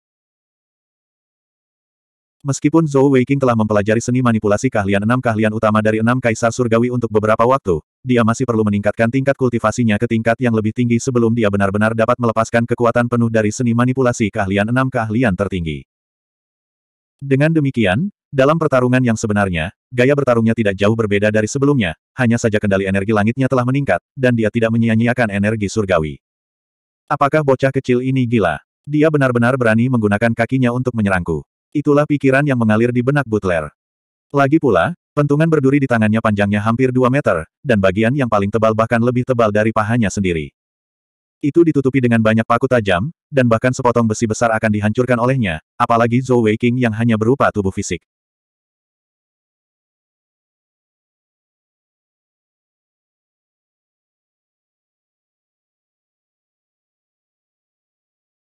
Meskipun Zhou Weiqing telah mempelajari seni manipulasi keahlian enam keahlian utama dari enam kaisar surgawi untuk beberapa waktu, dia masih perlu meningkatkan tingkat kultivasinya ke tingkat yang lebih tinggi sebelum dia benar-benar dapat melepaskan kekuatan penuh dari seni manipulasi keahlian enam keahlian tertinggi. Dengan demikian, dalam pertarungan yang sebenarnya, gaya bertarungnya tidak jauh berbeda dari sebelumnya, hanya saja kendali energi langitnya telah meningkat, dan dia tidak menyia-nyiakan energi surgawi. Apakah bocah kecil ini gila? Dia benar-benar berani menggunakan kakinya untuk menyerangku. Itulah pikiran yang mengalir di benak Butler. Lagi pula, pentungan berduri di tangannya panjangnya hampir 2 meter, dan bagian yang paling tebal bahkan lebih tebal dari pahanya sendiri. Itu ditutupi dengan banyak paku tajam, dan bahkan sepotong besi besar akan dihancurkan olehnya, apalagi Zhou Weiqing yang hanya berupa tubuh fisik.